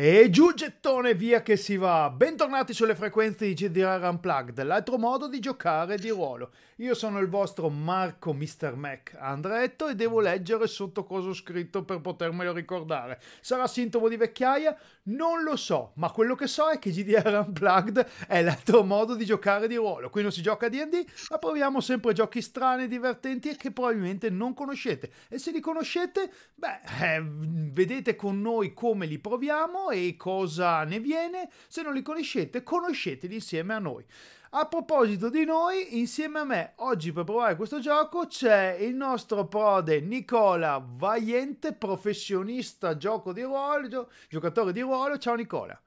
E giù gettone via che si va! Bentornati sulle frequenze di GDR Unplugged, l'altro modo di giocare di ruolo. Io sono il vostro Marco Mr. Mac Andretto e devo leggere sotto cosa ho scritto per potermelo ricordare. Sarà sintomo di vecchiaia? Non lo so, ma quello che so è che GDR Unplugged è l'altro modo di giocare di ruolo. Qui non si gioca a D&D, ma proviamo sempre giochi strani, divertenti e che probabilmente non conoscete. E se li conoscete, beh, eh, vedete con noi come li proviamo e cosa ne viene. Se non li conoscete, conosceteli insieme a noi. A proposito di noi, insieme a me oggi per provare questo gioco c'è il nostro prode Nicola Vaiente, professionista gioco di ruolo, gio- giocatore di ruolo. Ciao Nicola.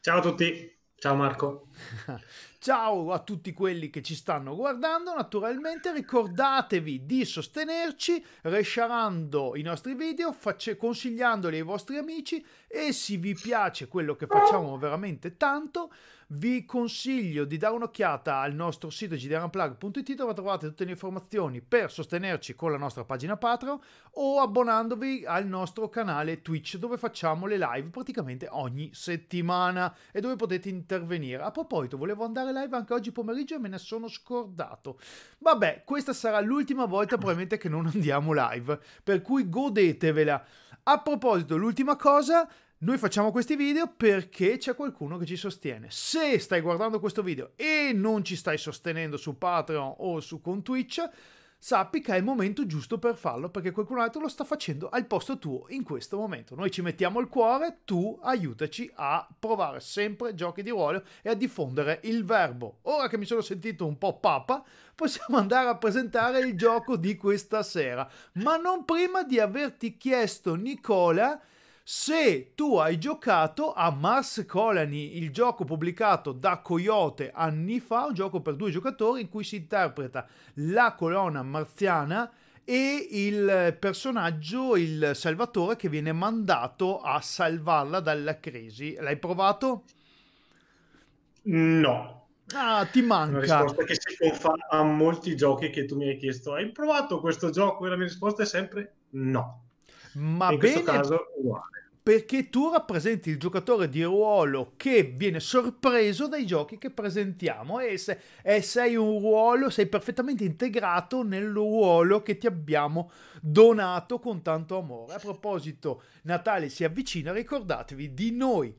Ciao a tutti. Ciao Marco. Ciao a tutti quelli che ci stanno guardando, naturalmente ricordatevi di sostenerci resharando i nostri video, face- consigliandoli ai vostri amici e se vi piace quello che facciamo veramente tanto, vi consiglio di dare un'occhiata al nostro sito gdrunplug.it dove trovate tutte le informazioni per sostenerci con la nostra pagina Patreon o abbonandovi al nostro canale Twitch dove facciamo le live praticamente ogni settimana e dove potete intervenire. A proposito, volevo andare live anche oggi pomeriggio e me ne sono scordato. Vabbè, questa sarà l'ultima volta probabilmente che non andiamo live, per cui godetevela. A proposito, l'ultima cosa, noi facciamo questi video perché c'è qualcuno che ci sostiene. Se stai guardando questo video e non ci stai sostenendo su Patreon o su con Twitch, sappi che è il momento giusto per farlo perché qualcun altro lo sta facendo al posto tuo in questo momento. Noi ci mettiamo il cuore, tu aiutaci a provare sempre giochi di ruolo e a diffondere il verbo. Ora che mi sono sentito un po' papa, possiamo andare a presentare il gioco di questa sera, ma non prima di averti chiesto Nicola se tu hai giocato a Mars Colony, il gioco pubblicato da Coyote anni fa, un gioco per due giocatori in cui si interpreta la colonna marziana e il personaggio, il salvatore che viene mandato a salvarla dalla crisi. L'hai provato? No. Ah, ti manca. La risposta che si può fare a molti giochi che tu mi hai chiesto. Hai provato questo gioco? E la mia risposta è sempre no. Ma in bene, questo caso uguale. Perché tu rappresenti il giocatore di ruolo che viene sorpreso dai giochi che presentiamo e, se, e sei un ruolo, sei perfettamente integrato nel ruolo che ti abbiamo donato con tanto amore. A proposito, Natale si avvicina, ricordatevi di noi.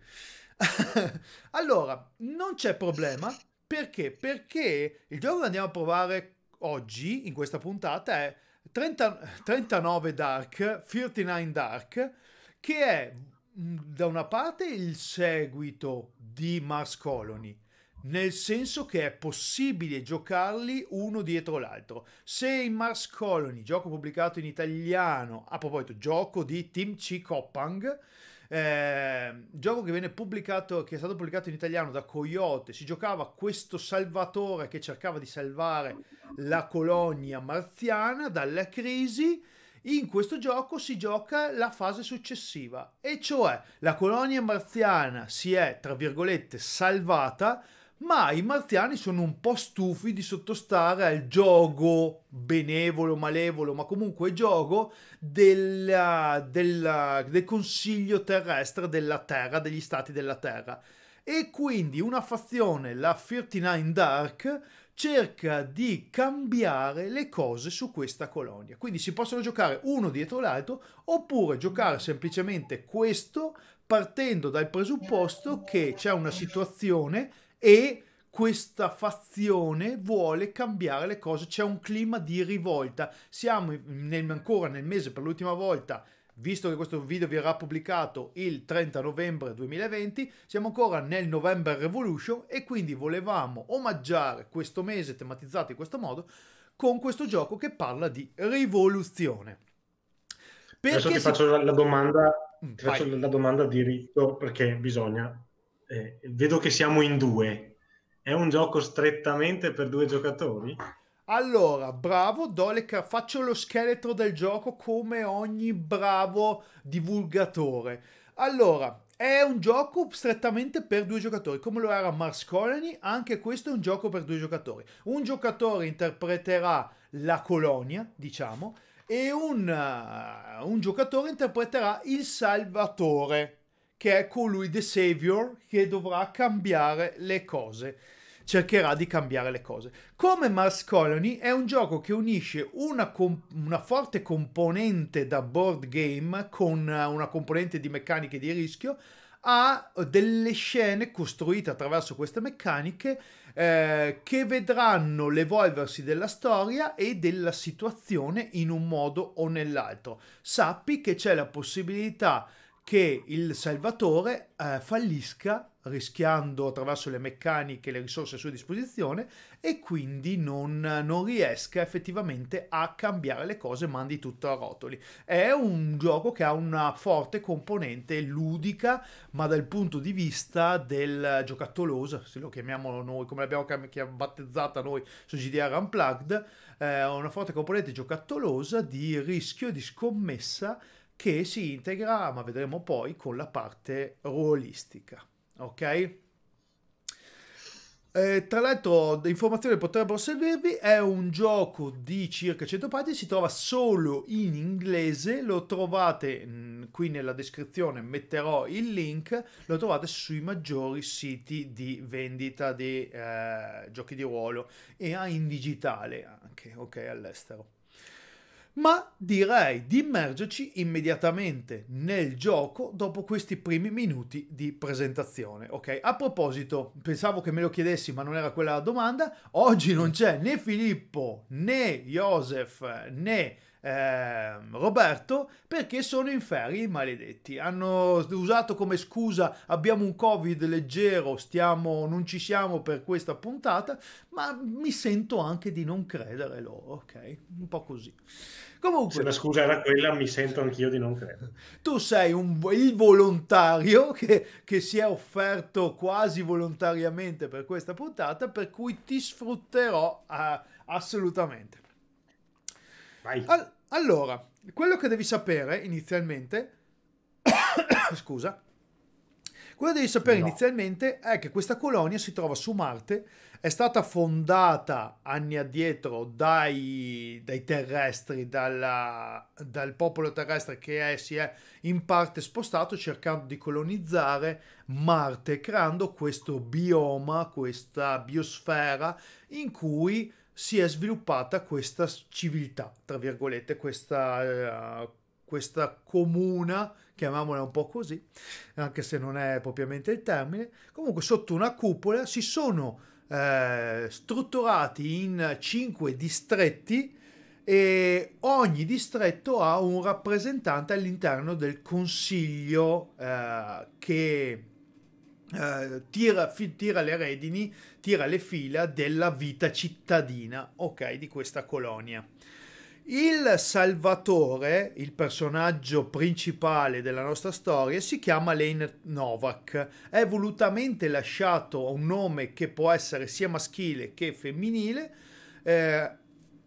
allora, non c'è problema. Perché? Perché il gioco che andiamo a provare oggi, in questa puntata, è 30, 39 Dark, 39 Dark, che è mm, da una parte il seguito di Mars Colony, nel senso che è possibile giocarli uno dietro l'altro. Se in Mars Colony, gioco pubblicato in italiano, a proposito, gioco di Tim C Coppang, eh, gioco che viene pubblicato, che è stato pubblicato in italiano da Coyote. Si giocava questo salvatore che cercava di salvare la colonia marziana dalla crisi. In questo gioco si gioca la fase successiva, e cioè la colonia marziana si è, tra virgolette, salvata ma i marziani sono un po' stufi di sottostare al gioco benevolo, malevolo, ma comunque gioco della, della, del consiglio terrestre della Terra, degli stati della Terra. E quindi una fazione, la 39 Dark, cerca di cambiare le cose su questa colonia. Quindi si possono giocare uno dietro l'altro oppure giocare semplicemente questo partendo dal presupposto che c'è una situazione e questa fazione vuole cambiare le cose, c'è un clima di rivolta. Siamo nel, ancora nel mese per l'ultima volta, visto che questo video verrà pubblicato il 30 novembre 2020, siamo ancora nel November Revolution e quindi volevamo omaggiare questo mese tematizzato in questo modo con questo gioco che parla di rivoluzione. Perché Adesso ti si... faccio la domanda, mm, ti faccio la domanda diritto perché bisogna eh, vedo che siamo in due. È un gioco strettamente per due giocatori? Allora, bravo Dolek, faccio lo scheletro del gioco come ogni bravo divulgatore. Allora, è un gioco strettamente per due giocatori, come lo era Mars Colony, anche questo è un gioco per due giocatori. Un giocatore interpreterà la colonia, diciamo, e un, uh, un giocatore interpreterà il salvatore, che è colui The Savior che dovrà cambiare le cose cercherà di cambiare le cose. Come Mars Colony è un gioco che unisce una, comp- una, forte componente da board game con una componente di meccaniche di rischio a delle scene costruite attraverso queste meccaniche eh, che vedranno l'evolversi della storia e della situazione in un modo o nell'altro. Sappi che c'è la possibilità che il salvatore eh, fallisca rischiando attraverso le meccaniche le risorse a sua disposizione e quindi non, non riesca effettivamente a cambiare le cose, mandi tutto a rotoli. È un gioco che ha una forte componente ludica, ma dal punto di vista del giocattoloso, se lo chiamiamo noi, come l'abbiamo battezzata noi su GDR Unplugged, eh, una forte componente giocattolosa di rischio e di scommessa che si integra, ma vedremo poi, con la parte ruolistica. Ok? Eh, tra l'altro, le informazioni potrebbero servirvi, è un gioco di circa 100 pagine, si trova solo in inglese, lo trovate mh, mm, qui nella descrizione, metterò il link, lo trovate sui maggiori siti di vendita di eh, giochi di ruolo e in digitale anche, ok, all'estero ma direi di immergerci immediatamente nel gioco dopo questi primi minuti di presentazione. Ok, a proposito, pensavo che me lo chiedessi, ma non era quella la domanda. Oggi non c'è né Filippo né Joseph né eh, Roberto perché sono in ferie maledetti. Hanno usato come scusa abbiamo un covid leggero, stiamo, non ci siamo per questa puntata, ma mi sento anche di non credere loro, ok? Un po' così. Comunque, se la scusa era quella, mi sento anch'io di non credere. Tu sei un, il volontario che, che, si è offerto quasi volontariamente per questa puntata, per cui ti sfrutterò a, ah, assolutamente. Vai. All allora, quello che devi sapere inizialmente, scusa, quello che devi sapere no. inizialmente è che questa colonia si trova su Marte, è stata fondata anni addietro dai, dai terrestri, dalla, dal popolo terrestre che è, si è in parte spostato cercando di colonizzare Marte, creando questo bioma, questa biosfera in cui si è sviluppata questa civiltà, tra virgolette, questa, uh, questa comuna, chiamiamola un po' così, anche se non è propriamente il termine, comunque sotto una cupola si sono eh, strutturati in cinque distretti e ogni distretto ha un rappresentante all'interno del consiglio eh, che eh, tira, fi, tira, le redini, tira le fila della vita cittadina, ok, di questa colonia. Il Salvatore, il personaggio principale della nostra storia, si chiama Lane Novak. È volutamente lasciato a un nome che può essere sia maschile che femminile, eh,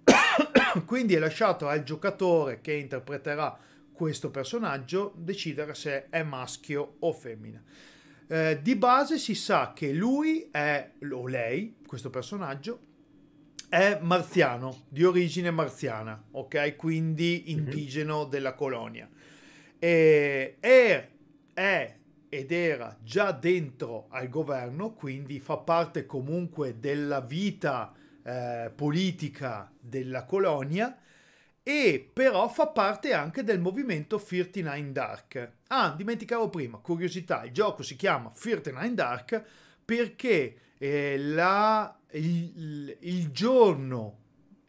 quindi è lasciato al giocatore che interpreterà questo personaggio decidere se è maschio o femmina. Eh, di base si sa che lui è, o lei, questo personaggio, è marziano, di origine marziana, ok? Quindi mhm. indigeno della colonia. E, e er, è ed era già dentro al governo, quindi fa parte comunque della vita eh, politica della colonia e però fa parte anche del movimento 39 Dark. Ah, dimenticavo prima, curiosità, il gioco si chiama 39 Dark perché eh, la, il, il, giorno,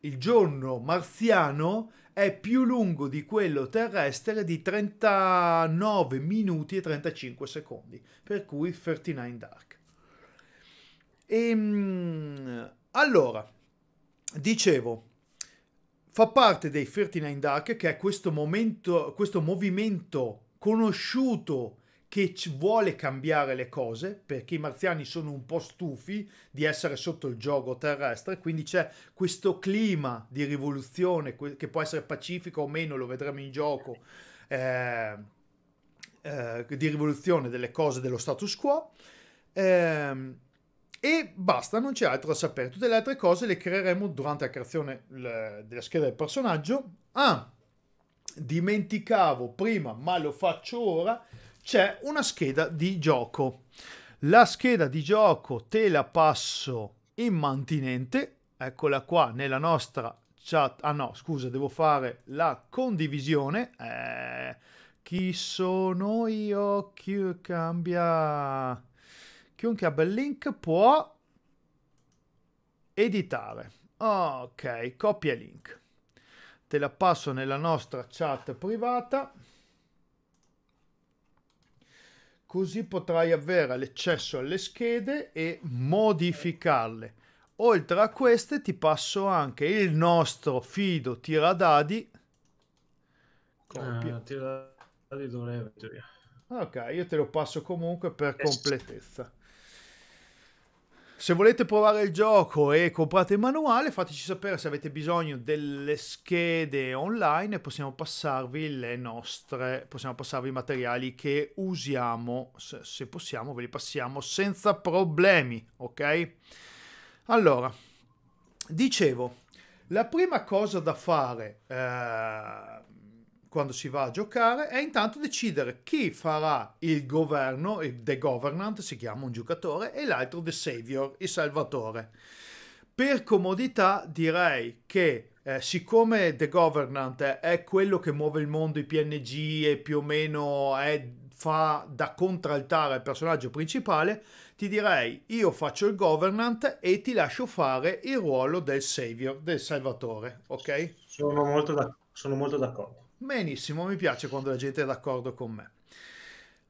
il giorno marziano è più lungo di quello terrestre di 39 minuti e 35 secondi, per cui 39 Dark. E, ehm, allora, dicevo, fa parte dei 39 Dark, che è questo, momento, questo movimento conosciuto che vuole cambiare le cose, perché i marziani sono un po' stufi di essere sotto il gioco terrestre, quindi c'è questo clima di rivoluzione che può essere pacifico o meno, lo vedremo in gioco, eh, eh, di rivoluzione delle cose dello status quo. Eh, e basta, non c'è altro da sapere. Tutte le altre cose le creeremo durante la creazione della scheda del personaggio. Ah, dimenticavo prima, ma lo faccio ora, c'è una scheda di gioco. La scheda di gioco te la passo in mantinente, eccola qua nella nostra chat. Ah no, scusa, devo fare la condivisione. Eh, chi sono io? Chi cambia Chiunque abbia il link può editare. Ok, copia link. Te la passo nella nostra chat privata. Così potrai avere l'accesso alle schede e modificarle. Oltre a queste ti passo anche il nostro fido tiradadi. Copia. Ah, tiradadi dovrebbe, Ok, io te lo passo comunque per completezza. Se volete provare il gioco e comprate il manuale, fateci sapere se avete bisogno delle schede online e possiamo passarvi le nostre, possiamo passarvi i materiali che usiamo, se, possiamo ve li passiamo senza problemi, ok? Allora, dicevo, la prima cosa da fare eh, quando si va a giocare è intanto decidere chi farà il governo, il The Governant si chiama un giocatore, e l'altro The Savior, il Salvatore. Per comodità direi che eh, siccome The Governant è quello che muove il mondo, i PNG e più o meno è, fa da contraltare al personaggio principale, ti direi io faccio il Governant e ti lascio fare il ruolo del Savior, del Salvatore, ok? Sono molto, da, sono molto d'accordo. Benissimo, mi piace quando la gente è d'accordo con me.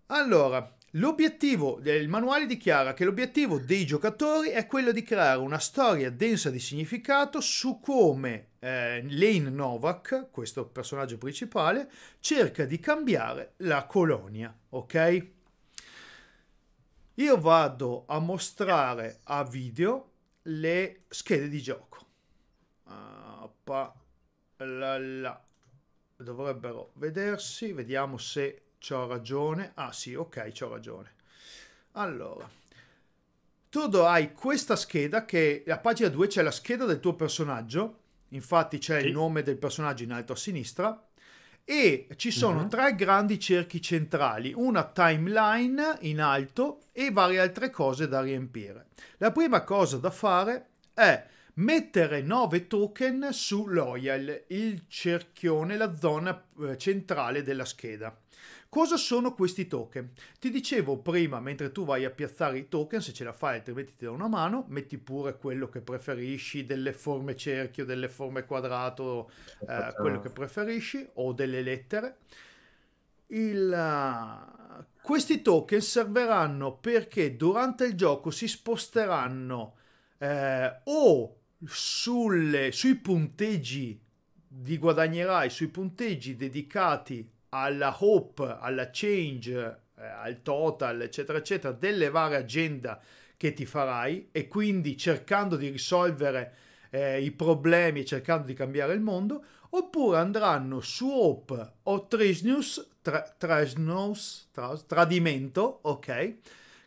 Allora, l'obiettivo, il manuale dichiara che l'obiettivo dei giocatori è quello di creare una storia densa di significato su come eh, Lane Novak, questo personaggio principale, cerca di cambiare la colonia, ok? Io vado a mostrare a video le schede di gioco. Uh, pa, la, la dovrebbero vedersi, vediamo se ho ragione. Ah sì, ok, ho ragione. Allora, tu hai questa scheda che a pagina 2 c'è la scheda del tuo personaggio, infatti c'è sì. il nome del personaggio in alto a sinistra, e ci sono uh mhm. -huh. tre grandi cerchi centrali, una timeline in alto e varie altre cose da riempire. La prima cosa da fare è mettere 9 token su Loyal, il cerchione, la zona eh, centrale della scheda. Cosa sono questi token? Ti dicevo prima, mentre tu vai a piazzare i token, se ce la fai altrimenti ti do una mano, metti pure quello che preferisci, delle forme cerchio, delle forme quadrato, eh, quello che preferisci, o delle lettere. Il, uh, questi token serviranno perché durante il gioco si sposteranno eh, o sulle, sui punteggi di guadagnerai, sui punteggi dedicati alla hope, alla change, eh, al total, eccetera, eccetera, delle varie agenda che ti farai e quindi cercando di risolvere eh, i problemi cercando di cambiare il mondo, oppure andranno su hope o trisnus, tra, trisnus tra, tradimento, ok?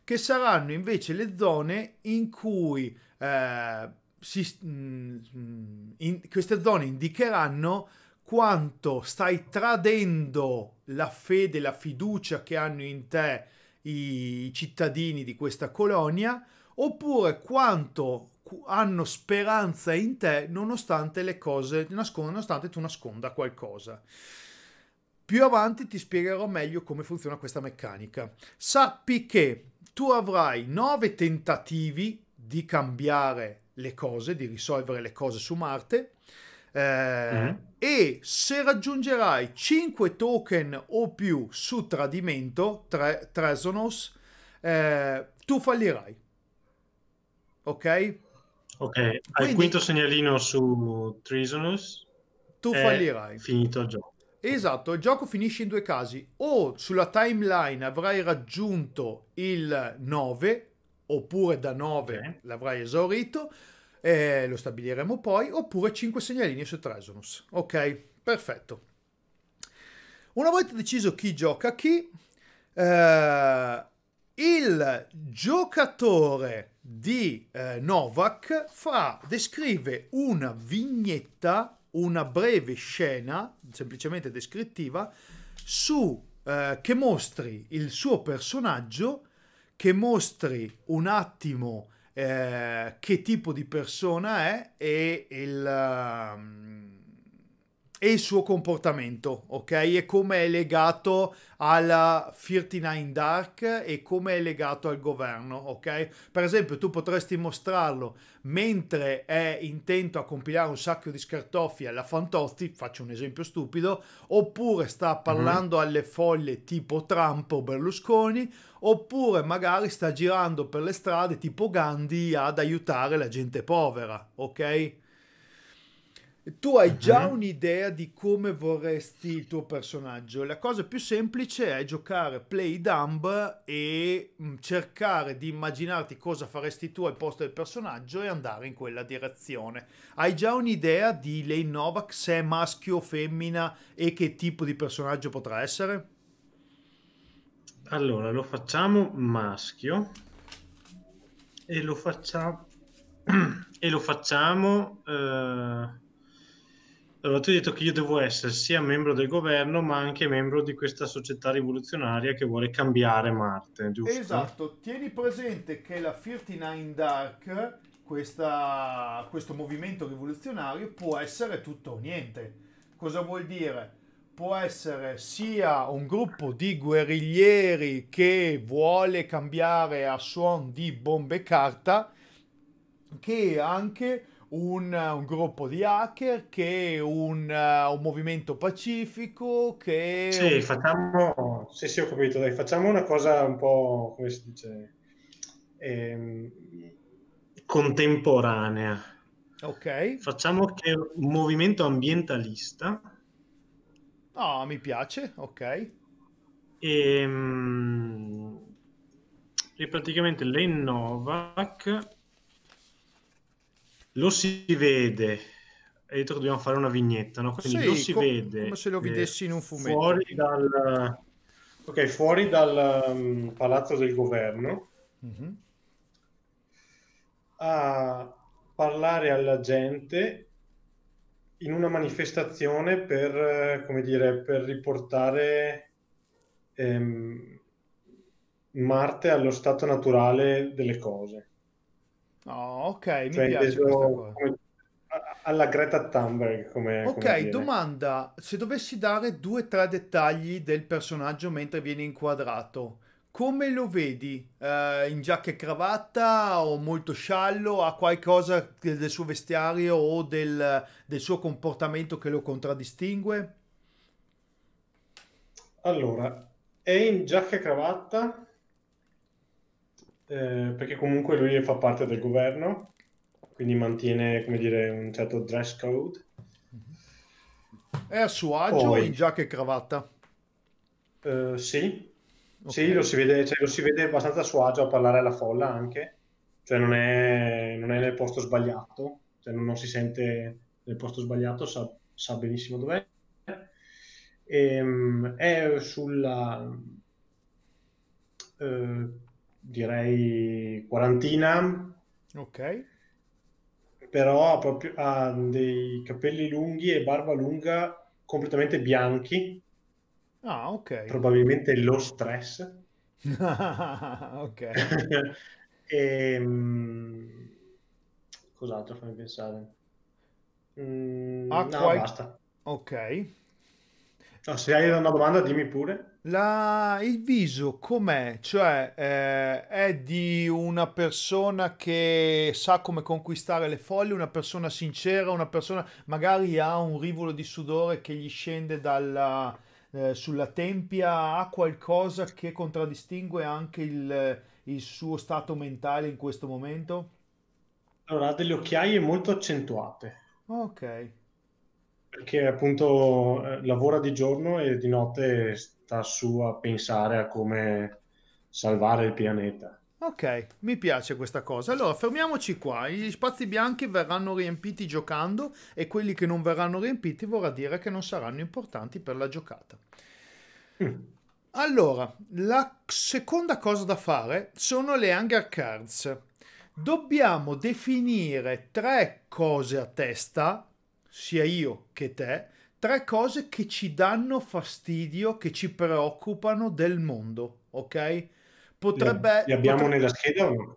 che saranno invece le zone in cui eh, si, mm, mm, in, queste zone indicheranno quanto stai tradendo la fede, la fiducia che hanno in te i cittadini di questa colonia, oppure quanto hanno speranza in te nonostante le cose, nonostante tu nasconda qualcosa. Più avanti ti spiegherò meglio come funziona questa meccanica. Sappi che tu avrai nove tentativi di cambiare le cose, di risolvere le cose su Marte. Eh, mm-hmm. E se raggiungerai 5 token o più su tradimento, tre, Tresonos, eh, tu fallirai. Ok? Ok, al quinto segnalino su Tresonos, tu fallirai. Finito il gioco. Esatto, il gioco finisce in due casi. O sulla timeline avrai raggiunto il 9 oppure da 9 okay. l'avrai esaurito, eh, lo stabiliremo poi, oppure 5 segnalini su Tresonus. Ok, perfetto. Una volta deciso chi gioca chi, eh, il giocatore di eh, Novak fa, descrive una vignetta, una breve scena, semplicemente descrittiva, su, eh, che mostri il suo personaggio che mostri un attimo eh, che tipo di persona è e il, um, e il suo comportamento, ok? E come è legato alla 39 Dark e come è legato al governo, ok? Per esempio, tu potresti mostrarlo mentre è intento a compilare un sacco di scartofi alla Fantozzi, faccio un esempio stupido, oppure sta mhm. parlando mm -hmm. alle folle tipo Trump o Berlusconi, oppure magari sta girando per le strade tipo Gandhi ad aiutare la gente povera, ok? Tu hai già uh-huh. un'idea di come vorresti il tuo personaggio. La cosa più semplice è giocare play dumb e mm, cercare di immaginarti cosa faresti tu al posto del personaggio e andare in quella direzione. Hai già un'idea di lei Novak, se è maschio o femmina e che tipo di personaggio potrà essere? Allora, lo facciamo maschio e lo facciamo e lo facciamo eh... Allora, ti ho detto che io devo essere sia membro del governo, ma anche membro di questa società rivoluzionaria che vuole cambiare Marte, giusto? Esatto. Tieni presente che la 39 Dark, questa, questo movimento rivoluzionario, può essere tutto o niente. Cosa vuol dire? può essere sia un gruppo di guerriglieri che vuole cambiare a suon di bombe carta, che anche un, un gruppo di hacker, che un, uh, un movimento pacifico, che... Sì, facciamo... Sì, sì, ho capito, dai, facciamo una cosa un po', come si dice, ehm... contemporanea. Ok. Facciamo che un movimento ambientalista No, mi piace, ok. E, ehm, e praticamente l'Innovac lo si vede hai detto che dobbiamo fare una vignetta, no? Quindi sì, lo si com- vede come se lo eh, vedessi in un fumetto. Fuori dal, okay, fuori dal um, palazzo del governo mm-hmm. a parlare alla gente in una manifestazione per, eh, come dire, per riportare ehm, Marte allo stato naturale delle cose. Oh, ok, mi cioè, piace inteso, come, alla Greta Thunberg. Come, ok, come domanda, se dovessi dare due o tre dettagli del personaggio mentre viene inquadrato, come lo vedi? Uh, in giacca e cravatta o molto sciallo? Ha qualcosa del suo vestiario o del, del suo comportamento che lo contraddistingue? Allora, è in giacca e cravatta eh, perché comunque lui fa parte del governo, quindi mantiene, come dire, un certo dress code. È a suo agio Poi, in giacca e cravatta? Eh, sì, Okay. Sì, lo si, vede, cioè, lo si vede abbastanza a suo agio a parlare alla folla anche, cioè non è, non è nel posto sbagliato, cioè non, non, si sente nel posto sbagliato, sa, sa benissimo dov'è. E, ehm, è sulla eh, direi quarantina. Ok. Però ha, proprio, ha dei capelli lunghi e barba lunga completamente bianchi Ah, ok. Probabilmente lo stress. ok. e, um, cos'altro fammi pensare? Mm, ah, no, qual... basta. Ok. No, se hai una domanda dimmi pure. La... Il viso com'è? Cioè eh, è di una persona che sa come conquistare le foglie, una persona sincera, una persona magari ha un rivolo di sudore che gli scende dalla eh, sulla tempia ha qualcosa che contraddistingue anche il, il suo stato mentale in questo momento? Allora, ha delle occhiaie molto accentuate. Ok. Perché appunto eh, lavora di giorno e di notte sta su a pensare a come salvare il pianeta. Ok, mi piace questa cosa. Allora, fermiamoci qua. Gli spazi bianchi verranno riempiti giocando e quelli che non verranno riempiti vorrà dire che non saranno importanti per la giocata. Mm. Allora, la seconda cosa da fare sono le hangar cards. Dobbiamo definire tre cose a testa, sia io che te, tre cose che ci danno fastidio, che ci preoccupano del mondo, ok? Potrebbe... Li abbiamo potrebbe... nella scheda o no?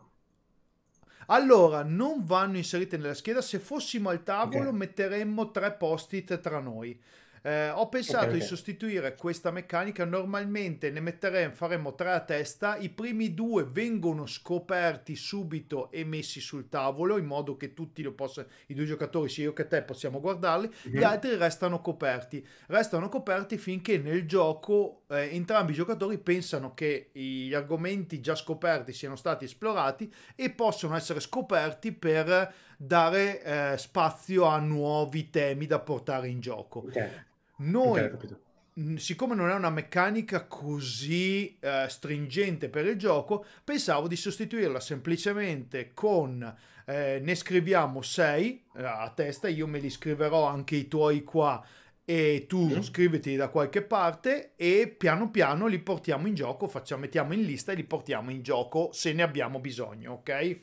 Allora, non vanno inserite nella scheda. Se fossimo al tavolo, okay. metteremmo tre post-it tra noi. Eh, ho pensato okay. di sostituire questa meccanica. Normalmente ne metteremo, faremo tre a testa. I primi due vengono scoperti subito e messi sul tavolo in modo che tutti lo possano, i due giocatori, sia io che te, possiamo guardarli. Mm-hmm. Gli mhm. altri restano coperti. Restano coperti finché nel gioco eh, entrambi i giocatori pensano che gli argomenti già scoperti siano stati esplorati e possono essere scoperti per dare eh, spazio a nuovi temi da portare in gioco. Okay. Noi, okay, siccome non è una meccanica così eh, stringente per il gioco, pensavo di sostituirla semplicemente con eh, ne scriviamo 6 eh, a testa, io me li scriverò anche i tuoi qua e tu mm. scriviti da qualche parte e piano piano li portiamo in gioco, facciamo, mettiamo in lista e li portiamo in gioco se ne abbiamo bisogno, ok?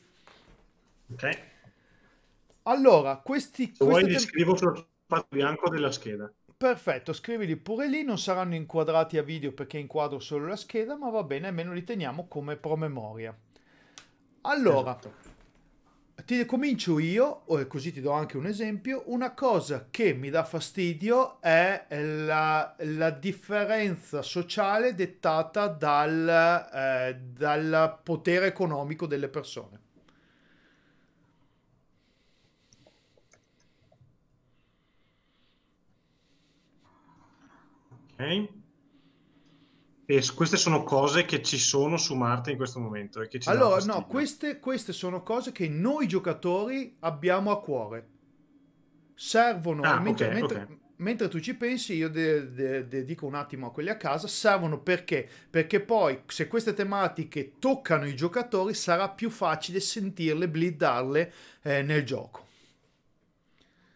Ok. Allora, questi... Se queste vuoi tem- scrivo sul bianco della scheda. Perfetto, scrivili pure lì, non saranno inquadrati a video perché inquadro solo la scheda, ma va bene, almeno li teniamo come promemoria. Allora, esatto. ti comincio io, così ti do anche un esempio. Una cosa che mi dà fastidio è la, la differenza sociale dettata dal, eh, dal potere economico delle persone. E queste sono cose che ci sono su Marte in questo momento. E che ci allora, no, queste, queste, sono cose che noi giocatori abbiamo a cuore. Servono, ah, mentre, okay, mentre, okay. mentre, tu ci pensi, io de, de, de dico un attimo a quelli a casa, servono perché? Perché poi se queste tematiche toccano i giocatori sarà più facile sentirle, blidarle eh, nel gioco.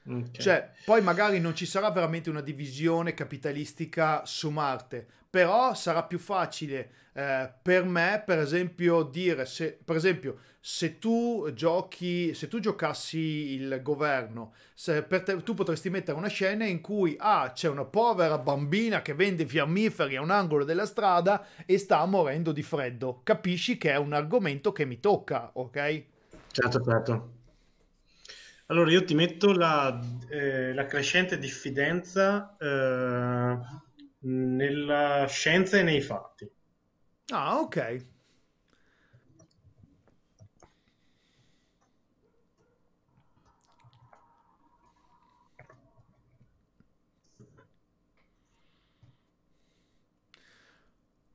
Okay. Cioè, poi magari non ci sarà veramente una divisione capitalistica su Marte, però sarà più facile eh, per me, per esempio, dire se, per esempio, se tu giochi, se tu giocassi il governo, te, tu potresti mettere una scena in cui ah, c'è una povera bambina che vende fiammiferi a un angolo della strada e sta morendo di freddo. Capisci che è un argomento che mi tocca, ok? Certo, certo. Allora io ti metto la, eh, la crescente diffidenza eh, nella scienza e nei fatti. Ah, ok.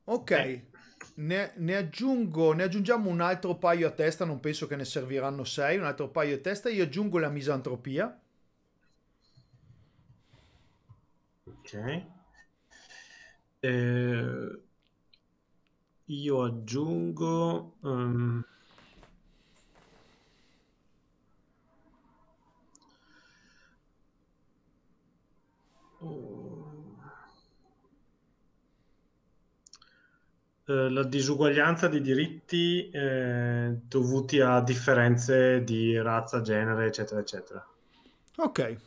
Ok. Eh. Ne, ne, aggiungo, ne aggiungiamo un altro paio a testa, non penso che ne serviranno sei, un altro paio a testa, io aggiungo la misantropia. Ok. Eh, io aggiungo... Um... Oh. Eh, la disuguaglianza di diritti eh, dovuti a differenze di razza, genere, eccetera, eccetera. Ok.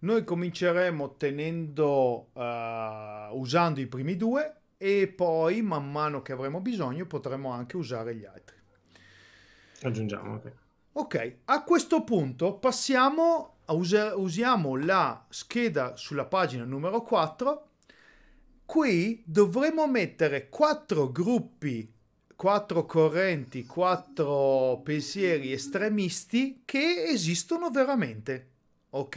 Noi cominceremo tenendo, uh, usando i primi due e poi man mano che avremo bisogno potremo anche usare gli altri. Aggiungiamo, ok. Ok, a questo punto passiamo, a usa- usiamo la scheda sulla pagina numero 4. Qui dovremo mettere 4 gruppi, 4 correnti, 4 pensieri estremisti che esistono veramente, ok?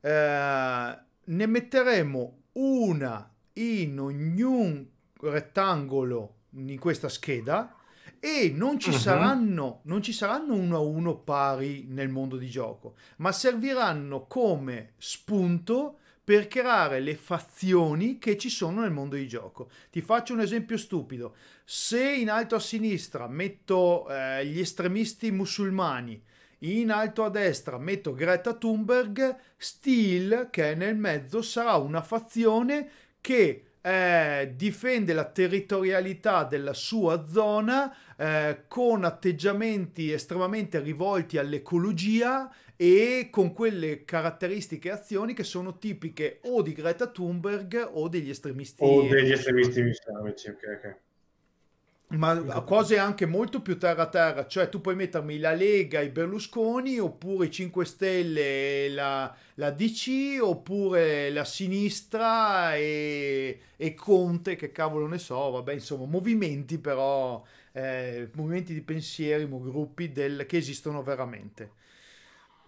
Eh, ne metteremo una in ognun rettangolo in questa scheda e non ci, uh-huh. saranno, non ci saranno uno a uno pari nel mondo di gioco, ma serviranno come spunto per creare le fazioni che ci sono nel mondo di gioco. Ti faccio un esempio stupido. Se in alto a sinistra metto eh, gli estremisti musulmani, in alto a destra metto Greta Thunberg, Steel, che è nel mezzo, sarà una fazione che eh, difende la territorialità della sua zona eh, con atteggiamenti estremamente rivolti all'ecologia e con quelle caratteristiche e azioni che sono tipiche o di Greta Thunberg o degli estremisti o degli estremisti islamici ok ok ma cose anche molto più terra terra, cioè tu puoi mettermi la Lega, i Berlusconi, oppure i 5 Stelle, la, la DC, oppure la sinistra e, e, Conte, che cavolo ne so, vabbè, insomma, movimenti però, eh, movimenti di pensieri, gruppi del, che esistono veramente.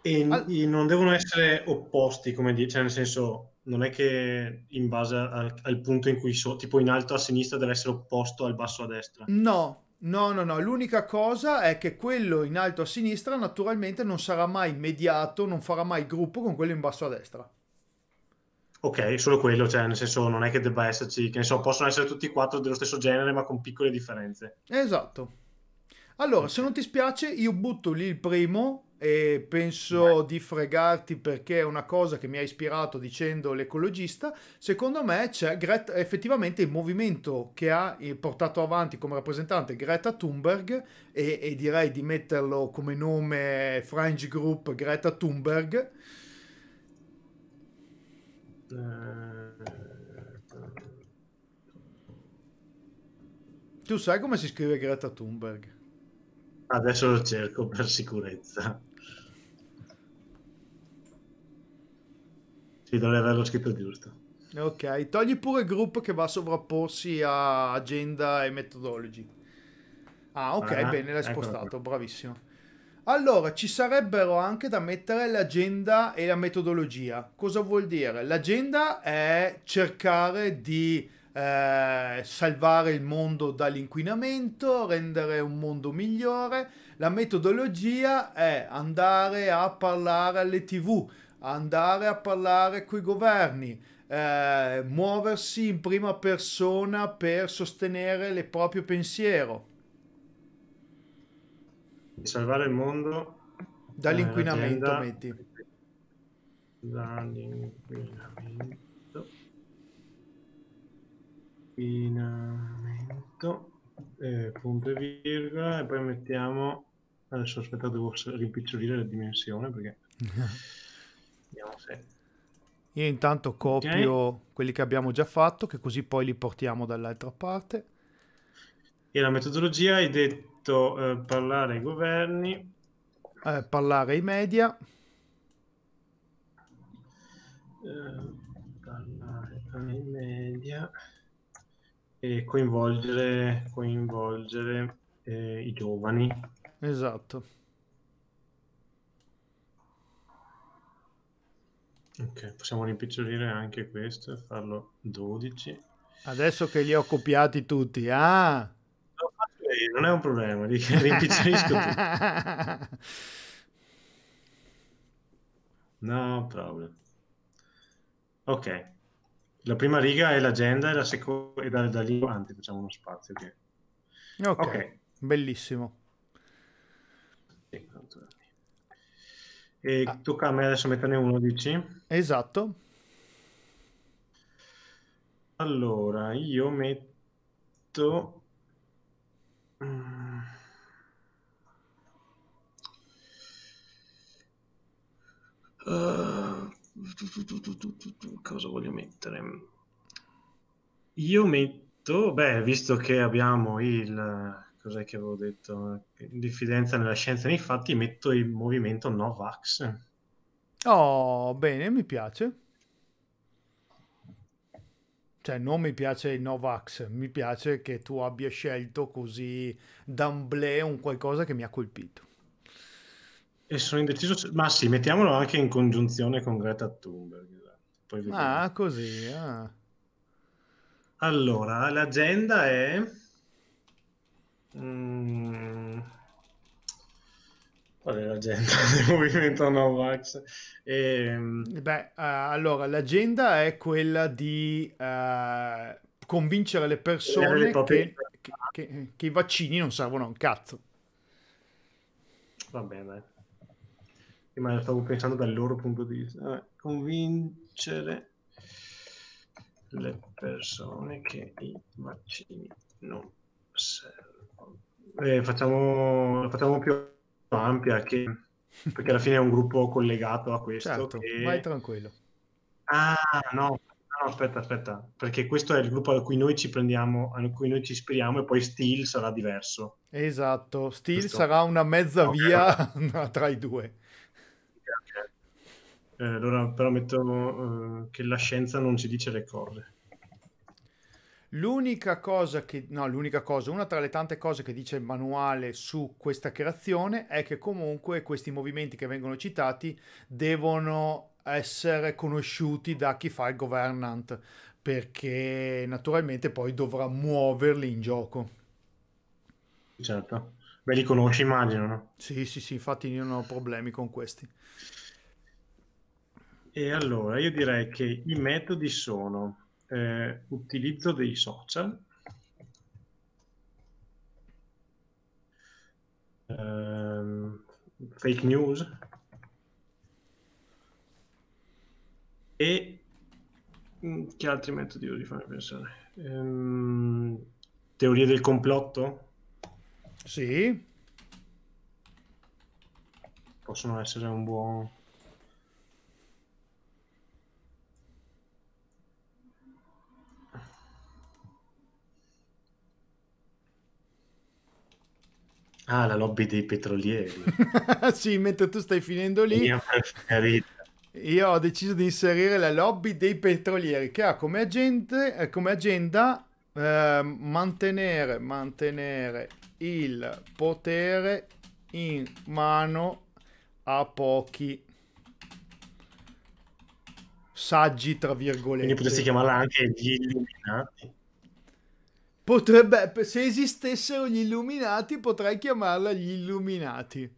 E All... non devono essere opposti, come dice, cioè nel senso non è che in base al, al punto in cui sono, tipo in alto a sinistra deve essere opposto al basso a destra. No, no, no, no. L'unica cosa è che quello in alto a sinistra naturalmente non sarà mai mediato, non farà mai gruppo con quello in basso a destra. Ok, solo quello, cioè nel senso non è che debba esserci, che ne so, possono essere tutti e quattro dello stesso genere ma con piccole differenze. Esatto. Allora, okay. se non ti spiace, io butto lì il primo e penso di fregarti perché è una cosa che mi ha ispirato dicendo l'ecologista, secondo me c'è Greta, effettivamente il movimento che ha eh, portato avanti come rappresentante Greta Thunberg e, e direi di metterlo come nome Fringe Group Greta Thunberg. Eh. Tu sai come si scrive Greta Thunberg? Adesso lo cerco per sicurezza. Sì, dovrei averlo scritto giusto. Ok, togli pure il gruppo che va a sovrapporsi a agenda e methodology. Ah, ok, ah, bene, l'hai spostato, bravissimo. Allora, ci sarebbero anche da mettere l'agenda e la metodologia. Cosa vuol dire? L'agenda è cercare di eh, salvare il mondo dall'inquinamento, rendere un mondo migliore. La metodologia è andare a parlare alle tv, andare a parlare con i governi, eh, muoversi in prima persona per sostenere il proprio pensiero. Salvare il mondo dall'inquinamento, eh, metti. Dall'inquinamento. Inquinamento, eh, punto e virgola, e poi mettiamo... Adesso aspettate devo rimpicciolire la dimensione perché... Vediamo se... Io intanto copio okay. quelli che abbiamo già fatto, che così poi li portiamo dall'altra parte. E la metodologia hai detto eh, parlare ai governi. Eh, parlare ai media. Eh, parlare ai media e coinvolgere, coinvolgere eh, i giovani. Esatto. Ok, possiamo rimpicciolire anche questo e farlo 12. Adesso che li ho copiati tutti, ah! non è un problema, li rimpicciolisco tutti. No problem. Ok, la prima riga è l'agenda e, la seconda è da, lì avanti facciamo uno spazio. Okay. ok, okay. bellissimo. E ah. tocca a me adesso metterne uno, dici? Esatto. Allora, io metto... Uh... Cosa voglio mettere? Io metto, beh, visto che abbiamo il cos'è che avevo detto? Diffidenza nella scienza nei fatti, metto il movimento Novax. Oh, bene, mi piace. Cioè, non mi piace il Novax, mi piace che tu abbia scelto così d'amblè un qualcosa che mi ha colpito. E sono indeciso, ma sì, mettiamolo anche in congiunzione con Greta Thunberg. ah, così. Ah. Allora, l'agenda è... Mm... Qual è l'agenda del movimento Novax? E... Ehm, Beh, uh, allora, l'agenda è quella di uh, convincere le persone le che, che, che, che i vaccini non servono a un cazzo. Va bene. dai ma stavo pensando dal loro punto di vista. Convincere le persone che i vaccini non servono. Eh, facciamo, facciamo più ampia che, perché alla fine è un gruppo collegato a questo. Certo, che... vai tranquillo. Ah, no, no, aspetta, aspetta, perché questo è il gruppo a cui noi ci prendiamo, a cui noi ci ispiriamo e poi Steel sarà diverso. Esatto, Steel Giusto. sarà una mezza okay. via tra i due. Eh, allora però metto eh, che la scienza non ci dice le cose. L'unica cosa che, no, l'unica cosa, una tra le tante cose che dice il manuale su questa creazione è che comunque questi movimenti che vengono citati devono essere conosciuti da chi fa il governant, perché naturalmente poi dovrà muoverli in gioco. Certo, beh li conosci immagino, no? Sì, sì, sì, infatti io non ho problemi con questi. E allora io direi che i metodi sono eh, utilizzo dei social, ehm, fake news e mm, che altri metodi di Fammi pensare. Ehm, teorie del complotto? Sì. Possono essere un buon Ah, la lobby dei petrolieri. sì, mentre tu stai finendo lì. Mia Io ho deciso di inserire la lobby dei petrolieri che ha come, agente, eh, come agenda eh, mantenere, mantenere il potere in mano a pochi saggi, tra virgolette. Quindi potresti chiamarla anche gli illuminati. Potrebbe, se esistessero gli illuminati, potrei chiamarla gli illuminati.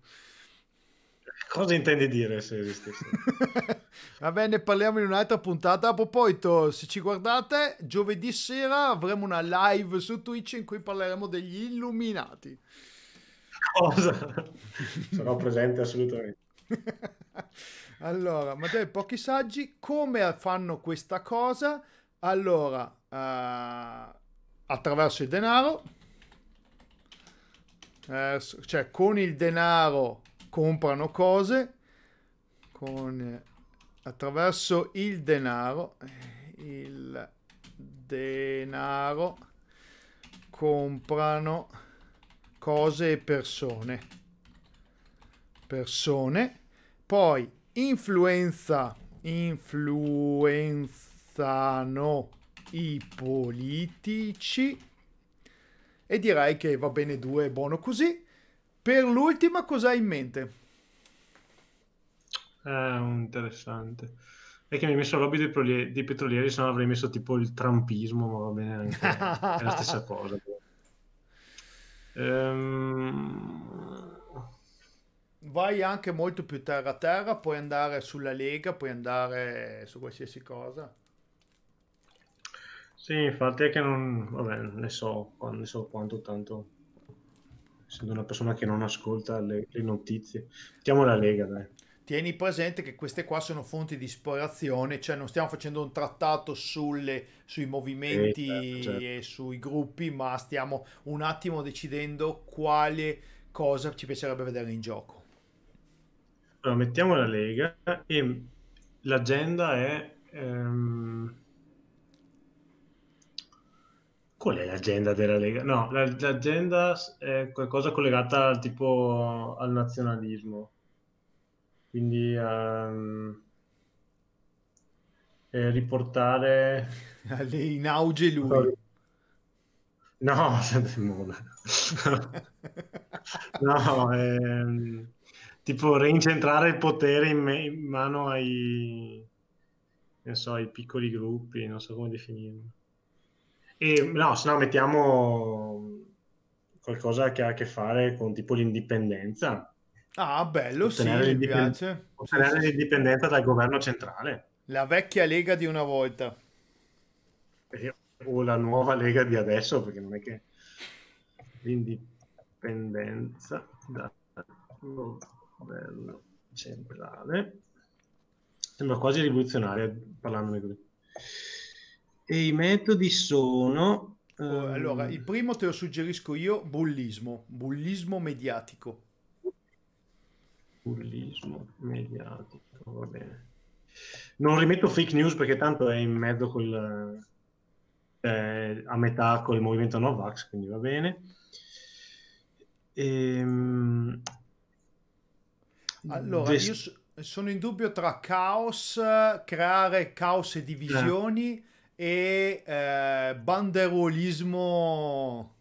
Cosa intendi dire se esistessero? Vabbè, ne parliamo in un'altra puntata. A proposito, se ci guardate, giovedì sera avremo una live su Twitch in cui parleremo degli illuminati. Cosa? Sarò presente assolutamente. allora, Matteo, pochi saggi, come fanno questa cosa? Allora, uh attraverso il denaro, cioè con il denaro comprano cose, con, attraverso il denaro, il denaro comprano cose e persone. Persone, poi influenza, influenzano i politici e direi che va bene due, è buono così. Per l'ultima cosa hai in mente? Eh, interessante. È che mi hai messo lobby dei, proli- dei petrolieri, se no avrei messo tipo il trampismo, ma va bene anche, è la stessa cosa. Ehm... Vai anche molto più terra a terra, puoi andare sulla Lega, puoi andare su qualsiasi cosa. Sì, infatti è che non... vabbè, ne so, ne so quanto tanto essendo una persona che non ascolta le, le, notizie. Mettiamo la Lega, dai. Tieni presente che queste qua sono fonti di ispirazione, cioè non stiamo facendo un trattato sulle, sui movimenti eh, certo. certo. e sui gruppi, ma stiamo un attimo decidendo quale cosa ci piacerebbe vedere in gioco. Allora, mettiamo la Lega e l'agenda è... Ehm Qual è l'agenda della Lega? No, l'agenda è eh, qualcosa collegata tipo al nazionalismo. Quindi um, riportare... In auge lui. No, sempre in no, ehm, tipo reincentrare il potere in, me- in mano ai, so, ai piccoli gruppi, non so come definirlo. E, no, se no mettiamo qualcosa che ha a che fare con tipo l'indipendenza. Ah, bello, ottenere sì, l'indipend... mi piace. Ottenere sì, l'indipendenza sì. dal governo centrale. La vecchia Lega di una volta. Eh, o la nuova Lega di adesso, perché non è che... L'indipendenza dal governo centrale. Sembra quasi rivoluzionaria parlandone così. E i metodi sono... Um... Allora, il primo te lo suggerisco io, bullismo, bullismo mediatico. Bullismo mediatico, va bene. Non rimetto fake news perché tanto è in mezzo col, eh, a metà col movimento Novax, quindi va bene. Ehm... Allora, Des... io sono in dubbio tra caos, creare caos e divisioni. Eh e eh, banderuolismo.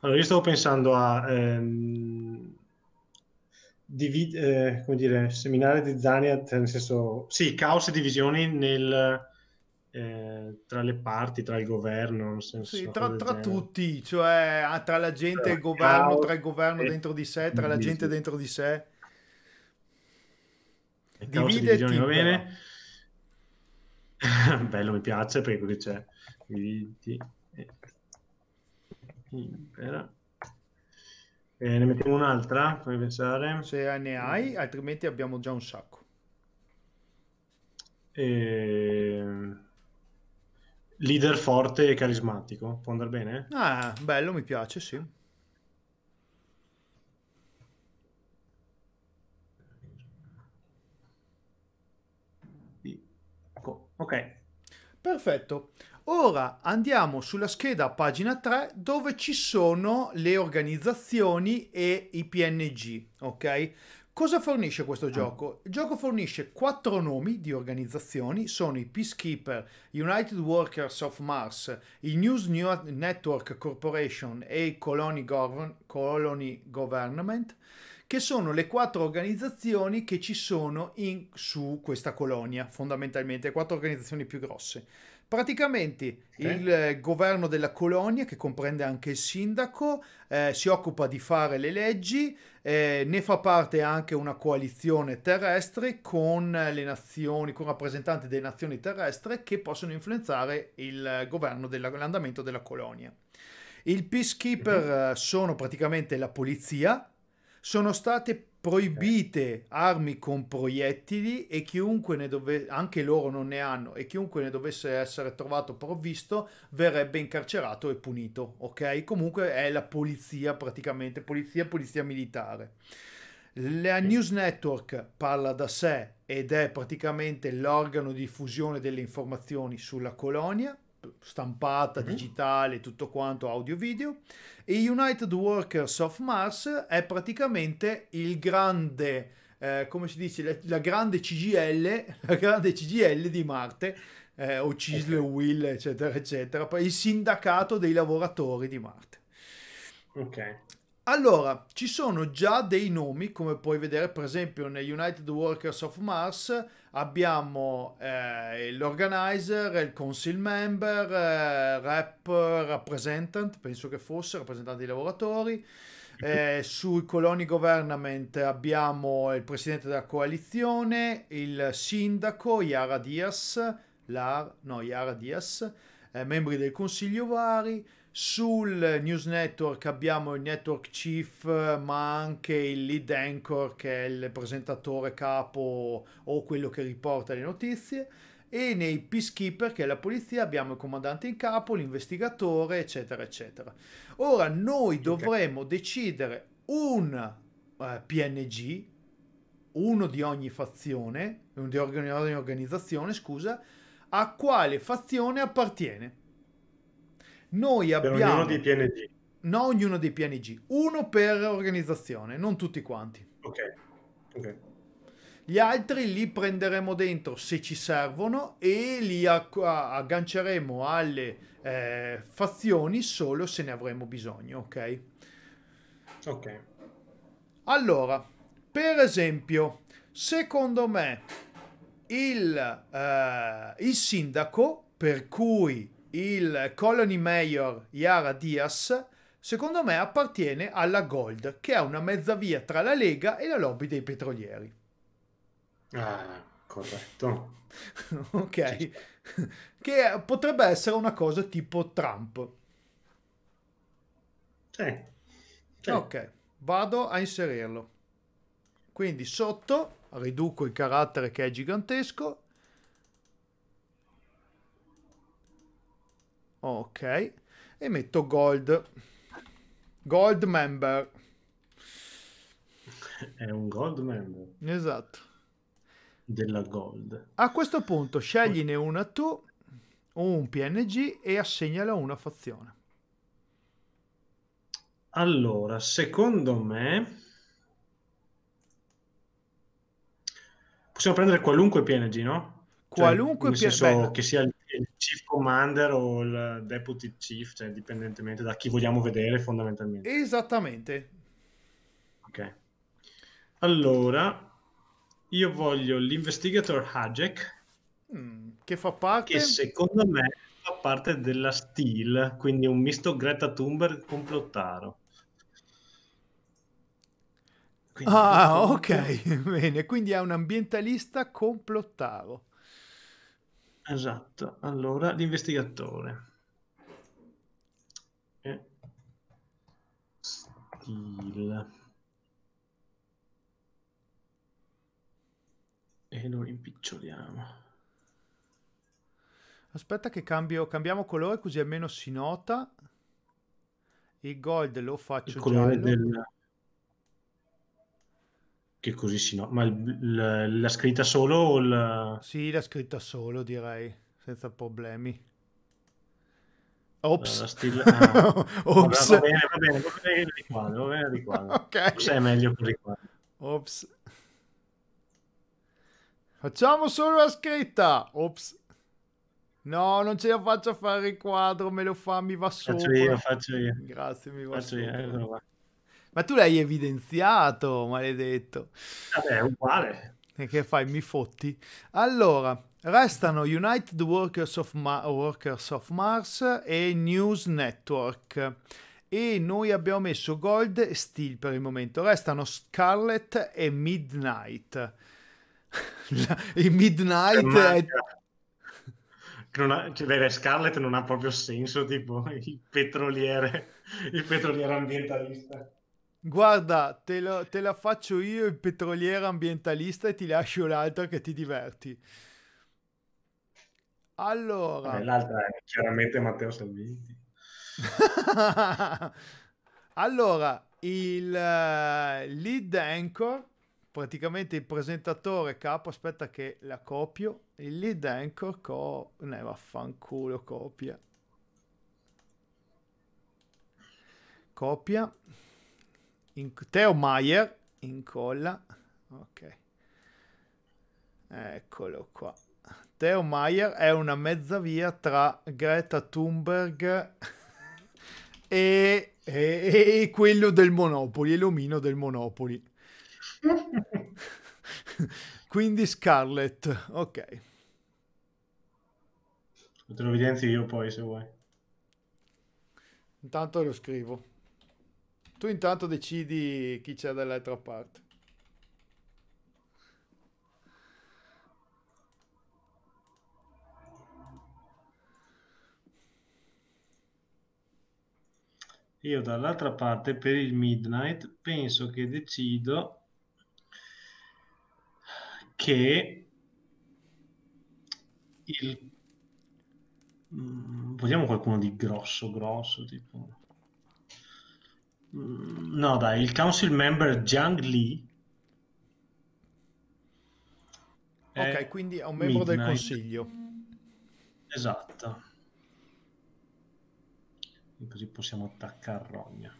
Allora, io stavo pensando a ehm, divi- eh, come dire, seminare di Zania, cioè, nel senso, sì, caos e divisioni nel, eh, tra le parti, tra il governo, nel senso, sì, tra, tra tutti, cioè tra la gente e il governo, tra il governo dentro di sé, tra la gente dentro di sé. Divide e divisioni, va bene? Bello, mi piace perché così c'è. Viti. Eh, ne mettiamo un'altra, fammi pensare. Se ne hai, altrimenti abbiamo già un sacco. Eh... Leader forte e carismatico, può andare bene? Ah, bello, mi piace, sì. Ok. Perfetto. Ora andiamo sulla scheda pagina 3 dove ci sono le organizzazioni e i PNG, ok? Cosa fornisce questo ah. gioco? Il gioco fornisce quattro nomi di organizzazioni, sono i Peacekeeper, United Workers of Mars, i News Network Corporation e i Colony, Govern Colony Government che sono le quattro organizzazioni che ci sono in, su questa colonia, fondamentalmente, le quattro organizzazioni più grosse. Praticamente okay. il eh, governo della colonia, che comprende anche il sindaco, eh, si occupa di fare le leggi, eh, ne fa parte anche una coalizione terrestre con le nazioni, con rappresentanti delle nazioni terrestre che possono influenzare il governo dell'andamento della colonia. I peacekeeper mm-hmm. sono praticamente la polizia, sono state proibite armi con proiettili e chiunque ne dovesse, anche loro non ne hanno, e chiunque ne dovesse essere trovato provvisto verrebbe incarcerato e punito, ok? Comunque è la polizia praticamente, polizia, polizia militare. La news network parla da sé ed è praticamente l'organo di diffusione delle informazioni sulla colonia stampata, mm-hmm. digitale, tutto quanto, audio video. E United Workers of Mars è praticamente il grande, eh, come si dice, la, la, grande CGL, la grande CGL di Marte, eh, o CISL, okay. Will, eccetera, eccetera, il sindacato dei lavoratori di Marte. Ok. Allora, ci sono già dei nomi, come puoi vedere per esempio negli United Workers of Mars, abbiamo eh, l'organizer, il council member, eh, rep representant, penso che fosse, rappresentante dei lavoratori. Mhm. Eh, sui coloni government abbiamo il presidente della coalizione, il sindaco Yara Diaz, la, no, Yara Diaz, eh, membri del consiglio vari, sul news network abbiamo il network chief, ma anche il lead anchor che è il presentatore capo o quello che riporta le notizie. E nei peacekeeper, che è la polizia, abbiamo il comandante in capo, l'investigatore, eccetera, eccetera. Ora noi dovremo decidere un eh, PNG, uno di ogni fazione, uno di ogni organizzazione, scusa, a quale fazione appartiene. Noi abbiamo... Per ognuno dei PNG. No, ognuno dei PNG. Uno per organizzazione, non tutti quanti. Ok. okay. Gli altri li prenderemo dentro se ci servono e li agganceremo alle eh, fazioni solo se ne avremo bisogno, ok? Ok. Allora, per esempio, secondo me il, eh, il sindaco, per cui il Colony Mayor Yara Diaz, secondo me appartiene alla Gold, che è una mezza via tra la Lega e la lobby dei petrolieri. Ah, corretto. ok. che potrebbe essere una cosa tipo Trump. Sì. sì. Ok, vado a inserirlo. Quindi sotto riduco il carattere che è gigantesco, Ok. E metto gold. Gold member. È un gold member. Esatto. Della gold. A questo punto scegliene una tu un PNG e assegnala una fazione. Allora, secondo me possiamo prendere qualunque PNG, no? Cioè, qualunque cioè, PNG. Che sia il il chief commander o il deputy chief, cioè dipendentemente da chi vogliamo vedere fondamentalmente. Esattamente. Ok. Allora, io voglio l'Investigator Hajek. Mm, che fa parte... Che secondo me fa parte della Steel, quindi un misto Greta Thunberg complottaro. Quindi ah, ok, bene, quindi è un ambientalista complottaro. Esatto, allora l'investigatore. Eh. E lo rimpiccioliamo. Aspetta che cambio, cambiamo colore così almeno si nota. Il gold lo faccio il colore giallo. Del che così sì, no. Ma il, la, la scritta solo o la... Sì, la scritta solo direi, senza problemi. Ops. Stil... Ah. Ops. Va, bene, va bene, va bene di qua, va bene di qua. ok. Forse è meglio così qua. Ops. Facciamo solo la scritta. Ops. No, non ce la faccio a fare il quadro, me lo fa, mi va sopra. Faccio io, faccio io. Grazie, mi va faccio sopra. Io, allora. Ma tu l'hai evidenziato, maledetto. Vabbè, è uguale. E che fai? Mi fotti. Allora, restano United Workers of, Ma Workers of Mars e News Network. E noi abbiamo messo Gold e Steel per il momento. Restano Scarlet e Midnight. il Midnight è... Non ha, cioè, beh, Scarlet non ha proprio senso, tipo il petroliere, il petroliere ambientalista. Guarda, te, lo, te la faccio io il petroliere ambientalista e ti lascio l'altra che ti diverti. Allora... L'altra è chiaramente Matteo Salvini. allora, il uh, lead anchor, praticamente il presentatore capo, aspetta che la copio, il lead anchor co... Ne vaffanculo, copia. Copia. In, Teo Maier, incolla, ok, eccolo qua. Teo Maier è una mezza via tra Greta Thunberg e, e, e quello del Monopoli, l'omino del Monopoli. Quindi Scarlett, ok. Te lo evidenzi io poi se vuoi. Intanto lo scrivo. Tu intanto decidi chi c'è dall'altra parte. Io dall'altra parte per il midnight penso che decido che il mm, vogliamo qualcuno di grosso grosso tipo Mm, no, dai, il council member Jiang Li. Ok, quindi è un membro Midnight. del consiglio. Esatto. E così possiamo attaccare Rogna.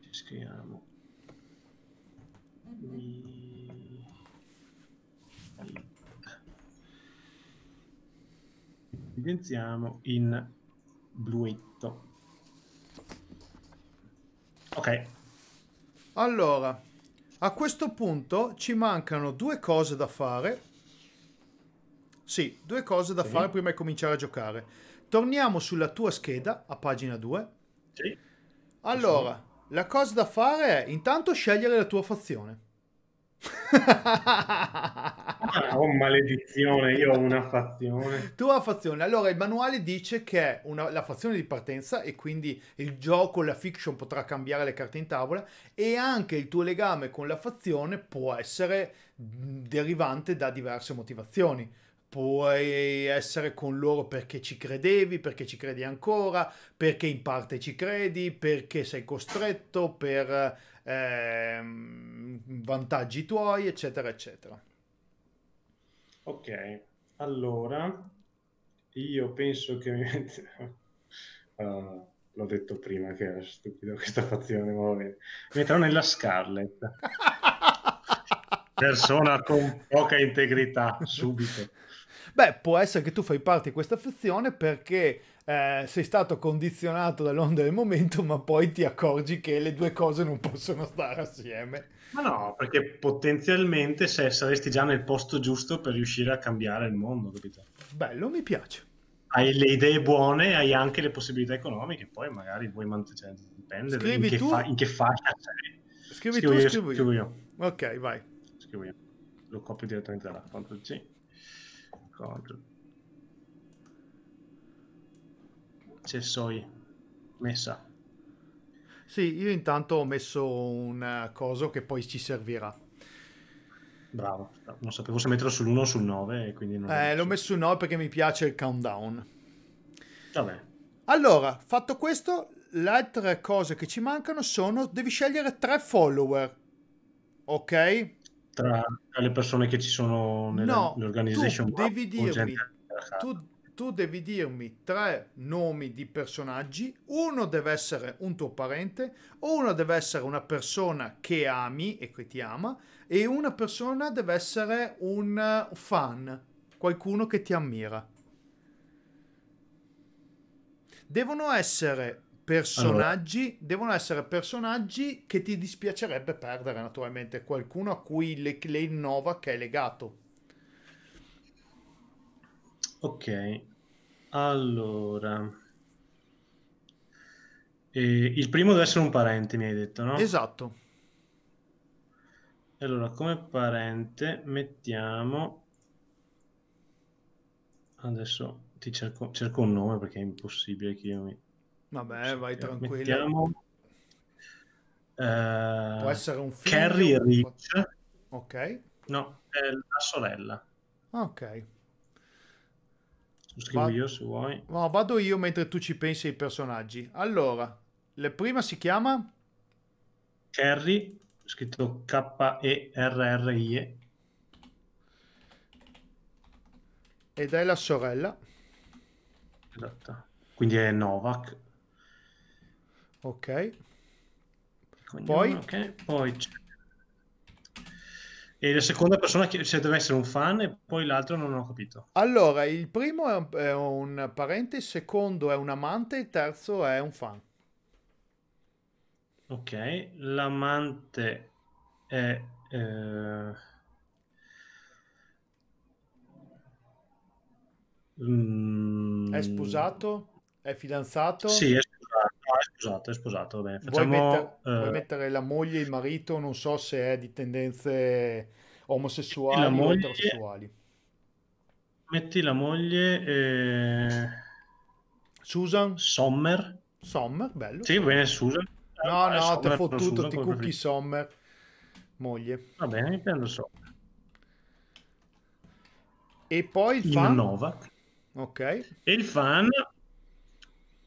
Ci scriviamo. Evidenziamo in bluetto. Ok. Allora, a questo punto ci mancano due cose da fare. Sì, due cose da sì. fare prima di cominciare a giocare. Torniamo sulla tua scheda a pagina 2. Sì. Allora, la cosa da fare è intanto scegliere la tua fazione ah, oh maledizione, io ho una fazione. Tu hai fazione. Allora, il manuale dice che una, la fazione di partenza e quindi il gioco, la fiction potrà cambiare le carte in tavola e anche il tuo legame con la fazione può essere derivante da diverse motivazioni puoi essere con loro perché ci credevi, perché ci credi ancora, perché in parte ci credi, perché sei costretto, per eh, vantaggi tuoi, eccetera, eccetera. Ok, allora io penso che mi metterò... Uh, l'ho detto prima che era stupido questa fazione, ma Mi metterò nella Scarlet. Persona con poca integrità, subito. Beh, può essere che tu fai parte di questa fazione perché eh, sei stato condizionato dall'onda del momento, ma poi ti accorgi che le due cose non possono stare assieme. Ma no, perché potenzialmente se saresti già nel posto giusto per riuscire a cambiare il mondo, capito? Bello, mi piace. Hai le idee buone, hai anche le possibilità economiche, poi magari vuoi mantenere, cioè, dipende in, che tu? Fa- in che fascia sei. Scrivi scrivo tu, io, scrivo, scrivo io. io. Ok, vai. Scrivo io. Lo copio direttamente dalla CTRL C. CTRL Sessoi messa. Sì, io intanto ho messo un eh, coso che poi ci servirà. Bravo, non sapevo se metterlo sull'1 o sul 9, quindi non eh, l'ho messo sul 9 perché mi piace il countdown. Vabbè. Allora, fatto questo, le altre cose che ci mancano sono devi scegliere tre follower. Ok? Tra, le persone che ci sono nell'organization. No, devi dirmi, tu tu devi dirmi tre nomi di personaggi, uno deve essere un tuo parente, uno deve essere una persona che ami e che ti ama, e una persona deve essere un uh, fan, qualcuno che ti ammira. Devono essere personaggi, allora. devono essere personaggi che ti dispiacerebbe perdere, naturalmente, qualcuno a cui le, le innova che è legato. Ok, allora. Eh, il primo deve essere un parente, mi hai detto, no? Esatto. Allora, come parente mettiamo... Adesso ti cerco, cerco un nome perché è impossibile che io mi... Vabbè, vai tranquillo. Mettiamo... Eh, Può essere un figlio. Carrie Rich. Ok. No, è la sorella. Ah, ok. Lo scrivo Va- io se vuoi. No, vado io mentre tu ci pensi ai personaggi. Allora, la prima si chiama? Kerry, scritto K-E-R-R-I-E. Ed è la sorella. Esatto. Quindi è Novak. Ok. Poi? Okay. Poi c'è e la seconda persona che, se deve essere un fan e poi l'altro non ho capito. Allora, il primo è un, è un parente, il secondo è un amante, il terzo è un fan. Ok, l'amante è... Eh... È mm, sposato? È fidanzato? Sì, è sposato, è sposato, bene. Facciamo, vuoi, metter, eh... vuoi, mettere la moglie e il marito, non so se è di tendenze omosessuali la moglie... eterosessuali. Metti la moglie... E... Eh, Susan? Sommer. Sommer, bello. Sì, bene, Susan. No, eh, no, Sommer, ti ho fottuto, ti cucchi Sommer. Moglie. Va bene, mi prendo Sommer. E poi il fan. Innova. Ok. E il fan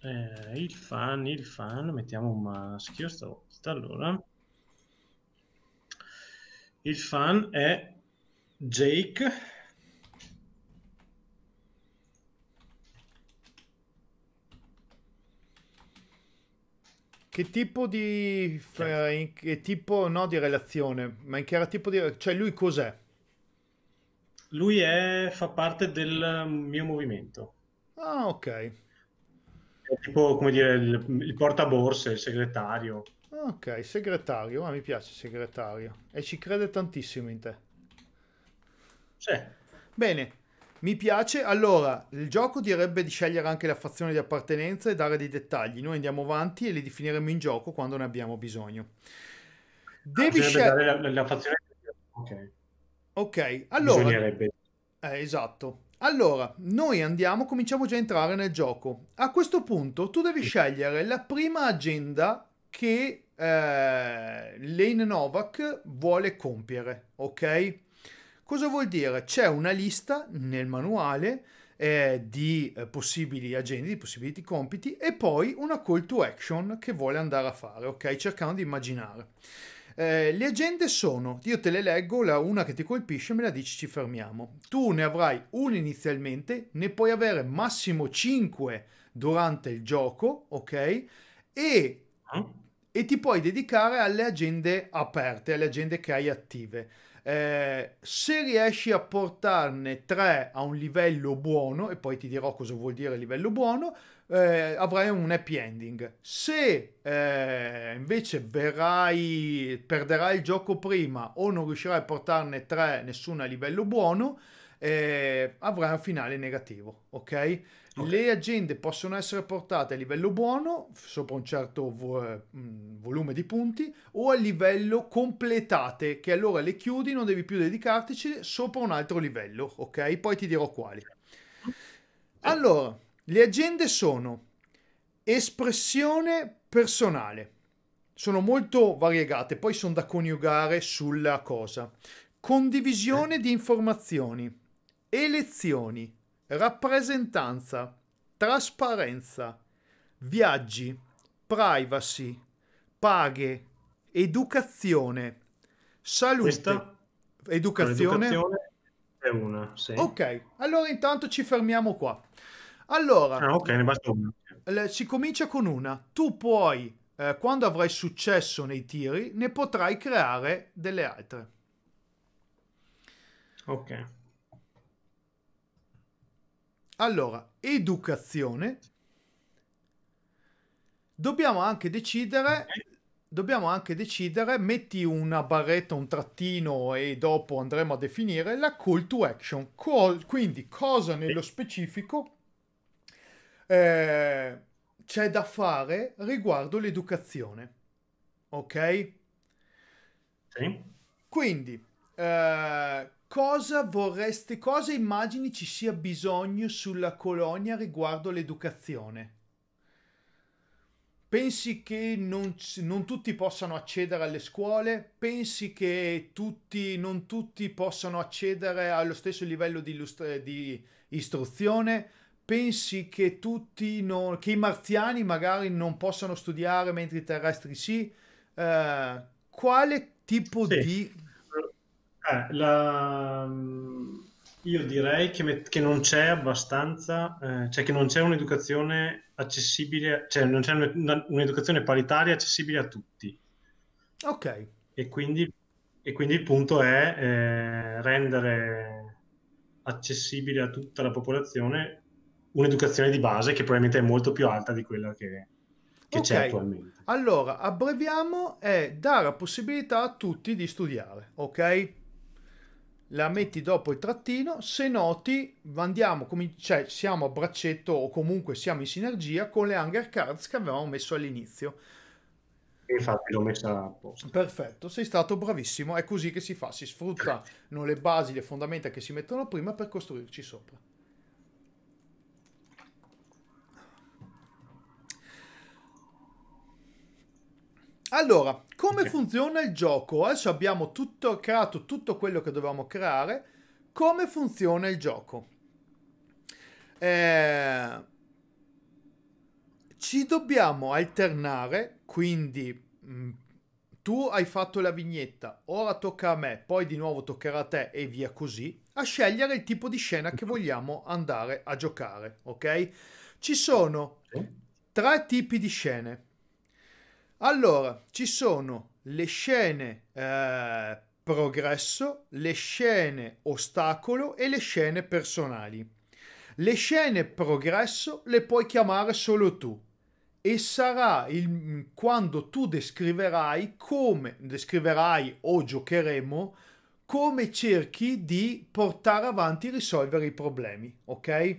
eh, il fan, il fan, mettiamo un maschio stavolta. Allora, il fan è Jake. Che tipo di, f- eh, in, che tipo, no, di relazione? Ma in che era tipo di... Cioè lui cos'è? Lui è, fa parte del mm, mio movimento. Ah, ok tipo, come dire, il, il portaborse, il segretario. Ok, segretario, ma ah, mi piace segretario. E ci crede tantissimo in te. Sì. Bene, mi piace. Allora, il gioco direbbe di scegliere anche la fazione di appartenenza e dare dei dettagli. Noi andiamo avanti e li definiremo in gioco quando ne abbiamo bisogno. Ah, Devi scegliere la, la, fazione. Ok. Ok, allora. Eh, esatto. Allora, noi andiamo, cominciamo già a entrare nel gioco. A questo punto tu devi scegliere la prima agenda che eh, Lane Novak vuole compiere, ok? Cosa vuol dire? C'è una lista nel manuale eh, di eh, possibili agende, di possibili compiti e poi una call to action che vuole andare a fare, ok? Cercando di immaginare. Eh, le agende sono, io te le leggo, la una che ti colpisce me la dici, ci fermiamo. Tu ne avrai una inizialmente, ne puoi avere massimo 5 durante il gioco, ok? E, mm. e ti puoi dedicare alle agende aperte, alle agende che hai attive. Eh, se riesci a portarne 3 a un livello buono, e poi ti dirò cosa vuol dire livello buono, eh, avrai un happy ending. Se eh, invece verrai, perderai il gioco prima o non riuscirai a portarne tre, nessuno a livello buono, eh, avrai un finale negativo, okay? ok? Le agende possono essere portate a livello buono, sopra un certo vo- mm, volume di punti, o a livello completate, che allora le chiudi, non devi più dedicartici, sopra un altro livello, ok? Poi ti dirò quali. Allora, le agende sono espressione personale. Sono molto variegate, poi sono da coniugare sulla cosa. Condivisione di informazioni, elezioni, rappresentanza, trasparenza, viaggi, privacy, paghe, educazione, salute. Questa? Educazione? è una, sì. Ok, allora intanto ci fermiamo qua. Allora, ah, ok, ne basta una. Si comincia con una. Tu puoi, eh, quando avrai successo nei tiri, ne potrai creare delle altre. Ok. Allora, educazione. Dobbiamo anche decidere okay dobbiamo anche decidere, metti una barretta, un trattino e dopo andremo a definire la call to action. Call, quindi cosa nello specifico eh, c'è da fare riguardo l'educazione. Ok? Sì. Quindi, eh, cosa vorresti, cosa immagini ci sia bisogno sulla colonia riguardo l'educazione? Pensi che non, non, tutti possano accedere alle scuole? Pensi che tutti, non tutti possano accedere allo stesso livello di, di istruzione? pensi che tutti non, che i marziani magari non possano studiare mentre i terrestri sì? Eh, quale tipo sì. di... Eh, la... Io direi che, me... che, non c'è abbastanza, eh, cioè che non c'è un'educazione accessibile, cioè non c'è un'educazione paritaria accessibile a tutti. Ok. E quindi, e quindi il punto è eh, rendere accessibile a tutta la popolazione un'educazione di base che probabilmente è molto più alta di quella che, che okay. c'è attualmente. Allora, abbreviamo è dare la possibilità a tutti di studiare, ok? La metti dopo il trattino, se noti andiamo, com- cioè siamo a braccetto o comunque siamo in sinergia con le hunger cards che avevamo messo all'inizio. Infatti l'ho messa apposta. Perfetto, sei stato bravissimo, è così che si fa, si sfruttano le basi, le fondamenta che si mettono prima per costruirci sopra. Allora, come funziona il gioco? Adesso abbiamo tutto, creato tutto quello che dovevamo creare. Come funziona il gioco? Eh, ci dobbiamo alternare, quindi mh, mm, tu hai fatto la vignetta, ora tocca a me, poi di nuovo toccherà a te e via così, a scegliere il tipo di scena che vogliamo andare a giocare, ok? Ci sono tre tipi di scene allora, ci sono le scene eh, progresso, le scene ostacolo e le scene personali. Le scene progresso le puoi chiamare solo tu e sarà il, quando tu descriverai come descriverai o giocheremo come cerchi di portare avanti e risolvere i problemi, ok?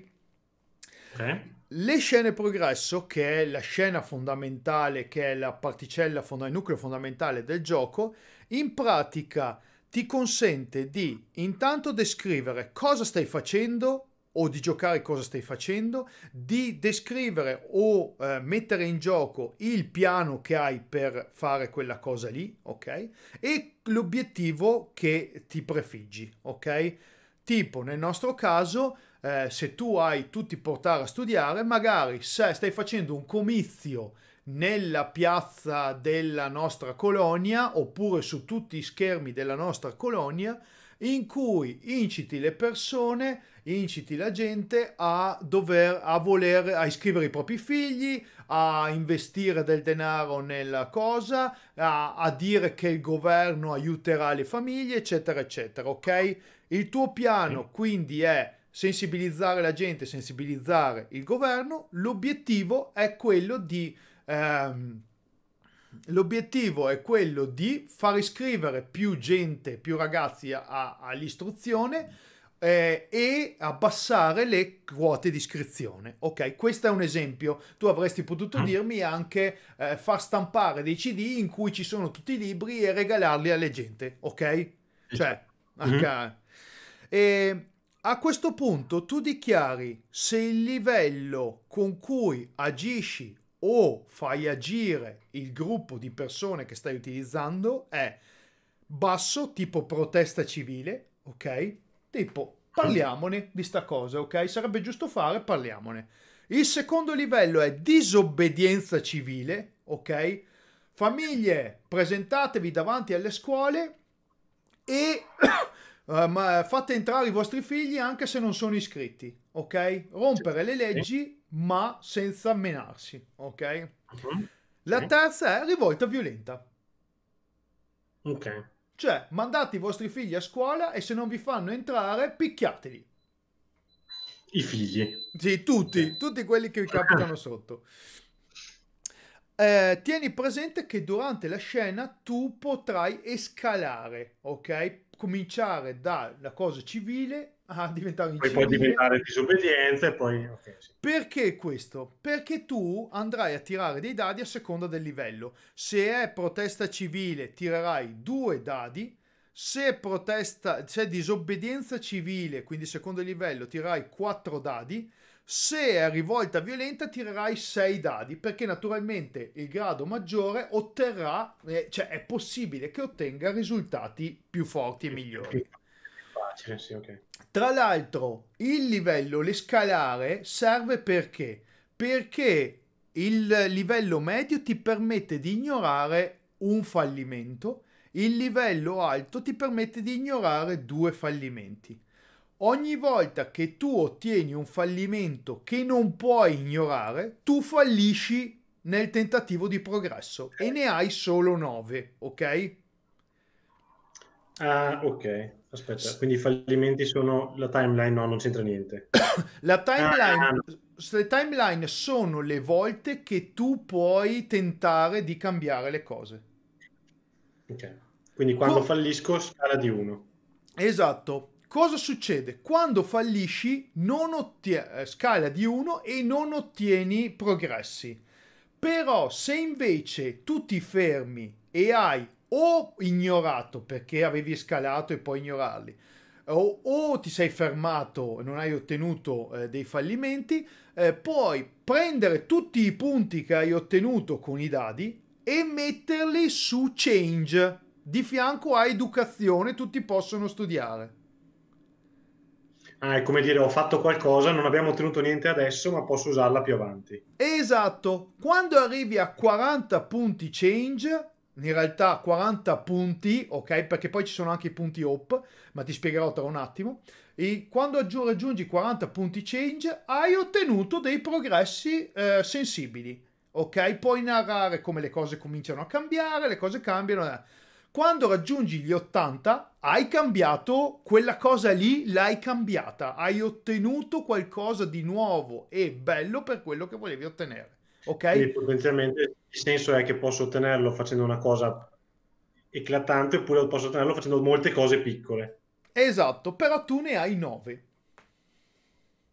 Ok. Le scene progresso, che è la scena fondamentale, che è la particella, il nucleo fondamentale del gioco, in pratica ti consente di intanto descrivere cosa stai facendo o di giocare cosa stai facendo, di descrivere o eh, mettere in gioco il piano che hai per fare quella cosa lì, ok? E l'obiettivo che ti prefiggi, ok? Tipo nel nostro caso eh, se tu hai tutti portare a studiare, magari se stai facendo un comizio nella piazza della nostra colonia oppure su tutti gli schermi della nostra colonia in cui inciti le persone, inciti la gente a dover, a voler, a iscrivere i propri figli, a investire del denaro nella cosa, a, a dire che il governo aiuterà le famiglie, eccetera, eccetera, ok? Il tuo piano mm. quindi è sensibilizzare la gente, sensibilizzare il governo, l'obiettivo è quello di... Ehm, L'obiettivo è quello di far iscrivere più gente, più ragazzi all'istruzione eh, e abbassare le quote di iscrizione. Ok, questo è un esempio. Tu avresti potuto mm. dirmi anche eh, far stampare dei CD in cui ci sono tutti i libri e regalarli alle gente. Ok? Cioè, mm -hmm. okay. E a questo punto tu dichiari se il livello con cui agisci o fai agire il gruppo di persone che stai utilizzando è basso, tipo protesta civile, ok? Tipo parliamone di sta cosa, ok? Sarebbe giusto fare, parliamone. Il secondo livello è disobbedienza civile, ok? Famiglie, presentatevi davanti alle scuole e eh, ma fate entrare i vostri figli anche se non sono iscritti, ok? Rompere le leggi ma senza menarsi, ok? Mhm. La terza è rivolta violenta. Ok. Cioè, mandate i vostri figli a scuola e se non vi fanno entrare, picchiateli. I figli. Sì, tutti, tutti quelli che vi capitano sotto. Eh, tieni presente che durante la scena tu potrai escalare, ok? cominciare dalla cosa civile a diventare incivile. Poi può diventare disobbedienza e poi... Okay, sì. Perché questo? Perché tu andrai a tirare dei dadi a seconda del livello. Se è protesta civile tirerai due dadi, se protesta, c'è disobbedienza civile, quindi secondo il livello, tirai quattro dadi, se è rivolta violenta tirerai 6 dadi perché naturalmente il grado maggiore otterrà, eh, cioè è possibile che ottenga risultati più forti e migliori. Facile, sì, ok Tra l'altro il livello, l'escalare serve perché? Perché il livello medio ti permette di ignorare un fallimento, il livello alto ti permette di ignorare due fallimenti ogni volta che tu ottieni un fallimento che non puoi ignorare, tu fallisci nel tentativo di progresso e ne hai solo 9, ok? Ah, ok. Aspetta, quindi i fallimenti sono la timeline? No, non c'entra niente. la timeline, ah, le timeline sono le volte che tu puoi tentare di cambiare le cose. Ok, quindi quando Con... fallisco scala di 1. Esatto, Cosa succede? Quando fallisci non ottieni eh, scala di 1 e non ottieni progressi. Però se invece tu ti fermi e hai o ignorato perché avevi scalato e poi ignorarli, o, o ti sei fermato e non hai ottenuto eh, dei fallimenti, eh, puoi prendere tutti i punti che hai ottenuto con i dadi e metterli su Change. Di fianco a Educazione tutti possono studiare. Ah, è come dire, ho fatto qualcosa, non abbiamo ottenuto niente adesso, ma posso usarla più avanti. Esatto. Quando arrivi a 40 punti change, in realtà 40 punti, ok? Perché poi ci sono anche i punti op, ma ti spiegherò tra un attimo. E quando raggiungi 40 punti change, hai ottenuto dei progressi eh, sensibili, ok? Puoi narrare come le cose cominciano a cambiare, le cose cambiano. Eh quando raggiungi gli 80, hai cambiato quella cosa lì, l'hai cambiata, hai ottenuto qualcosa di nuovo e bello per quello che volevi ottenere. Ok? Quindi potenzialmente il senso è che posso ottenerlo facendo una cosa eclatante oppure posso ottenerlo facendo molte cose piccole. Esatto, però tu ne hai 9.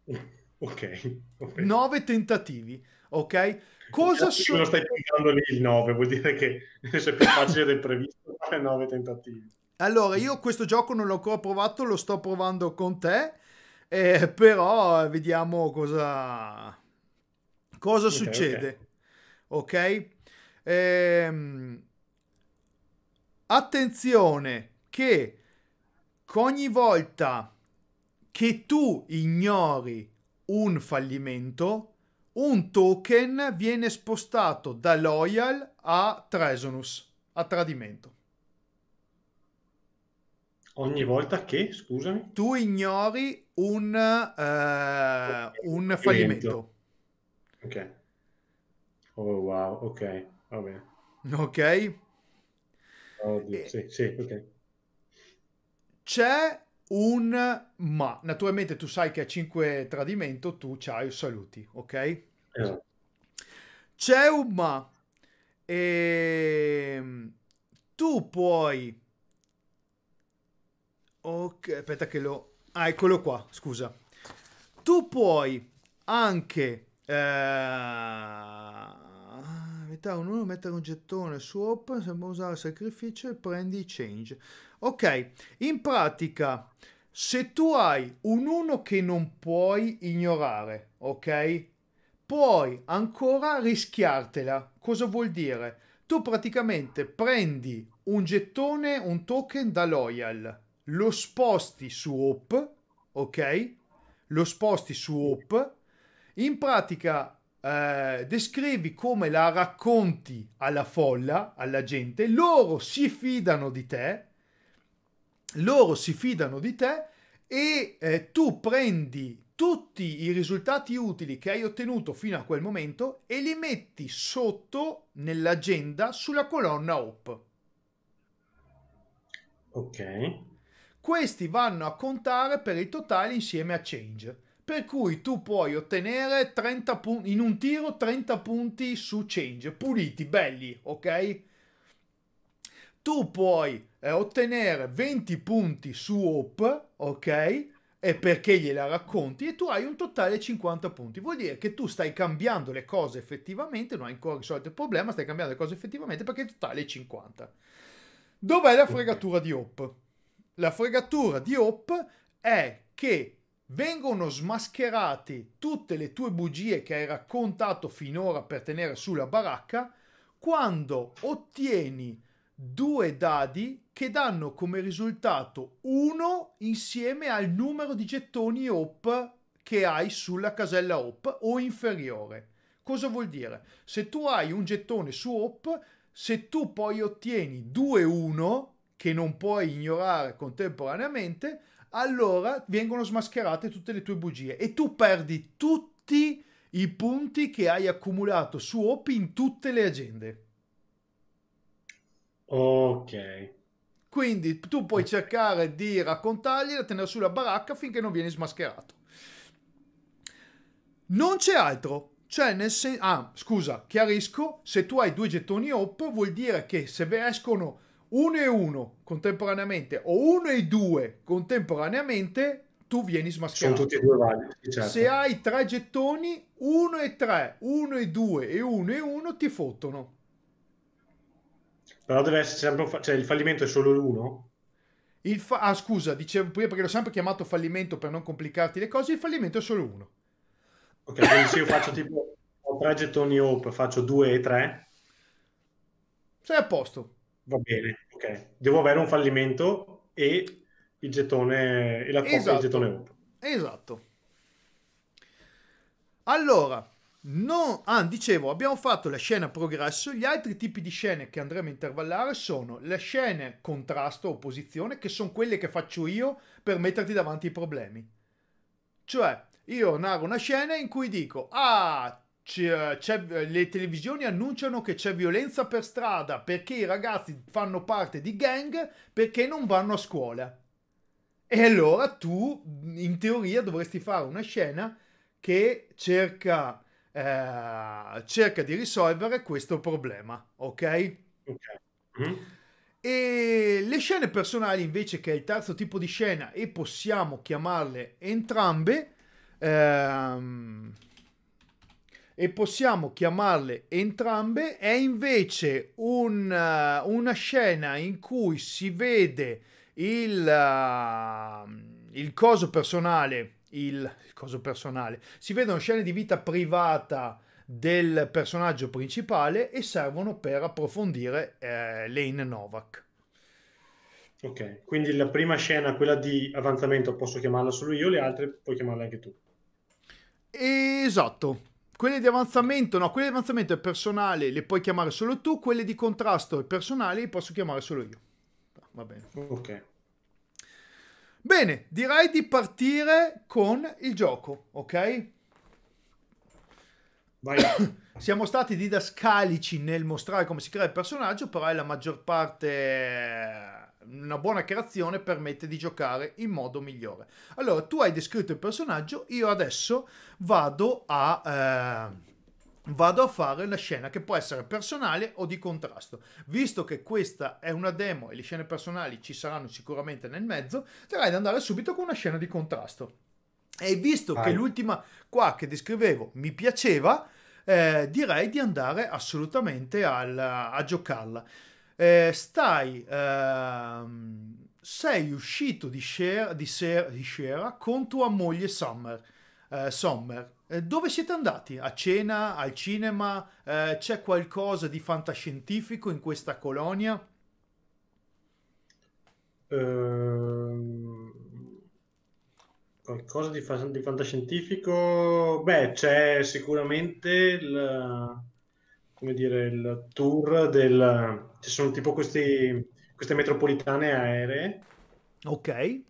ok. 9 okay. tentativi, ok? Cosa cioè, sono? Non stai puntando lì il 9, vuol dire che è più facile del previsto fare 9 tentativi. Allora, io questo gioco non l'ho ancora provato, lo sto provando con te, eh, però vediamo cosa, cosa okay, succede. Ok? okay? Ehm, attenzione che ogni volta che tu ignori un fallimento, un token viene spostato da Loyal a Tresonus, a tradimento. Ogni volta che, scusami? Tu ignori un, eh, un fallimento. Ok. Oh wow, ok, va bene. Ok? Oddio, eh. sì, sì, ok. C'è un ma. Naturalmente tu sai che a 5 tradimento tu c'hai saluti, ok? Esatto. C'è un ma. Ehm, tu puoi... Ok, aspetta che lo... Ah, eccolo qua, scusa. Tu puoi anche... Eh metà un 1 mettere un gettone su open sembra usare sacrificio e prendi change ok in pratica se tu hai un 1 che non puoi ignorare ok puoi ancora rischiartela. Cosa vuol dire? Tu praticamente prendi un gettone, un token da Loyal, lo sposti su Hope, ok? Lo sposti su Hope, in pratica eh, descrivi come la racconti alla folla, alla gente, loro si fidano di te, loro si fidano di te e eh, tu prendi tutti i risultati utili che hai ottenuto fino a quel momento e li metti sotto nell'agenda sulla colonna OP. Ok. Questi vanno a contare per il totale insieme a change, per cui tu puoi ottenere 30 punti in un tiro 30 punti su change, puliti, belli, ok? Tu puoi eh, ottenere 20 punti su OP, ok? e perché gliela racconti e tu hai un totale di 50 punti. Vuol dire che tu stai cambiando le cose effettivamente, non hai ancora risolto il problema, stai cambiando le cose effettivamente perché il totale è 50. Dov'è la fregatura di Hop? La fregatura di Hop è che vengono smascherate tutte le tue bugie che hai raccontato finora per tenere sulla baracca quando ottieni due dadi che danno come risultato 1 insieme al numero di gettoni OP che hai sulla casella OP o inferiore. Cosa vuol dire? Se tu hai un gettone su OP, se tu poi ottieni 2-1, che non puoi ignorare contemporaneamente, allora vengono smascherate tutte le tue bugie e tu perdi tutti i punti che hai accumulato su OP in tutte le agende. Ok. Quindi tu puoi eh. cercare di raccontargli da tenere sulla baracca finché non vieni smascherato. Non c'è altro. Cioè, nel senso... Ah, scusa, chiarisco, se tu hai due gettoni OP, vuol dire che se escono uno e uno contemporaneamente o uno e due contemporaneamente, tu vieni smascherato. Sono tutti e due validi. Certo. Se hai tre gettoni, uno e tre, uno e due e uno e uno ti fottono. Però deve essere sempre un fa- cioè il fallimento è solo l'uno? Fa- ah, scusa, dicevo prima perché l'ho sempre chiamato fallimento per non complicarti le cose. Il fallimento è solo uno. Ok, quindi se io faccio tipo ho tre gettoni hope, faccio due e tre Sei a posto. Va bene, ok. Devo avere un fallimento e il gettone e la esatto. del gettone hope. Esatto. Allora, No, ah, dicevo, abbiamo fatto la scena progresso. Gli altri tipi di scene che andremo a intervallare sono le scene contrasto, opposizione, che sono quelle che faccio io per metterti davanti i problemi. Cioè, io narro una scena in cui dico, ah, le televisioni annunciano che c'è violenza per strada perché i ragazzi fanno parte di gang perché non vanno a scuola. E allora tu, in teoria, dovresti fare una scena che cerca eh, cerca di risolvere questo problema, ok? okay. Mm. E le scene personali invece, che è il terzo tipo di scena e possiamo chiamarle entrambe, ehm, e possiamo chiamarle entrambe, è invece un, uh, una scena in cui si vede il, uh, il coso personale il, il coso personale. Si vedono scene di vita privata del personaggio principale e servono per approfondire eh, Lane Novak. Ok, quindi la prima scena, quella di avanzamento, posso chiamarla solo io, le altre puoi chiamarle anche tu. Esatto. Quelle di avanzamento, no, quelle di avanzamento e personale, le puoi chiamare solo tu, quelle di contrasto e personale, le posso chiamare solo io. Va bene. Ok. Bene, direi di partire con il gioco, ok? Vai. Siamo stati didascalici nel mostrare come si crea il personaggio, però è la maggior parte una buona creazione permette di giocare in modo migliore. Allora, tu hai descritto il personaggio, io adesso vado a... Eh vado a fare una scena che può essere personale o di contrasto. Visto che questa è una demo e le scene personali ci saranno sicuramente nel mezzo, sarai di andare subito con una scena di contrasto. E visto Vai. che l'ultima qua che descrivevo mi piaceva, eh, direi di andare assolutamente al, a giocarla. Eh, stai... Ehm, sei uscito di Sierra, di, Sierra, di Sierra con tua moglie Summer. Eh, Summer eh, dove siete andati? A cena? Al cinema? Eh, c'è qualcosa di fantascientifico in questa colonia? Ehm... Qualcosa di, fa- di, fantascientifico? Beh, c'è sicuramente il, come dire, il tour del... Ci sono tipo questi, queste metropolitane aeree. Ok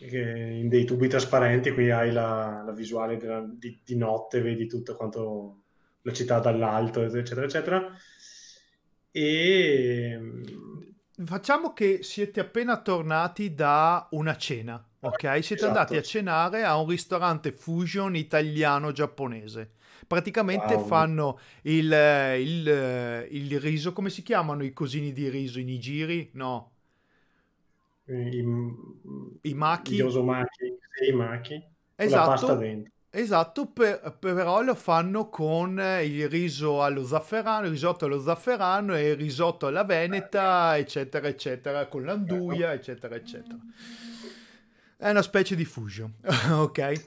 in dei tubi trasparenti, qui hai la, la visuale della, di, di, notte, vedi tutto quanto la città dall'alto, eccetera, eccetera. E mm, facciamo che siete appena tornati da una cena, ok? Siete esatto. andati a cenare a un ristorante fusion italiano-giapponese. Praticamente wow. fanno il, eh, il, eh, il riso, come si chiamano i cosini di riso? I nigiri? No, i, mm, i machi. Gli osomaki, i machi. Esatto. Esatto, per, però lo fanno con eh, il riso allo zafferano, il risotto allo zafferano e il risotto alla veneta, eccetera, eccetera, con l'anduia, certo. eccetera, eccetera. È una specie di fusion, ok?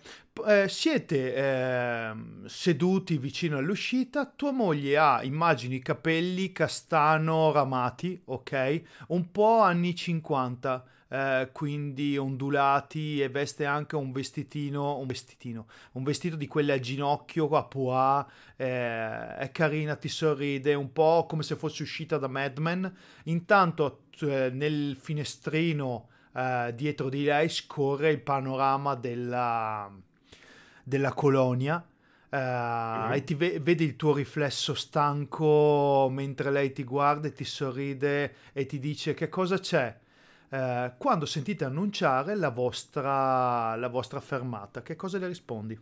Eh, siete eh, seduti vicino all'uscita, tua moglie ha, immagini, capelli castano ramati, ok? Un po' anni 50, eh, quindi ondulati e veste anche un vestitino, un vestitino, un vestito di quelle a ginocchio, a pois, eh, è carina, ti sorride, un po' come se fosse uscita da Mad Men. Intanto eh, nel finestrino eh, dietro di lei scorre il panorama della, della colonia Uh, mm e ti ve- vedi il tuo riflesso stanco mentre lei ti guarda e ti sorride e ti dice che cosa c'è uh, quando sentite annunciare la vostra, la vostra fermata. Che cosa le rispondi?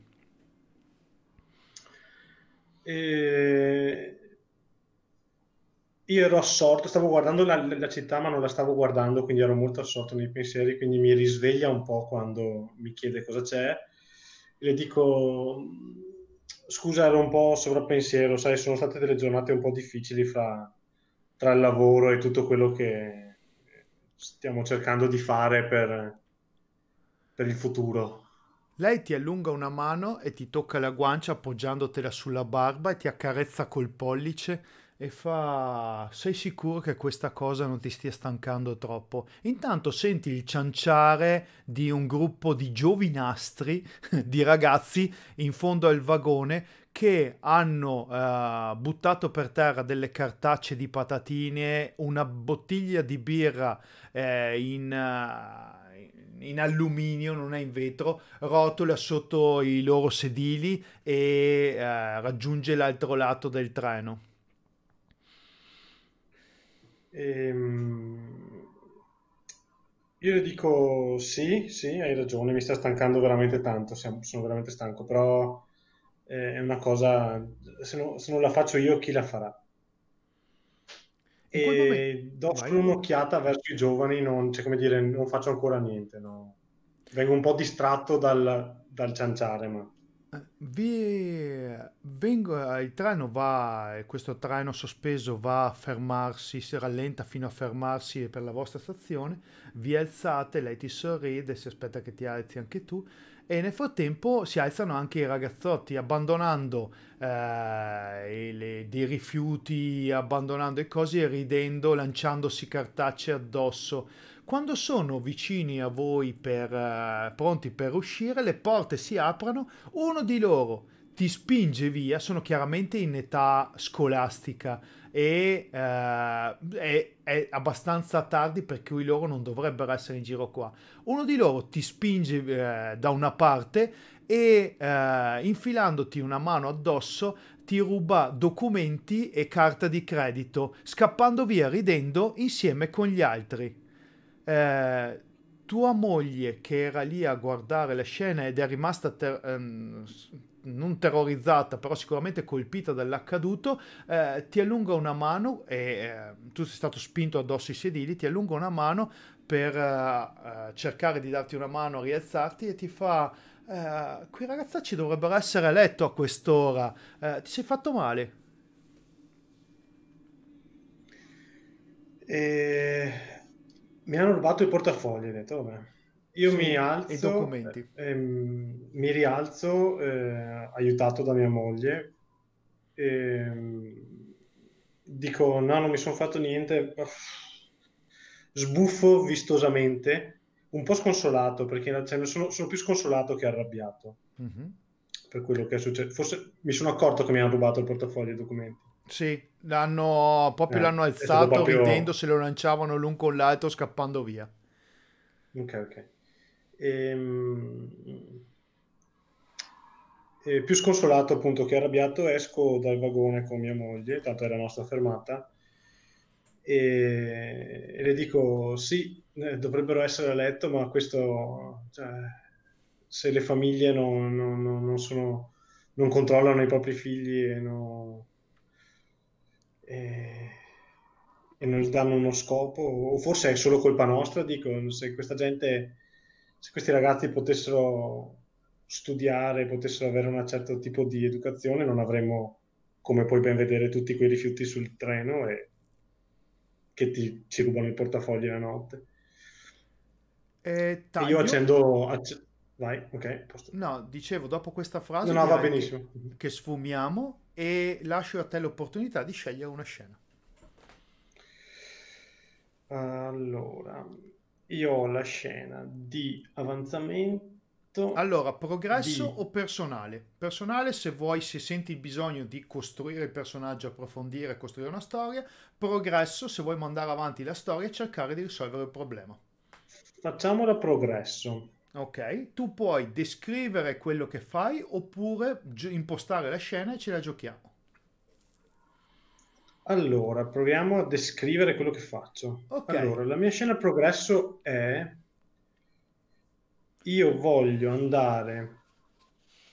Eh, io ero assorto, stavo guardando la, la, città ma non la stavo guardando, quindi ero molto assorto nei pensieri, quindi mi risveglia un po' quando mi chiede cosa c'è. Le dico, scusa, ero un po' sovrappensiero, sai, sono state delle giornate un po' difficili fra, tra il lavoro e tutto quello che stiamo cercando di fare per, per il futuro. Lei ti allunga una mano e ti tocca la guancia appoggiandotela sulla barba e ti accarezza col pollice e fa sei sicuro che questa cosa non ti stia stancando troppo intanto senti il cianciare di un gruppo di giovinastri di ragazzi in fondo al vagone che hanno uh, buttato per terra delle cartacce di patatine una bottiglia di birra eh, in uh, in alluminio, non è in vetro, rotola sotto i loro sedili e eh, raggiunge l'altro lato del treno. Ehm, io le dico sì, sì, hai ragione, mi sta stancando veramente tanto, sono veramente stanco, però eh, è una cosa, se, no, se, non la faccio io chi la farà? In e do solo un'occhiata verso i giovani, non, cioè, come dire, non faccio ancora niente, no? vengo un po' distratto dal, dal cianciare, ma... Vi vengo, eh, il treno va, eh, questo treno sospeso va a fermarsi, si rallenta fino a fermarsi per la vostra stazione, vi alzate, lei ti sorride, si aspetta che ti alzi anche tu e nel frattempo si alzano anche i ragazzotti abbandonando eh, dei rifiuti, abbandonando le cose e ridendo, lanciandosi cartacce addosso quando sono vicini a voi per, uh, pronti per uscire, le porte si aprono, uno di loro ti spinge via, sono chiaramente in età scolastica e uh, è, è, abbastanza tardi per cui loro non dovrebbero essere in giro qua. Uno di loro ti spinge uh, da una parte e uh, infilandoti una mano addosso ti ruba documenti e carta di credito, scappando via ridendo insieme con gli altri eh, tua moglie che era lì a guardare la scena ed è rimasta ter- ehm, non terrorizzata, però sicuramente colpita dall'accaduto, eh, ti allunga una mano e eh, tu sei stato spinto addosso ai sedili, ti allunga una mano per eh, eh cercare di darti una mano a rialzarti e ti fa eh, quei ragazzacci dovrebbero essere a letto a quest'ora, eh, ti sei fatto male? Eh mi hanno rubato il portafoglio, ho detto, vabbè. Io sì, mi alzo, i documenti. Eh, ehm, mi rialzo, eh, aiutato da mia moglie, e, ehm, dico no, non mi sono fatto niente, sbuffo vistosamente, un po' sconsolato, perché cioè, sono, sono, più sconsolato che arrabbiato mm-hmm. per quello che è successo. Forse mi sono accorto che mi hanno rubato il portafoglio e i documenti. Sì, l'hanno, proprio eh, l'hanno alzato proprio... ridendo se lo lanciavano l'un con l'altro scappando via. Ok, ok. Ehm... E eh, più sconsolato appunto che arrabbiato esco dal vagone con mia moglie, tanto era la nostra fermata, e, e le dico sì, eh, dovrebbero essere a letto, ma questo... Cioè, se le famiglie non, non, non, sono, non, controllano i propri figli e non, e, eh, e non ci danno uno scopo, o forse è solo colpa nostra, dico, se questa gente, se questi ragazzi potessero studiare, potessero avere un certo tipo di educazione, non avremmo, come puoi ben vedere, tutti quei rifiuti sul treno e che ti, ci rubano il portafoglio la notte. Eh, taglio... Io accendo... Acc... Vai, ok. Posto. No, dicevo, dopo questa frase no, no, che, che sfumiamo e lascio a te l'opportunità di scegliere una scena. Allora, io ho la scena di avanzamento. Allora, progresso di... o personale? Personale se vuoi, se senti il bisogno di costruire il personaggio, approfondire, costruire una storia. Progresso se vuoi mandare avanti la storia e cercare di risolvere il problema. Facciamola progresso ok? Tu puoi descrivere quello che fai oppure impostare la scena e ce la giochiamo. Allora, proviamo a descrivere quello che faccio. Okay. Allora, la mia scena progresso è io voglio andare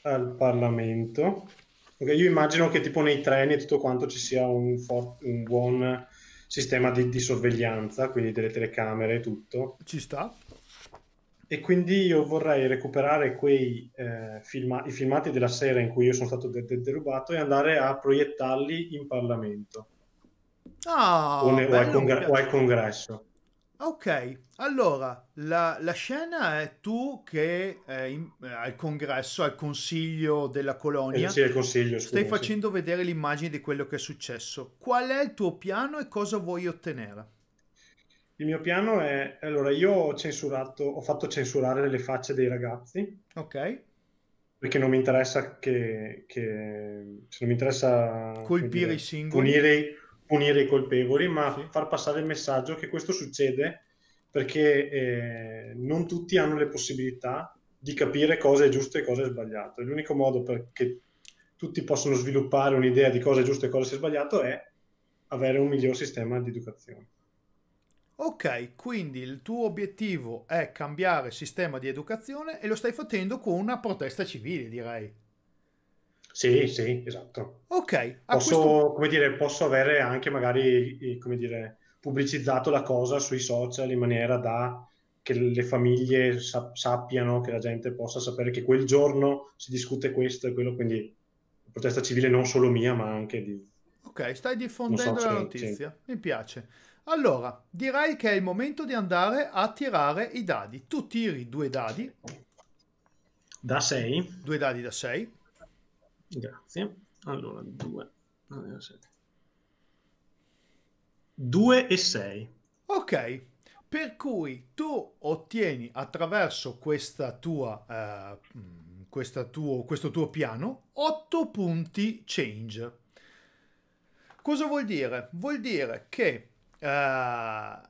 al Parlamento. Okay, io immagino che tipo nei treni e tutto quanto ci sia un, for- un buon sistema di, di sorveglianza, quindi delle telecamere e tutto. Ci sta. E quindi io vorrei recuperare quei, eh, filma- i filmati della sera in cui io sono stato de- de- derubato e andare a proiettarli in Parlamento. Ah, o, ne- o, al congre- o, al congresso. Ok, allora la, la scena è tu che eh, in, eh, al congresso, al consiglio della colonia, eh, sì, consiglio, stai facendo vedere l'immagine di quello che è successo. Qual è il tuo piano e cosa vuoi ottenere? Il mio piano è, allora, io ho censurato, ho fatto censurare le facce dei ragazzi. Ok. Perché non mi interessa che, che se non mi interessa colpire i singoli, punire, punire, i colpevoli, ma sì. far passare il messaggio che questo succede perché eh, non tutti hanno le possibilità di capire cosa è giusto e cosa è sbagliato. L'unico modo perché tutti possono sviluppare un'idea di cosa è giusto e cosa è sbagliato è avere un miglior sistema di educazione. Ok, quindi il tuo obiettivo è cambiare sistema di educazione e lo stai facendo con una protesta civile, direi. Sì, sì, esatto. Ok. Posso, questo... come dire, posso avere anche magari, come dire, pubblicizzato la cosa sui social in maniera da che le famiglie sappiano, che la gente possa sapere che quel giorno si discute questo e quello, quindi protesta civile non solo mia, ma anche di... Ok, stai diffondendo so, la notizia, sì. mi piace. Allora, direi che è il momento di andare a tirare i dadi. Tu tiri due dadi. Da 6. Due dadi da 6. Grazie. Allora, 2. 2 ah, e 6. Ok, per cui tu ottieni attraverso tua, eh, mm, tuo, questo tuo piano 8 punti change. Cosa vuol dire? Vuol dire che Uh,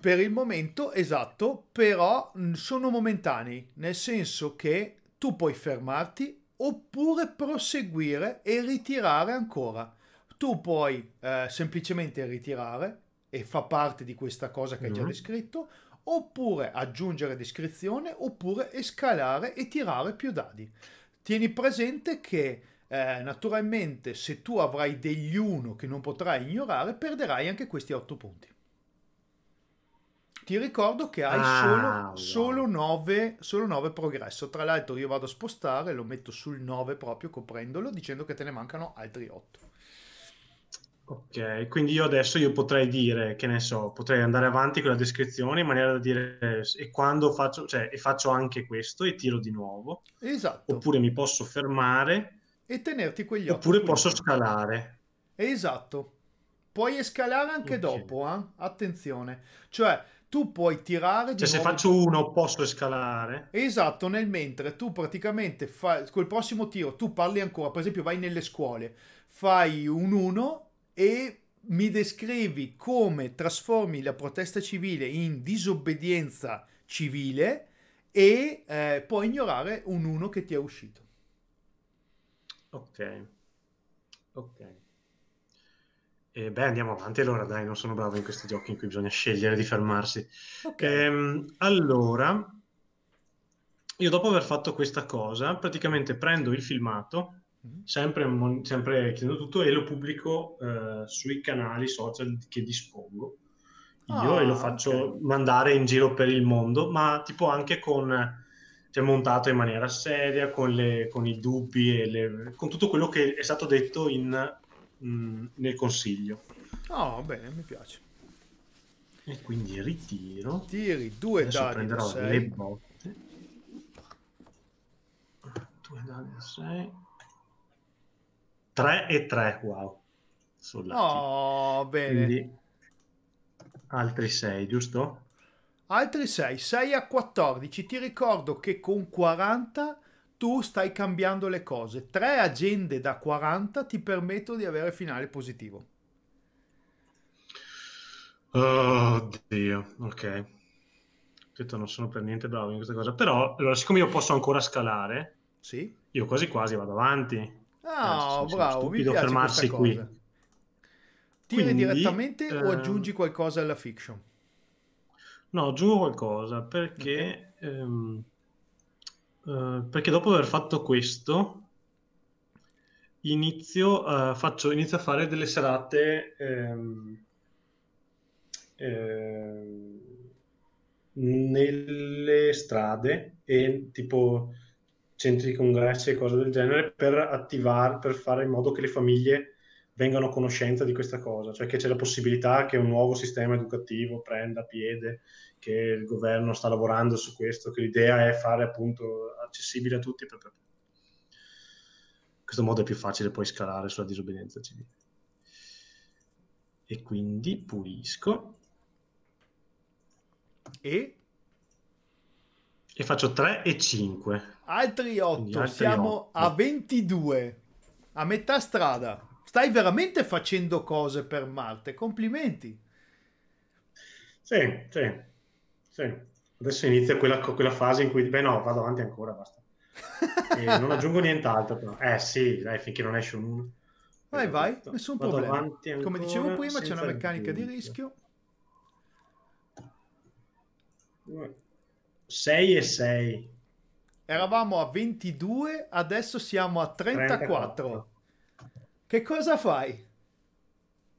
per il momento, esatto, però sono momentanei, nel senso che tu puoi fermarti oppure proseguire e ritirare ancora. Tu puoi eh, semplicemente ritirare e fa parte di questa cosa che mm -hmm. hai già mm-hmm. descritto, oppure aggiungere descrizione, oppure escalare e tirare più dadi. Tieni presente che eh, naturalmente se tu avrai degli 1 che non potrai ignorare, perderai anche questi 8 punti. Ti ricordo che hai ah, solo, 9, wow. progresso. Tra l'altro io vado a spostare, lo metto sul 9 proprio coprendolo dicendo che te ne mancano altri 8. Ok, quindi io adesso io potrei dire, che ne so, potrei andare avanti con la descrizione in maniera da dire e quando faccio, cioè, e faccio anche questo e tiro di nuovo. Esatto. Oppure mi posso fermare e tenerti quegli occhi. Oppure posso scalare. Esatto. Puoi escalare anche okay. dopo, eh? attenzione. Cioè, tu puoi tirare... Cioè, se faccio uno posso escalare. Esatto, nel mentre tu praticamente fai... Col prossimo tiro tu parli ancora, per esempio vai nelle scuole, fai un 1 e mi descrivi come trasformi la protesta civile in disobbedienza civile e eh, puoi ignorare un 1 che ti è uscito. Ok, ok. Eh, beh, andiamo avanti allora, dai, non sono bravo in questi giochi in cui bisogna scegliere di fermarsi. Okay. Ehm, allora, io dopo aver fatto questa cosa, praticamente prendo il filmato, mm-hmm. sempre, mon- sempre chiedendo tutto, e lo pubblico eh, sui canali social che dispongo. Io oh, e lo ah, faccio okay. mandare in giro per il mondo, ma tipo anche con cioè, montato in maniera seria, con, le, con i dubbi e le, con tutto quello che è stato detto in, mh, mm, nel consiglio. Oh, bene, mi piace. E quindi ritiro. Tiri due Adesso dadi. Prenderò le botte. Due dadi da 6. 3 e 3, wow. Sulla oh, bene. Quindi altri 6, giusto? altri 6, 6 a 14. Ti ricordo che con 40 tu stai cambiando le cose. Tre agende da 40 ti permettono di avere finale positivo. Oh Dio, ok. Detto, non sono per niente bravo in questa cosa, però allora, siccome io posso ancora scalare, sì. io quasi quasi vado avanti. Ah, oh, bravo, stupido mi piace fermarsi qui. Tiri Quindi, direttamente ehm... o eh, aggiungi qualcosa alla fiction? No, aggiungo qualcosa perché, okay. ehm, eh, perché dopo aver fatto questo inizio, eh, faccio, inizio a fare delle serate ehm, ehm, nelle strade e tipo centri di congressi e cose del genere per attivare, per fare in modo che le famiglie vengano a conoscenza di questa cosa, cioè che c'è la possibilità che un nuovo sistema educativo prenda piede, che il governo sta lavorando su questo, che l'idea è fare appunto accessibile a tutti. Per, per... In questo modo è più facile poi scalare sulla disobbedienza civile. E quindi pulisco. E? E faccio 3 e 5. Altri 8, altri siamo 8. a 22, a metà strada stai veramente facendo cose per Marte, complimenti. Sì, sì, sì. Adesso inizia quella, quella fase in cui, beh no, vado avanti ancora, basta. non aggiungo nient'altro, però. Eh sì, dai, finché non esce un... Vai, eh, vai, nessun vado problema. Come dicevo prima, c'è una meccanica di rischio. 6 e 6. Eravamo a 22, adesso siamo a 34. 34. Che cosa fai?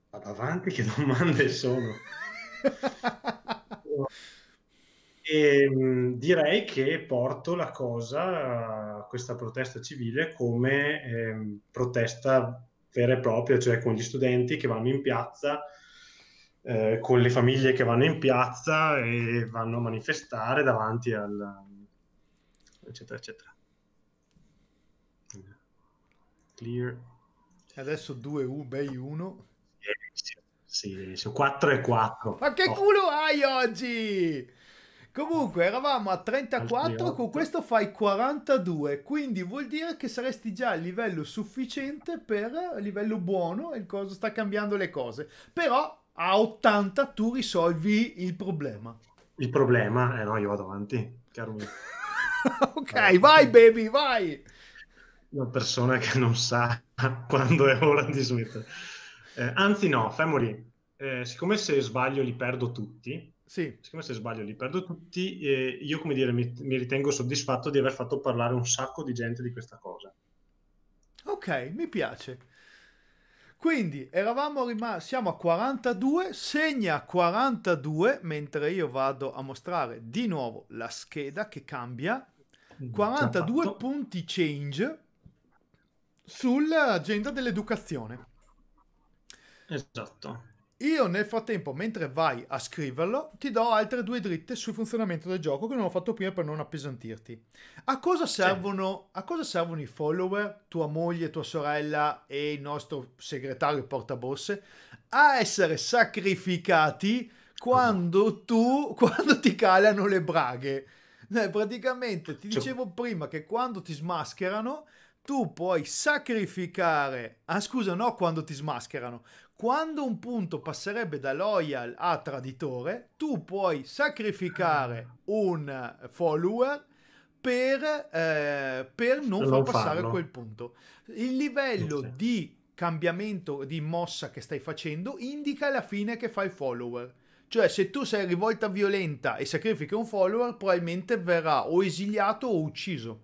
Vado avanti, che domande sono? E, ehm, direi che porto la cosa, questa protesta civile, come eh, protesta vera e propria, cioè con gli studenti che vanno in piazza, eh, con le famiglie che vanno in piazza e vanno a manifestare davanti al... eccetera, eccetera. Clear. Adesso 2 U, bei 1. Sì, sì, 4 e 4. Ma che oh. culo hai oggi? Comunque, eravamo a 34, con questo fai 42, quindi vuol dire che saresti già a livello sufficiente per livello buono e il coso sta cambiando le cose. Però a 80 tu risolvi il problema. Il problema? Eh no, io vado avanti, caro mio. ok, vai baby, vai! una persona che non sa quando è ora di smettere. Eh, anzi no, fai Eh, siccome se sbaglio li perdo tutti, sì. siccome se sbaglio li perdo tutti, eh, io come dire mi, mi, ritengo soddisfatto di aver fatto parlare un sacco di gente di questa cosa. Ok, mi piace. Quindi eravamo rimasti, siamo a 42, segna 42 mentre io vado a mostrare di nuovo la scheda che cambia. 42 punti change sull'agenda dell'educazione. Esatto. Io nel frattempo, mentre vai a scriverlo, ti do altre due dritte sul funzionamento del gioco che non ho fatto prima per non appesantirti. A cosa servono, sì. a cosa servono i follower, tua moglie, tua sorella e il nostro segretario portabosse, a essere sacrificati quando tu, quando ti calano le braghe? Eh, praticamente ti cioè, dicevo prima che quando ti smascherano tu puoi sacrificare. Ah, scusa, no, quando ti smascherano. Quando un punto passerebbe da loyal a traditore, tu puoi sacrificare un follower per, eh, per non, non far passare farlo. quel punto. Il livello sì. di cambiamento di mossa che stai facendo indica la fine che fa il follower. Cioè, se tu sei rivolta violenta e sacrifichi un follower, probabilmente verrà o esiliato o ucciso.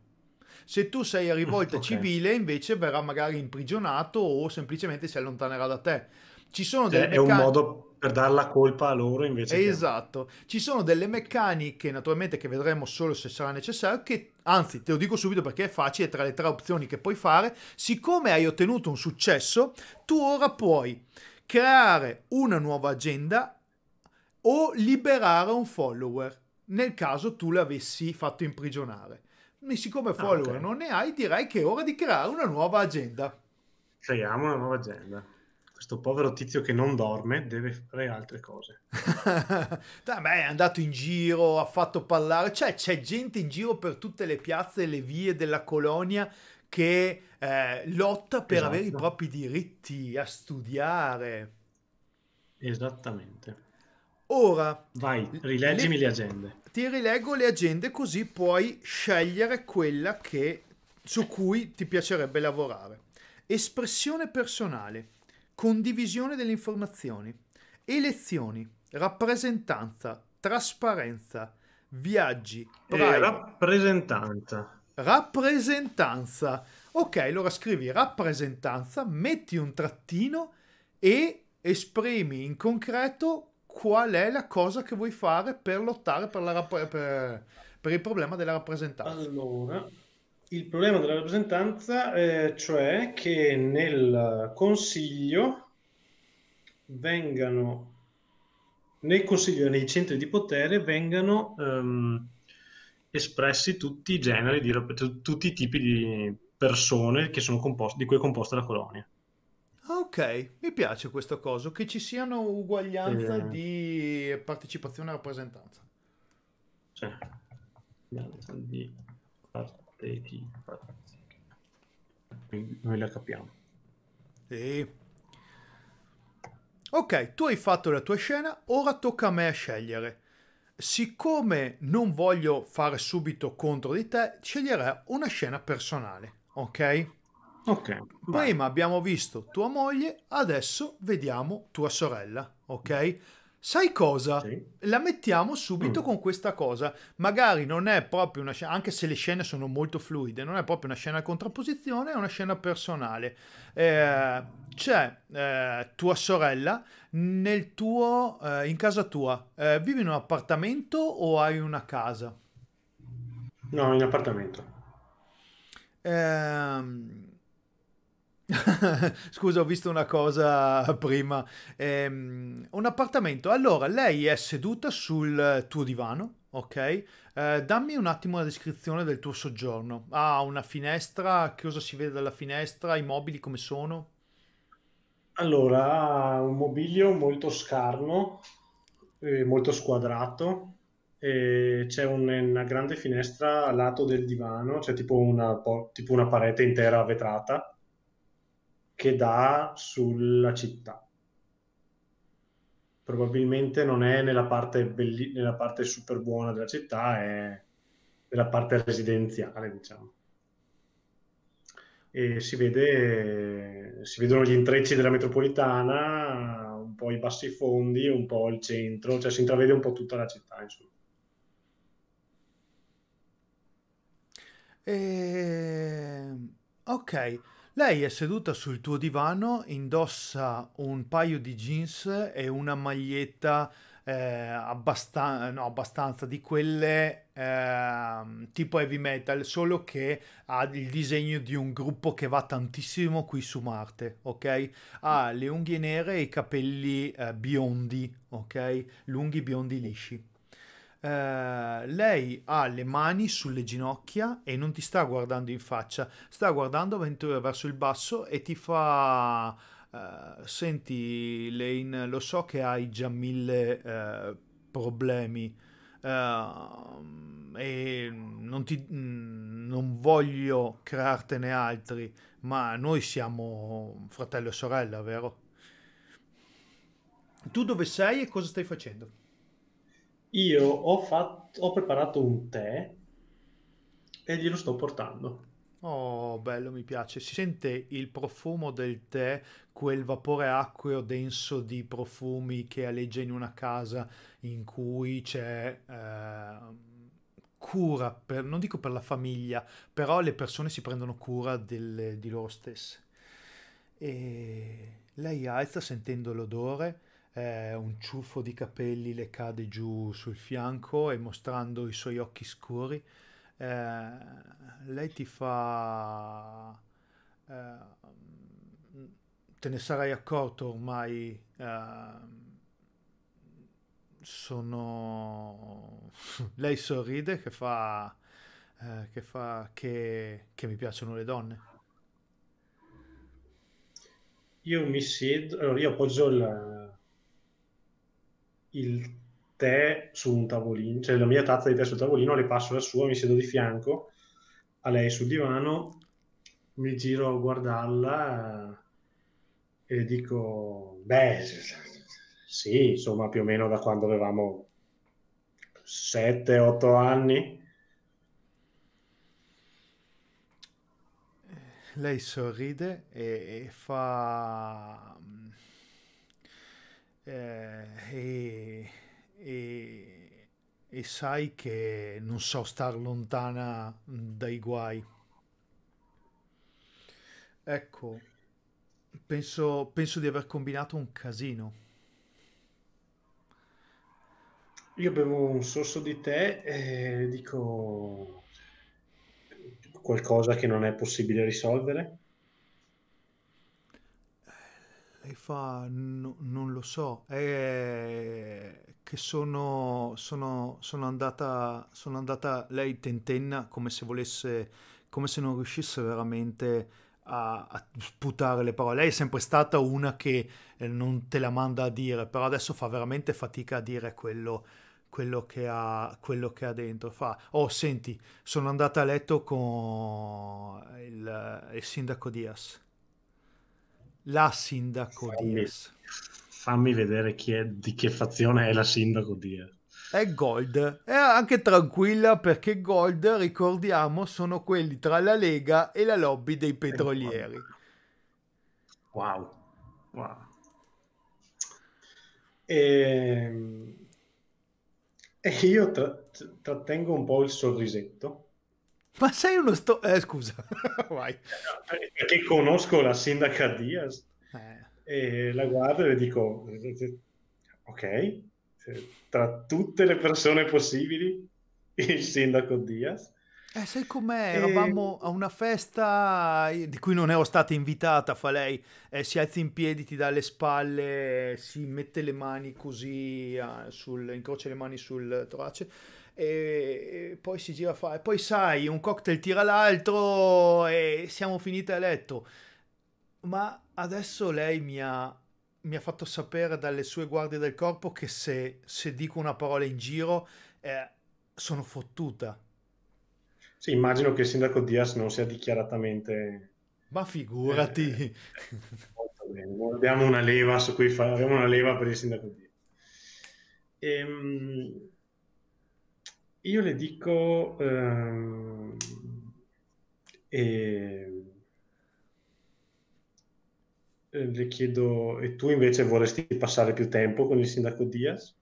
Se tu sei a rivolta okay. civile, invece verrà magari imprigionato o semplicemente si allontanerà da te. Ci sono cioè, delle cioè, meccaniche... È un modo per dare la colpa a loro invece. Esatto. Che... Ci sono delle meccaniche, naturalmente, che vedremo solo se sarà necessario, che anzi, te lo dico subito perché è facile, tra le tre opzioni che puoi fare, siccome hai ottenuto un successo, tu ora puoi creare una nuova agenda o liberare un follower, nel caso tu l'avessi fatto imprigionare siccome follower ah, okay. non ne hai, direi che è ora di creare una nuova agenda. Creiamo una nuova agenda. Questo povero tizio che non dorme deve fare altre cose. Beh, è andato in giro, ha fatto parlare, cioè c'è gente in giro per tutte le piazze e le vie della colonia che eh, lotta per esatto. avere i propri diritti, a studiare. Esattamente. Ora... Vai, rileggimi le, le agende ti rileggo le agende così puoi scegliere quella che, su cui ti piacerebbe lavorare. Espressione personale, condivisione delle informazioni, elezioni, rappresentanza, trasparenza, viaggi, eh, rappresentanza. Rappresentanza. Ok, allora scrivi rappresentanza, metti un trattino e esprimi in concreto qual è la cosa che vuoi fare per lottare per, rap- per, per il problema della rappresentanza. Allora, il problema della rappresentanza, eh, cioè che nel consiglio vengano nel consiglio e nei centri di potere vengano ehm, espressi tutti i generi, di, tutti i tipi di persone che sono composte, di cui è composta la colonia. Ah, ok, mi piace questo coso, che ci siano uguaglianza eh. di partecipazione e rappresentanza. Cioè, uguaglianza di partecipazione. Quindi noi la capiamo. Sì. Ok, tu hai fatto la tua scena, ora tocca a me a scegliere. Siccome non voglio fare subito contro di te, sceglierei una scena personale, ok? Ok. Prima vai. abbiamo visto tua moglie, adesso vediamo tua sorella, ok? Sai cosa? Sì. La mettiamo subito mm. con questa cosa. Magari non è proprio una scena, anche se le scene sono molto fluide, non è proprio una scena a contrapposizione, è una scena personale. Eh, c'è eh, tua sorella nel tuo, eh, in casa tua. Eh, vivi in un appartamento o hai una casa? No, in appartamento. Ehm Scusa, ho visto una cosa prima. Ehm, un appartamento. Allora, lei è seduta sul tuo divano, ok? Eh, dammi un attimo la descrizione del tuo soggiorno. Ha ah, una finestra, cosa si vede dalla finestra? I mobili come sono? Allora, ha un mobilio molto scarno, eh, molto squadrato. E c'è un, una grande finestra a lato del divano, c'è cioè tipo, tipo una parete intera vetrata che dà sulla città. Probabilmente non è nella parte, belli- nella parte super buona della città, è nella parte residenziale, diciamo. E si, vede, si vedono gli intrecci della metropolitana, un po' i bassi fondi, un po' il centro, cioè si intravede un po' tutta la città, insomma. E... Ehm, ok, lei è seduta sul tuo divano, indossa un paio di jeans e una maglietta eh, abbastan- no, abbastanza di quelle eh, tipo heavy metal, solo che ha il disegno di un gruppo che va tantissimo qui su Marte, ok? Ha le unghie nere e i capelli eh, biondi, ok? Lunghi, biondi, lisci. Eh, lei ha le mani sulle ginocchia e non ti sta guardando in faccia, sta guardando verso il basso e ti fa... Eh, senti Lane, lo so che hai già mille eh, problemi ehm, e non, ti, mh, mm, non voglio creartene altri, ma noi siamo fratello e sorella, vero? Tu dove sei e cosa stai facendo? Io ho, fatto, ho preparato un tè e glielo sto portando. Oh, bello, mi piace. Si sente il profumo del tè, quel vapore acqueo denso di profumi che alleggia in una casa in cui c'è eh, cura, per, non dico per la famiglia, però le persone si prendono cura delle, di loro stesse. E lei alza sentendo l'odore eh, un ciuffo di capelli le cade giù sul fianco e mostrando i suoi occhi scuri, eh, lei ti fa... Eh, te ne sarai accorto ormai... Eh, sono... lei sorride che fa... Eh, che, fa che, che mi piacciono le donne. Io mi siedo, allora io appoggio il, il tè su un tavolino, cioè la mia tazza di tè sul tavolino, le passo la sua, mi siedo di fianco a lei sul divano, mi giro a guardarla e le dico, beh, sì, insomma, più o meno da quando avevamo 7-8 anni. Lei sorride e, e fa eh, e, e, e sai che non so star lontana mm, dai guai. Ecco, penso, penso di aver combinato un casino. Io bevo un sorso di tè e dico qualcosa che non è possibile risolvere. E fa, no, non lo so, è che sono, sono, sono, andata, sono andata lei tentenna come se volesse, come se non riuscisse veramente a, a, sputare le parole. Lei è sempre stata una che eh, non te la manda a dire, però adesso fa veramente fatica a dire quello, quello, che, ha, quello che ha dentro. Fa, oh senti, sono andata a letto con il, il sindaco Diaz. La sindaco fammi, Diaz. Fammi vedere è, di che fazione è la sindaco Diaz. È Gold, è anche tranquilla perché Gold, ricordiamo, sono quelli tra la Lega e la lobby dei ecco petrolieri. Wow, wow. E, ehm, e io trattengo un po' il sorrisetto ma sei uno sto... Eh, scusa, vai. Eh, perché conosco la sindaca Diaz eh. e la guardo e le dico, ok, cioè, tra tutte le persone possibili, il sindaco Diaz. Eh, sai com'è? E... Eravamo a una festa eh, di cui non ero stata invitata, fa lei, eh, si alza in piedi, ti dà le spalle, eh, si mette le mani così, sul, incrocia le mani sul torace e poi si gira a fare, poi sai, un cocktail tira l'altro e siamo finite a letto. Ma adesso lei mi ha, mi ha fatto sapere dalle sue guardie del corpo che se, se dico una parola in giro eh, sono fottuta. Sì, immagino che il sindaco Dias non sia dichiaratamente... Ma figurati! Eh, molto bene, abbiamo una leva su cui fare, abbiamo una leva per il sindaco Dias. Ehm io le dico... Ehm, e, le chiedo, e tu invece vorresti passare più tempo con il sindaco Diaz?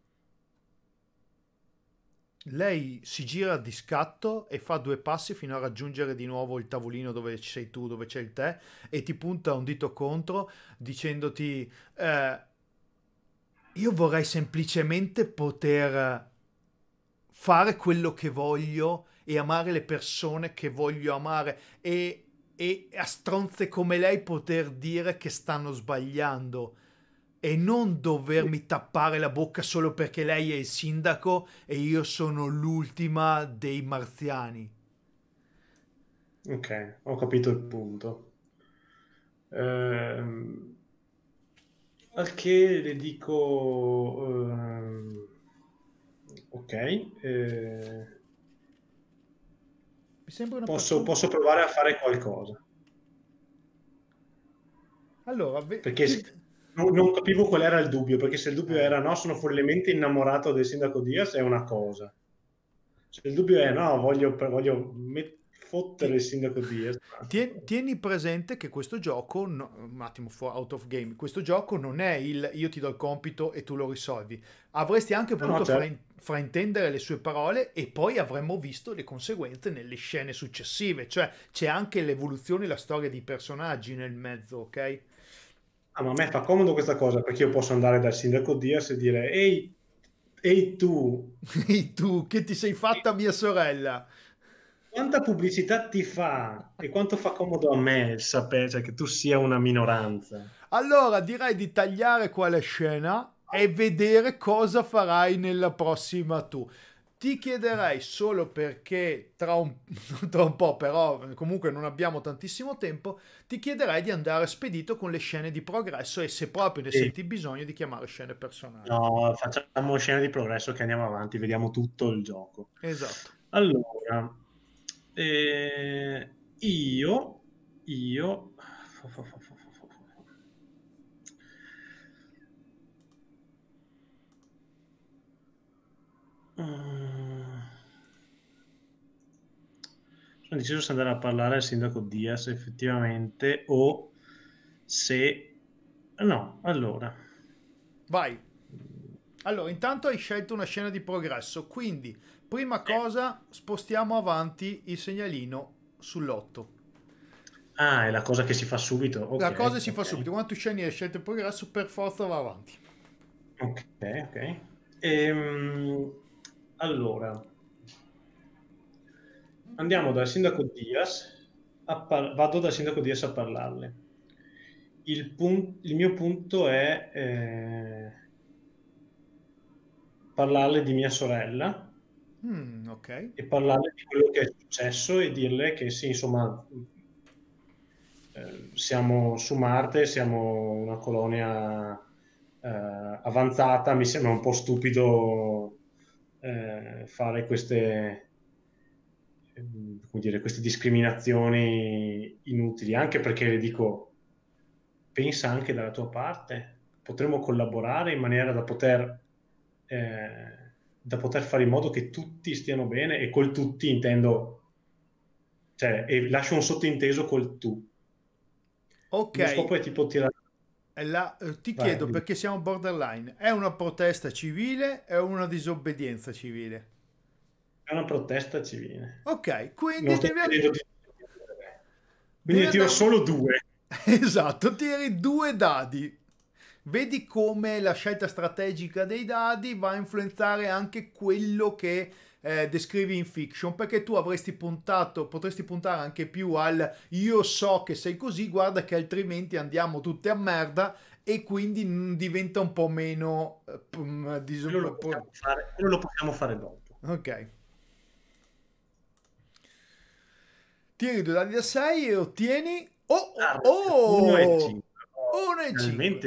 Lei si gira di scatto e fa due passi fino a raggiungere di nuovo il tavolino dove ci sei tu, dove c'è il tè, e ti punta un dito contro dicendoti: eh, Io vorrei semplicemente poter fare quello che voglio e amare le persone che voglio amare e, e a stronze come lei poter dire che stanno sbagliando e non dovermi tappare la bocca solo perché lei è il sindaco e io sono l'ultima dei marziani. Ok, ho capito il punto. Ehm, al che le dico... Ehm, Ok. Eh... Mi sembra una posso, posso provare a fare qualcosa. Allora, ve... perché se... non, non, capivo qual era il dubbio, perché se il dubbio eh. era no, sono follemente innamorato del sindaco Diaz è una cosa. Se il dubbio è no, voglio, voglio met... fottere il sindaco Diaz. Tieni, tieni presente che questo gioco, no, un attimo for out of game, questo gioco non è il io ti do il compito e tu lo risolvi. Avresti anche potuto no, certo. fare fraintendere le sue parole e poi avremmo visto le conseguenze nelle scene successive, cioè c'è anche l'evoluzione e la storia dei personaggi nel mezzo, ok? Ah, ma a me fa comodo questa cosa perché io posso andare dal sindaco Dias e dire ehi, ehi tu, ehi tu, che ti sei fatta mia sorella? Quanta pubblicità ti fa e quanto fa comodo a me il sapere cioè, che tu sia una minoranza? Allora direi di tagliare quale scena e vedere cosa farai nella prossima tu. Ti chiederei solo perché tra un, tra un, po', però comunque non abbiamo tantissimo tempo, ti chiederei di andare spedito con le scene di progresso e se proprio ne sì. senti bisogno di chiamare scene personali. No, facciamo scene di progresso che andiamo avanti, vediamo tutto il gioco. Esatto. Allora, eh, io, io, Sono eh, deciso se andare a parlare al sindaco Dias effettivamente o se... No, allora. Vai. Allora, intanto hai scelto una scena di progresso, quindi prima eh. cosa spostiamo avanti il segnalino sull'8. Ah, è la cosa che si fa subito. Okay, la cosa si fa subito. Quando tu scegli hai scelto il progresso, per forza va avanti. Ok, ok. Ehm allora, andiamo dal sindaco Dias, par- vado dal sindaco Dias a parlarle. Il, pun- il mio punto è eh, parlarle di mia sorella mm, okay. e parlarle di quello che è successo e dirle che sì, insomma, eh, siamo su Marte, siamo una colonia eh, avanzata, mi sembra un po' stupido eh, fare queste, dire, queste discriminazioni inutili, anche perché le dico, pensa anche dalla tua parte, potremmo collaborare in maniera da poter, eh, da poter fare in modo che tutti stiano bene e col tutti intendo, cioè, e lascio un sottinteso col tu. Ok. Il scopo è tipo tirare la, eh, ti chiedo perché siamo borderline, è una protesta civile è una disobbedienza civile? È una protesta civile. Ok, quindi devi... Devi... Quindi devi... tiro solo due. Esatto, tiri due dadi. Vedi come la scelta strategica dei dadi va a influenzare anche quello che eh, descrivi in fiction, perché tu avresti puntato, potresti puntare anche più al io so che sei così, guarda che altrimenti andiamo tutte a merda e quindi diventa un po' meno... Eh, lo possiamo fare, lo possiamo fare dopo. Ok. Tiri due dadi da 6 e ottieni... Oh, oh, 1 e 5.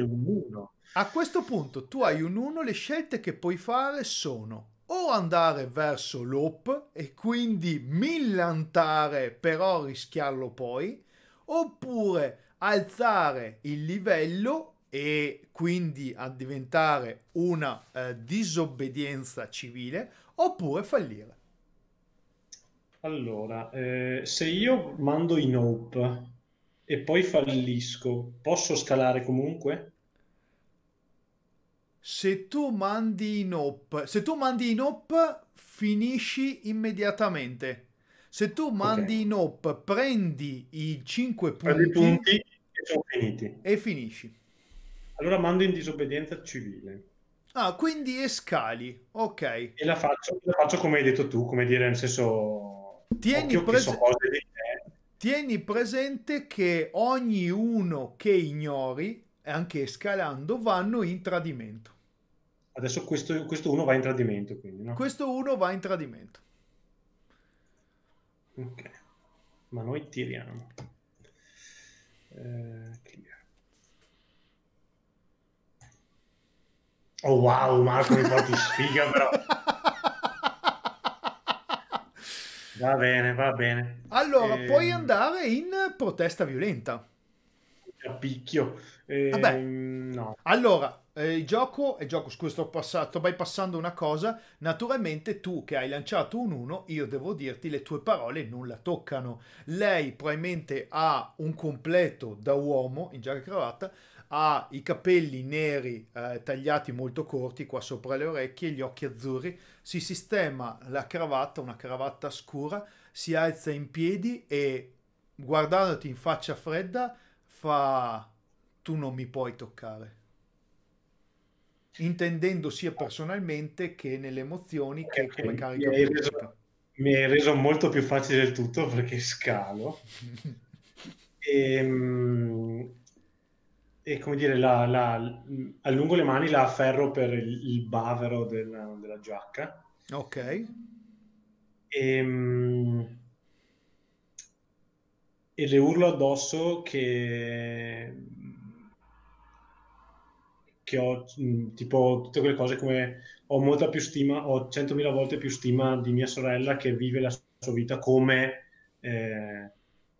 1 un 1. A questo punto tu hai un 1, le scelte che puoi fare sono o andare verso l'op e quindi millantare però rischiarlo poi, oppure alzare il livello e quindi a diventare una eh, disobbedienza civile, oppure fallire. Allora, eh, se io mando in op e poi fallisco, posso scalare comunque? Se tu mandi in op, se tu mandi in op, finisci immediatamente. Se tu mandi okay. in op, prendi i 5 punti, punti e sono finiti. E finisci. Allora mando in disobbedienza civile. Ah, quindi escali, ok. E la faccio, la faccio come hai detto tu, come dire, nel senso... Tieni, di te. Tieni presente che ogni uno che ignori anche scalando vanno in tradimento. Adesso questo, questo uno va in tradimento, quindi, no? Questo uno va in tradimento. Ok, ma noi tiriamo. Eh, clear. Oh wow, Marco mi porti sfiga però. Va bene, va bene. Allora, e... Eh, puoi andare in protesta violenta picchio. Eh, Vabbè. Ehm, no. Allora, eh, il gioco, il eh, gioco scusa, sto, pass- sto bypassando una cosa. Naturalmente, tu che hai lanciato un 1, io devo dirti, le tue parole non la toccano. Lei probabilmente ha un completo da uomo in giacca e cravatta. Ha i capelli neri eh, tagliati molto corti qua sopra le orecchie, gli occhi azzurri. Si sistema la cravatta, una cravatta scura. Si alza in piedi e guardandoti in faccia fredda fa tu non mi puoi toccare. Intendendo sia personalmente che nelle emozioni che okay, come carico. Mi hai, reso, mi hai reso molto più facile il tutto perché scalo. e, ehm, e come dire, la, la, allungo le mani, la afferro per il, il bavero della, della giacca. Ok. E, ehm, e le urlo addosso che, che ho mm, tipo tutte quelle cose come ho molta più stima, ho 100.000 volte più stima di mia sorella che vive la sua vita come, eh,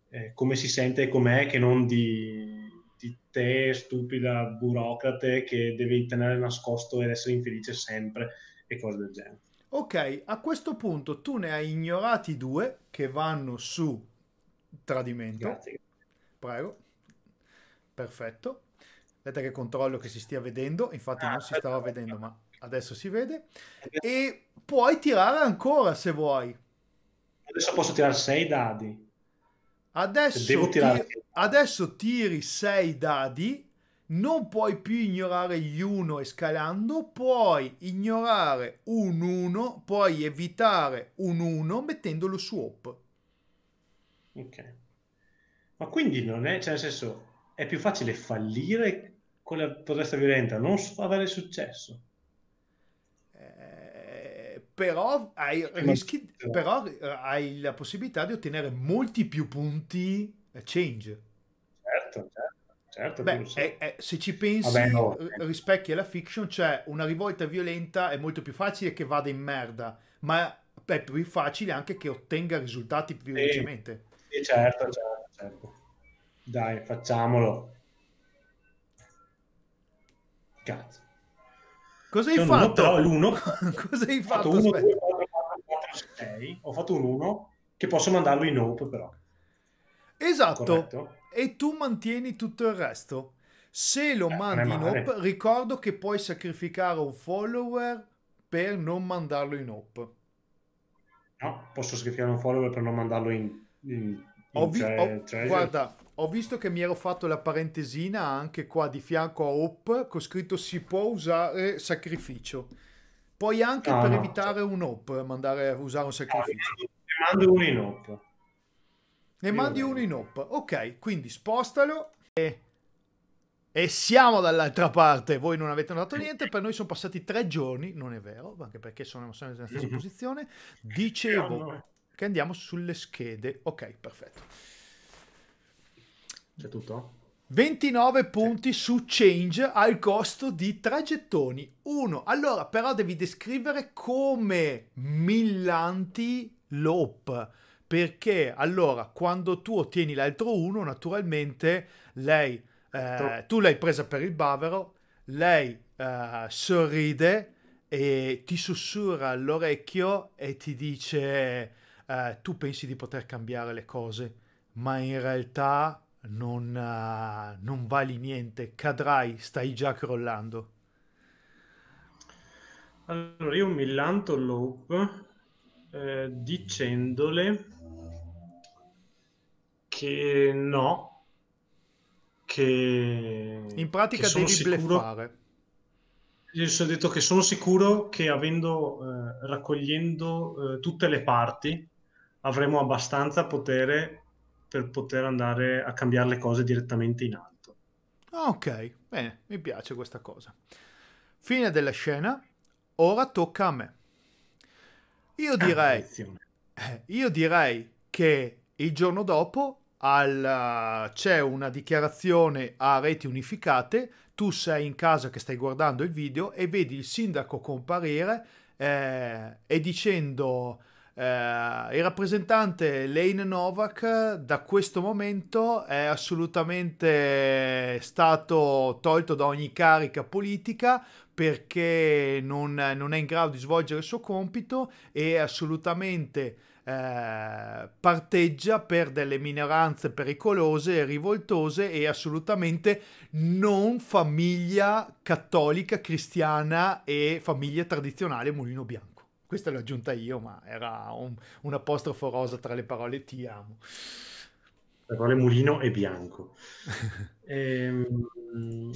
eh, come si sente e com'è che non di, di te stupida burocrate che devi tenere nascosto ed essere infelice sempre e cose del genere. Ok, a questo punto tu ne hai ignorati due che vanno su Tradimento. Grazie. Prego. Perfetto. Vedete che controllo che si stia vedendo, infatti ah, non si ah, stava vedendo, ma adesso si vede. E puoi tirare ancora se vuoi. Adesso posso tirare 6 dadi. Adesso, Devo tir- adesso tiri 6 dadi, non puoi più ignorare gli 1 e scalando, puoi ignorare un 1, puoi evitare un 1 mettendolo su op. Ok. Ma quindi non è, cioè nel senso, è più facile fallire con la protesta violenta, non avere successo. Eh, però, hai rischi, però eh, hai la possibilità di ottenere molti più punti eh, change. Certo, certo. Certo, Beh, è, è, se ci pensi, Vabbè, no. rispecchia la fiction, cioè una rivolta violenta è molto più facile che vada in merda, ma è più facile anche che ottenga risultati più velocemente certo, certo, certo. Dai, facciamolo. Cazzo. Cosa hai Sono fatto? Però l'uno. Cosa hai fatto? 1, 2, 4, 4, 4, 6. Ho fatto un 1 che posso mandarlo in hope però. Esatto. Corretto? E tu mantieni tutto il resto. Se lo eh, mandi in hope, ricordo che puoi sacrificare un follower per non mandarlo in hope. No, posso sacrificare un follower per non mandarlo in, in ho, vi- ho, guarda, ho visto che mi ero fatto la parentesina anche qua di fianco a Hop, con scritto si può usare sacrificio. Puoi anche no, ah, per no. evitare un Hop, mandare a usare un sacrificio. Eh, ne mando uno in Hop. Ne Io mandi uno in Hop. Ok, quindi spostalo e... E siamo dall'altra parte. Voi non avete notato niente. Per noi sono passati tre giorni, non è vero, anche perché sono nella stessa mhm. posizione. Dicevo che andiamo sulle schede. Ok, perfetto. C'è tutto? 29 punti sì. su Change al costo di 3 gettoni. 1. Allora, però devi descrivere come millanti l'OP. Perché allora, quando tu ottieni l'altro 1, naturalmente lei, eh, tu l'hai presa per il bavero, lei eh, sorride e ti sussurra all'orecchio e ti dice eh, tu pensi di poter cambiare le cose, ma in realtà non, uh, non vali niente, cadrai, stai già crollando. Allora, io mi lanto Lope eh, dicendole che no, che... In pratica che devi sicuro... bleffare. Io sono detto che sono sicuro che avendo, eh, raccogliendo eh, tutte le parti, avremo abbastanza potere per poter andare a cambiare le cose direttamente in alto. Ah, ok, bene, mi piace questa cosa. Fine della scena, ora tocca a me. Io direi, eh, io direi che il giorno dopo al, eh, c'è una dichiarazione a reti unificate, tu sei in casa che stai guardando il video e vedi il sindaco comparire eh, e dicendo eh, il rappresentante Lane Novak da questo momento è assolutamente stato tolto da ogni carica politica perché non, non è in grado di svolgere il suo compito e assolutamente eh, parteggia per delle minoranze pericolose e rivoltose e assolutamente non famiglia cattolica, cristiana e famiglia tradizionale mulino bianco questa l'ho aggiunta io, ma era un, un apostrofo rosa tra le parole ti amo. Le parole mulino e bianco. e, ehm,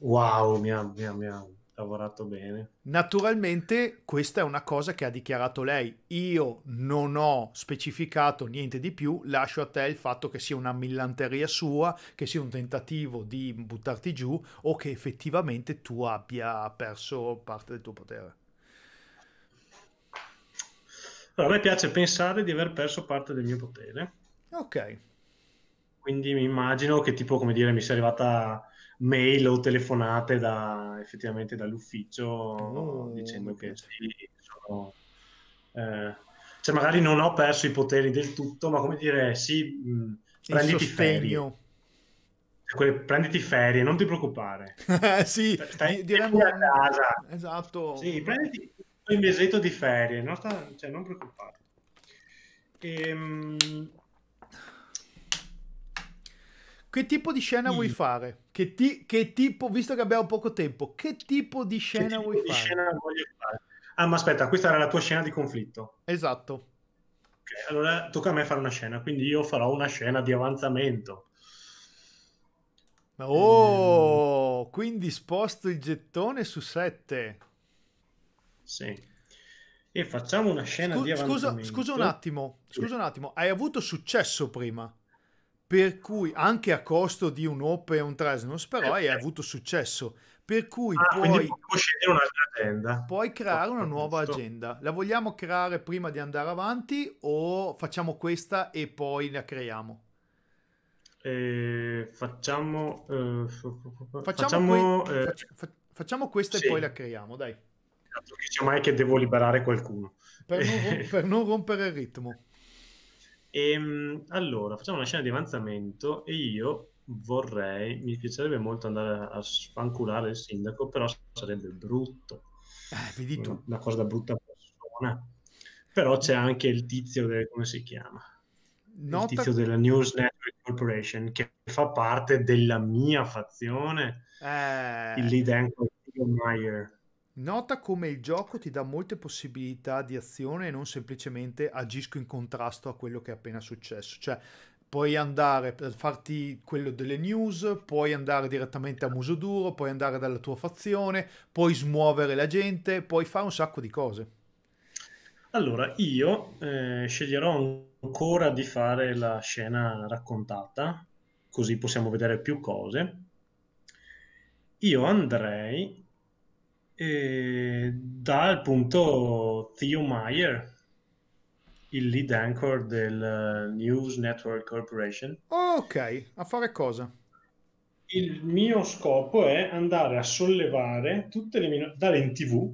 wow, mi ha, mi, ha, mi ha lavorato bene. Naturalmente questa è una cosa che ha dichiarato lei. Io non ho specificato niente di più, lascio a te il fatto che sia una millanteria sua, che sia un tentativo di buttarti giù o che effettivamente tu abbia perso parte del tuo potere. Allora, a me piace pensare di aver perso parte del mio potere. Ok. Quindi mi immagino che tipo, come dire, mi sia arrivata mail o telefonate da, effettivamente dall'ufficio oh, dicendo okay. che sì, sono... Eh, cioè magari non ho perso i poteri del tutto, ma come dire, sì, mh, mm, prenditi ferie. Cioè, quelle, prenditi ferie, non ti preoccupare. sì, stai, diremmo... a casa. Esatto. Sì, prenditi, un mesetto di ferie, non, sta, cioè, non preoccupate. Ehm... Che tipo di scena sì. vuoi mm. fare? Che, ti, che, tipo, visto che abbiamo poco tempo, che tipo di scena tipo vuoi di fare? Scena fare? Ah, ma aspetta, questa era la tua scena di conflitto. Esatto. allora tocca a me fare una scena, quindi io farò una scena di avanzamento. Oh, mm. quindi sposto il gettone su 7. Sì. E facciamo una scena Scu- di avanzamento. Scusa, scusa un attimo, scusa un attimo, hai avuto successo prima, per cui anche a costo di un OP e un Tresnos, però eh, okay. hai avuto successo, per cui ah, puoi, puoi creare una nuova agenda. La vogliamo creare prima di andare avanti o facciamo questa e poi la creiamo? Eh, facciamo, eh, facciamo, facciamo, qui, eh, facciamo, questa sì. e poi la creiamo, dai esatto, dice mai che devo liberare qualcuno. Per non, per non rompere il ritmo. E, ehm, allora, facciamo una scena di avanzamento e io vorrei, mi piacerebbe molto andare a sfanculare il sindaco, però sarebbe brutto. Eh, vedi tu. Una cosa brutta persona. Però c'è anche il tizio, del, come si chiama? Nota... Il tizio della News Network Corporation che fa parte della mia fazione. Eh... Il leader Meyer. Nota come il gioco ti dà molte possibilità di azione e non semplicemente agisco in contrasto a quello che è appena successo. Cioè, puoi andare per farti quello delle news, puoi andare direttamente a muso duro, puoi andare dalla tua fazione, puoi smuovere la gente, puoi fare un sacco di cose. Allora, io eh, sceglierò ancora di fare la scena raccontata, così possiamo vedere più cose. Io andrei e dal punto Theo Meyer, il lead anchor del eh, News Network Corporation. ok, a fare cosa? Il mio scopo è andare a sollevare tutte le minoranze, dare in tv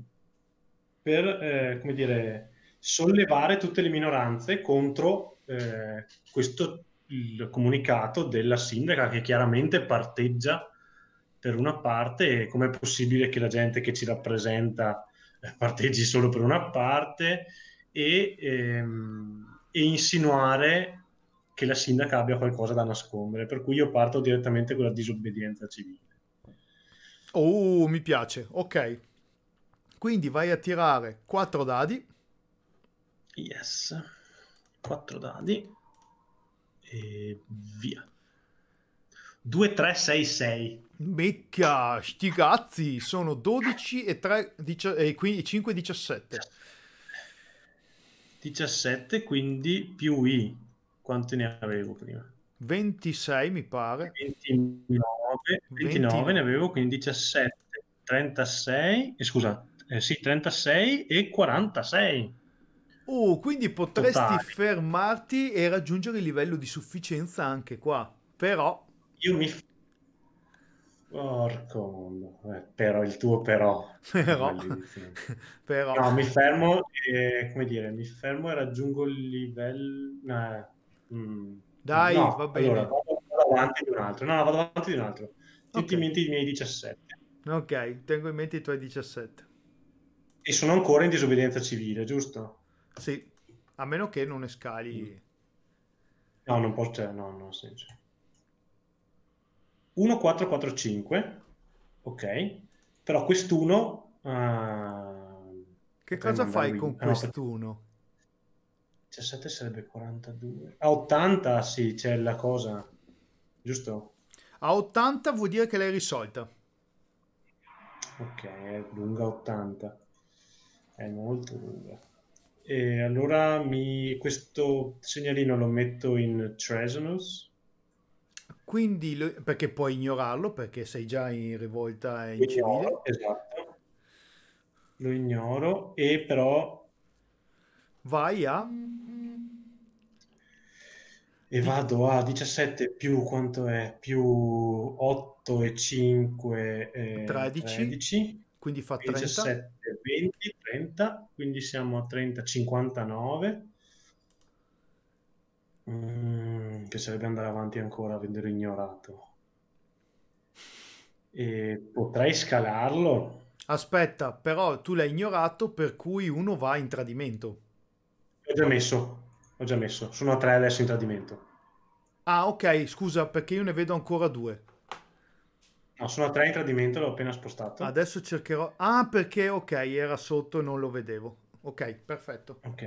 per, eh, come dire, sollevare tutte le minoranze contro eh, questo comunicato della sindaca che chiaramente parteggia per una parte e com'è possibile che la gente che ci rappresenta eh, parteggi solo per una parte e, ehm, e insinuare che la sindaca abbia qualcosa da nascondere. Per cui io parto direttamente con la disobbedienza civile. Oh, mi piace. Ok. Quindi vai a tirare 4 dadi. Yes. 4 dadi. E via. 2, 3, 6, 6. Mecca, sti cazzi, sono 12 e, 3, 10, e 15, 5, 17. 17, quindi più I. Quanti ne avevo prima? 26 mi pare. 29, 29, 29. ne avevo, quindi 17, 36, eh, scusa, eh, sì, 36 e 46. Oh, quindi potresti Totale. fermarti e raggiungere il livello di sufficienza anche qua. Però... Io mi Porco mondo, eh, però il tuo però. però. però. No, mi fermo e, eh, come dire, mi fermo e raggiungo il livello... Eh, mm. Dai, no, va bene. Allora, vado, avanti di un altro. No, vado avanti di un altro. Okay. Tutti in i miei 17. Ok, tengo in mente i tuoi 17. E sono ancora in disobbedienza civile, giusto? Sì, a meno che non escali... Mm. No, non posso, no, non ha senso. 1, 4, 4, 5, ok, però quest'uno... Uh, che cosa fai con ah, quest'uno? No, 17 sarebbe 42. A 80 sì, c'è la cosa, giusto? A 80 vuol dire che l'hai risolta. Ok, è lunga 80. È molto lunga. E allora mi... questo segnalino lo metto in Tresonus. Quindi, perché puoi ignorarlo, perché sei già in rivolta in ignoro, civile. Esatto. Lo ignoro e però... Vai a... E vado a 17 più quanto è? Più 8 e 5 e 13. 13. Quindi fa 30. 17, 20, 30. Quindi siamo a 30, 59. Mm, piacerebbe andare avanti ancora a vedere ignorato. E potrei scalarlo. Aspetta, però tu l'hai ignorato, per cui uno va in tradimento. Ho già messo, ho già messo. Sono a tre adesso in tradimento. Ah, ok, scusa, perché io ne vedo ancora due. No, sono a tre in tradimento, l'ho appena spostato. Adesso cercherò... Ah, perché, ok, era sotto e non lo vedevo. Ok, perfetto. Ok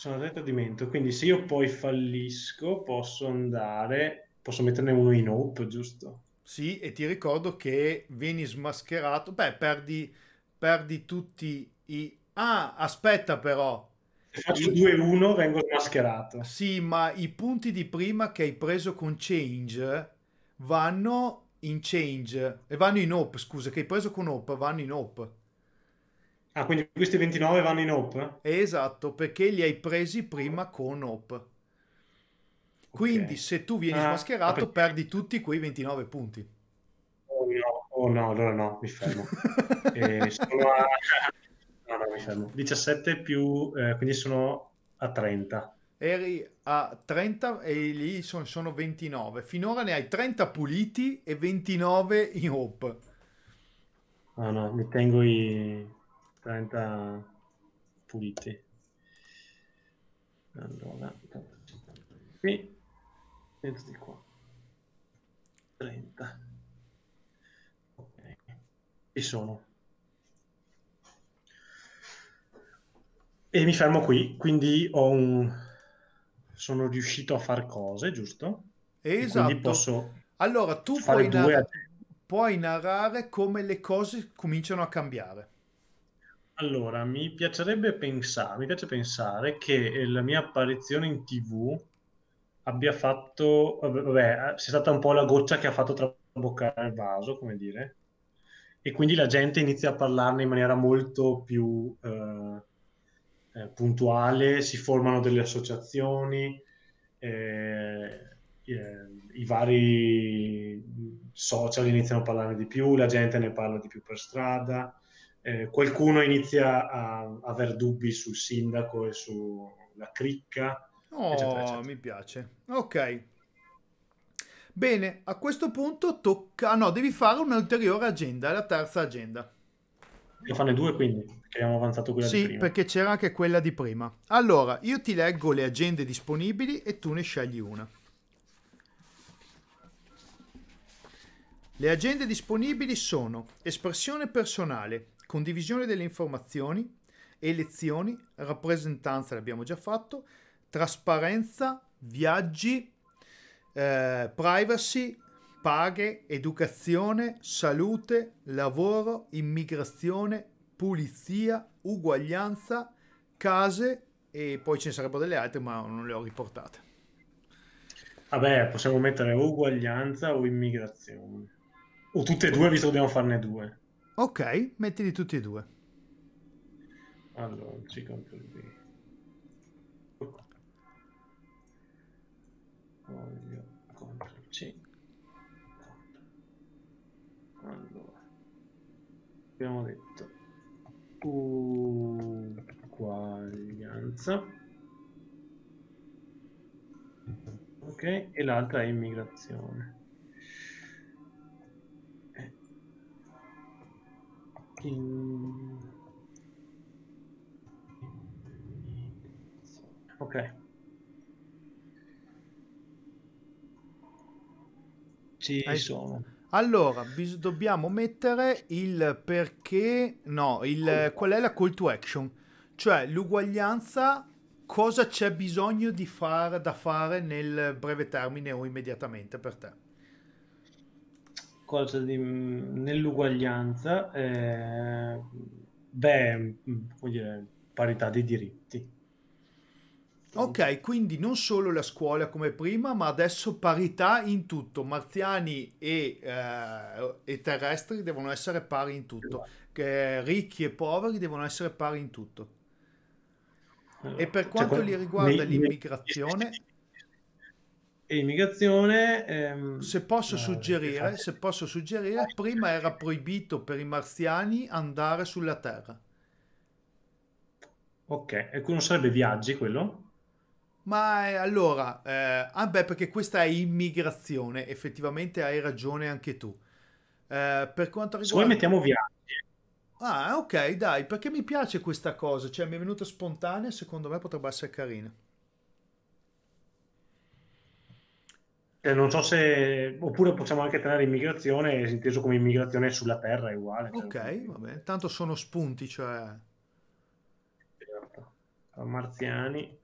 sono a tradimento, quindi se io poi fallisco posso andare, posso metterne uno in hope, giusto? Sì, e ti ricordo che vieni smascherato, beh, perdi, perdi tutti i... Ah, aspetta però. Se faccio 2-1 vengo smascherato. Sì, ma i punti di prima che hai preso con change vanno in change, e vanno in hope, scusa, che hai preso con hope, vanno in hope. Ah, quindi questi 29 vanno in OP? Esatto, perché li hai presi prima con OP. Quindi okay. se tu vieni ah, smascherato per... perdi tutti quei 29 punti. Oh no, oh no allora no, mi fermo. eh, sono a... No, no, mi fermo. 17 più, eh, quindi sono a 30. Eri a 30 e lì sono, sono 29. Finora ne hai 30 puliti e 29 in OP. Ah no, mi tengo i 30 puliti. Allora, qui, mezzo di qua. 30. Ok, ci sono. E mi fermo qui, quindi ho un... sono riuscito a fare cose, giusto? Esatto. posso allora, tu puoi, narr- puoi narrare come le cose cominciano a cambiare. Allora, mi piacerebbe pensare, mi piace pensare che eh, la mia apparizione in TV abbia fatto, vabbè, eh, sia stata un po' la goccia che ha fatto traboccare il vaso, come dire, e quindi la gente inizia a parlarne in maniera molto più eh, eh puntuale, si formano delle associazioni, eh, eh, i vari social iniziano a parlare di più, la gente ne parla di più per strada eh, qualcuno inizia a aver dubbi sul sindaco e sulla cricca. Oh, mi piace. Ok. Bene, a questo punto tocca... No, devi fare un'ulteriore agenda, la terza agenda. Devo fanno due quindi, perché abbiamo avanzato quella sì, di prima. Sì, perché c'era anche quella di prima. Allora, io ti leggo le agende disponibili e tu ne scegli una. Le agende disponibili sono espressione personale, condivisione delle informazioni, elezioni, rappresentanza, l'abbiamo già fatto, trasparenza, viaggi, eh, privacy, paghe, educazione, salute, lavoro, immigrazione, pulizia, uguaglianza, case e poi ce ne sarebbero delle altre ma non le ho riportate. Vabbè, possiamo mettere uguaglianza o immigrazione. O tutte e due, visto che dobbiamo farne due. Ok, mettili tutti e due. Allora, ci confermi. Voglio contro Allora, abbiamo detto uguaglianza. Ok, e l'altra è immigrazione. Mm. Ok. Sì, Hai... sono. Allora, bis- dobbiamo mettere il perché, no, il, oh. qual è la call to action, cioè l'uguaglianza, cosa c'è bisogno di far, da fare nel breve termine o immediatamente per te qualcosa di, mm, nell'uguaglianza, eh, beh, vuol mm, dire, parità di diritti. Ok, quindi non solo la scuola come prima, ma adesso parità in tutto. Marziani e, eh, e terrestri devono essere pari in tutto. Che ricchi e poveri devono essere pari in tutto. E per cioè, quanto cioè, li riguarda l'immigrazione e immigrazione. Ehm... Se, posso no, eh, esatto. se posso suggerire, prima era proibito per i marziani andare sulla Terra. Ok, e qui non sarebbe viaggi quello? Ma eh, allora, eh, ah beh, perché questa è immigrazione, effettivamente hai ragione anche tu. Eh, per quanto riguarda... Se poi mettiamo viaggi. Ah, ok, dai, perché mi piace questa cosa, cioè mi è venuta spontanea, secondo me potrebbe essere carina. Eh, non so se. Oppure possiamo anche tenere immigrazione, inteso come immigrazione sulla terra, è uguale. Cioè, ok, va bene. Tanto sono spunti, cioè. Certo. Marziani.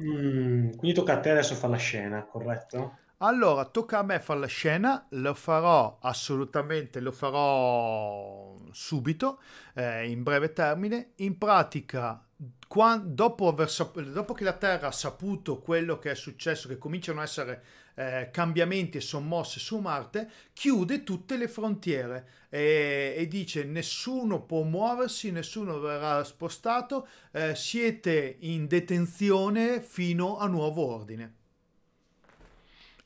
Mm, quindi tocca a te adesso fare la scena, corretto? Allora, tocca a me fare la scena, lo farò assolutamente, lo farò subito, eh, in breve termine. In pratica, quando, dopo, aver, dopo, che la Terra ha saputo quello che è successo, che cominciano a essere eh, cambiamenti e sommosse su Marte, chiude tutte le frontiere e, eh, e dice nessuno può muoversi, nessuno verrà spostato, eh, siete in detenzione fino a nuovo ordine.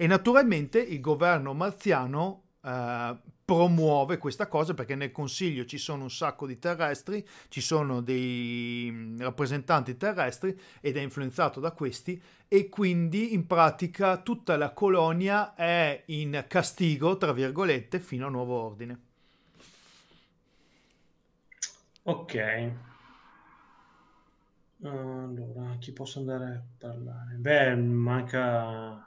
E naturalmente il governo marziano eh, promuove questa cosa perché nel Consiglio ci sono un sacco di terrestri, ci sono dei mm, rappresentanti terrestri ed è influenzato da questi e quindi in pratica tutta la colonia è in castigo, tra virgolette, fino a nuovo ordine. Ok. Allora, chi posso andare a parlare? Beh, manca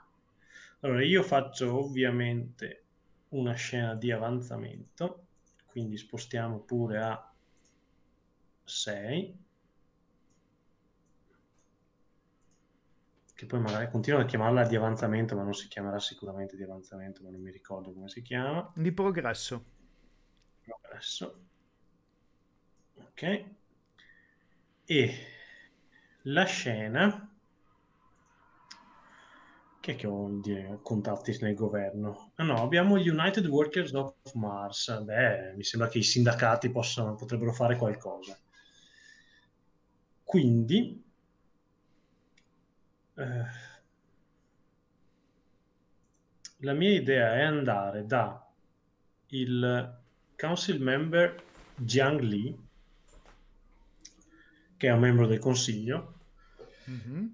allora, io faccio ovviamente una scena di avanzamento, quindi spostiamo pure a 6, che poi magari continuo a chiamarla di avanzamento, ma non si chiamerà sicuramente di avanzamento, ma non mi ricordo come si chiama. Di progresso. Progresso. Ok. E la scena che, che ho dire, contatti nel governo? Ah, no, abbiamo gli United Workers of Mars. Beh, mi sembra che i sindacati possano, potrebbero fare qualcosa. Quindi, eh, la mia idea è andare da il council member Jiang Li, che è un membro del consiglio, mm-hmm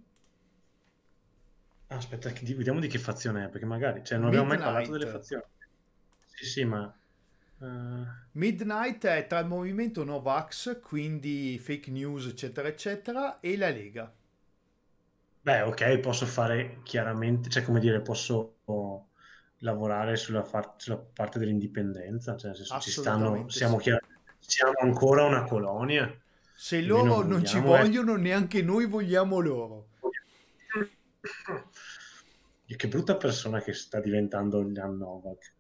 Aspetta, vediamo di che fazione è, perché magari... Cioè, non abbiamo Midnight. mai parlato delle fazioni. Sì, sì, ma... Uh... Midnight è tra il movimento Novax, quindi fake news, eccetera, eccetera, e la Lega. Beh, ok, posso fare chiaramente, cioè, come dire, posso lavorare sulla, far, sulla parte dell'indipendenza, cioè, se ci stanno, siamo, sì. siamo ancora una colonia. Se loro non, non ci vogliono, è... neanche noi vogliamo loro. che brutta persona che sta diventando Jan Novak.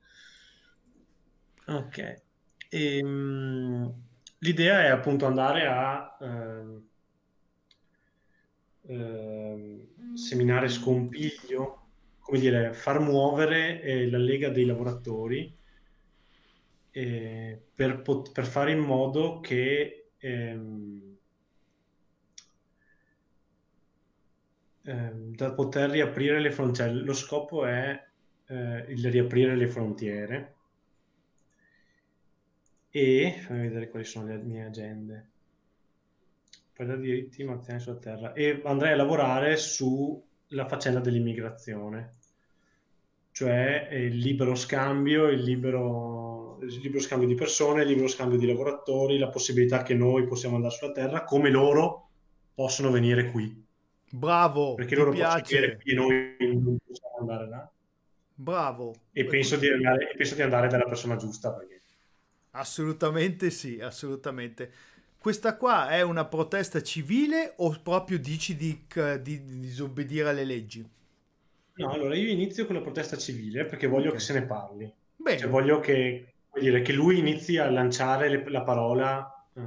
Ok. E, ehm, l'idea è appunto andare a uh, uh, seminare scompiglio, come dire, far muovere eh, la Lega dei lavoratori eh, per, pot- per, fare in modo che... Ehm, Ehm, da poter riaprire le frontiere. Cioè, lo scopo è eh, il riaprire le frontiere e fammi vedere quali sono le mie agende per la diritti marziani sulla terra e andrei a lavorare sulla faccenda dell'immigrazione cioè il libero scambio il libero, il libero scambio di persone il libero scambio di lavoratori la possibilità che noi possiamo andare sulla terra come loro possono venire qui Bravo, perché loro possono dire qui noi non possiamo andare là. Bravo. E ecco. penso di andare, penso di andare dalla persona giusta. Perché... Assolutamente sì, assolutamente. Questa qua è una protesta civile o proprio dici di, di, di disobbedire alle leggi? No, allora io inizio con la protesta civile perché voglio okay. che se ne parli. Bene. Cioè, voglio che, dire, che, lui inizi a lanciare le, la parola uh,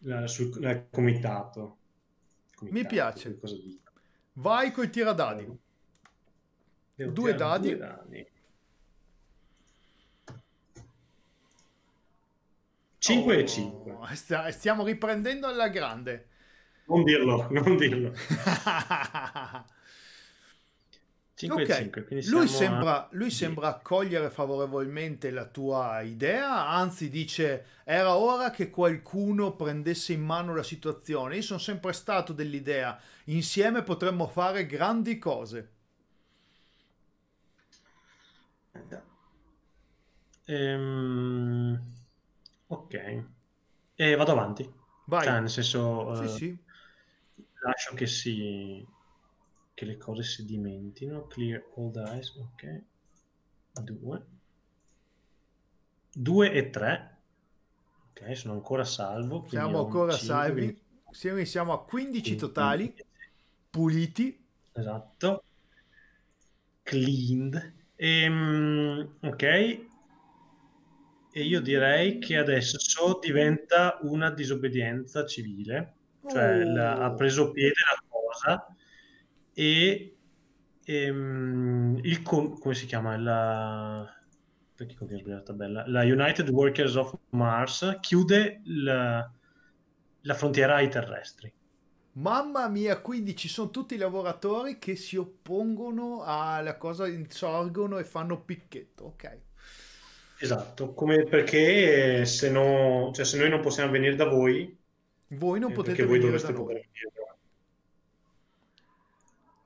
la, sul la, comitato. Mi piace. Di... Vai coi tiradadi. Devo due dadi. Due dadi. 5 oh, e 5. St stiamo riprendendo alla grande. Non dirlo, non dirlo. 5 okay. 5, lui, sembra, a... lui sembra accogliere favorevolmente la tua idea, anzi dice era ora che qualcuno prendesse in mano la situazione. Io sono sempre stato dell'idea, insieme potremmo fare grandi cose. Ehm, ok, e vado avanti. Vai. Cioè, nel senso... Sì, uh, sì. Lascio che si che le cose si dimentino. Clear all the eyes, ok. 2. 2 e 3. Ok, sono ancora salvo. Siamo ancora salvi. Siamo, siamo a 15, 15 totali, puliti. Esatto. Cleaned. E, ehm, ok. E io direi che adesso diventa una disobbedienza civile. Cioè oh. la, ha oh. preso piede la cosa e ehm, il come si chiama la perché continua a sbagliare la tabella la United Workers of Mars chiude la, la frontiera ai terrestri Mamma mia, quindi ci sono tutti i lavoratori che si oppongono alla cosa, insorgono e fanno picchetto, ok? Esatto, come perché se, no, cioè se noi non possiamo venire da voi, voi non eh, potete voi venire da noi. Venire.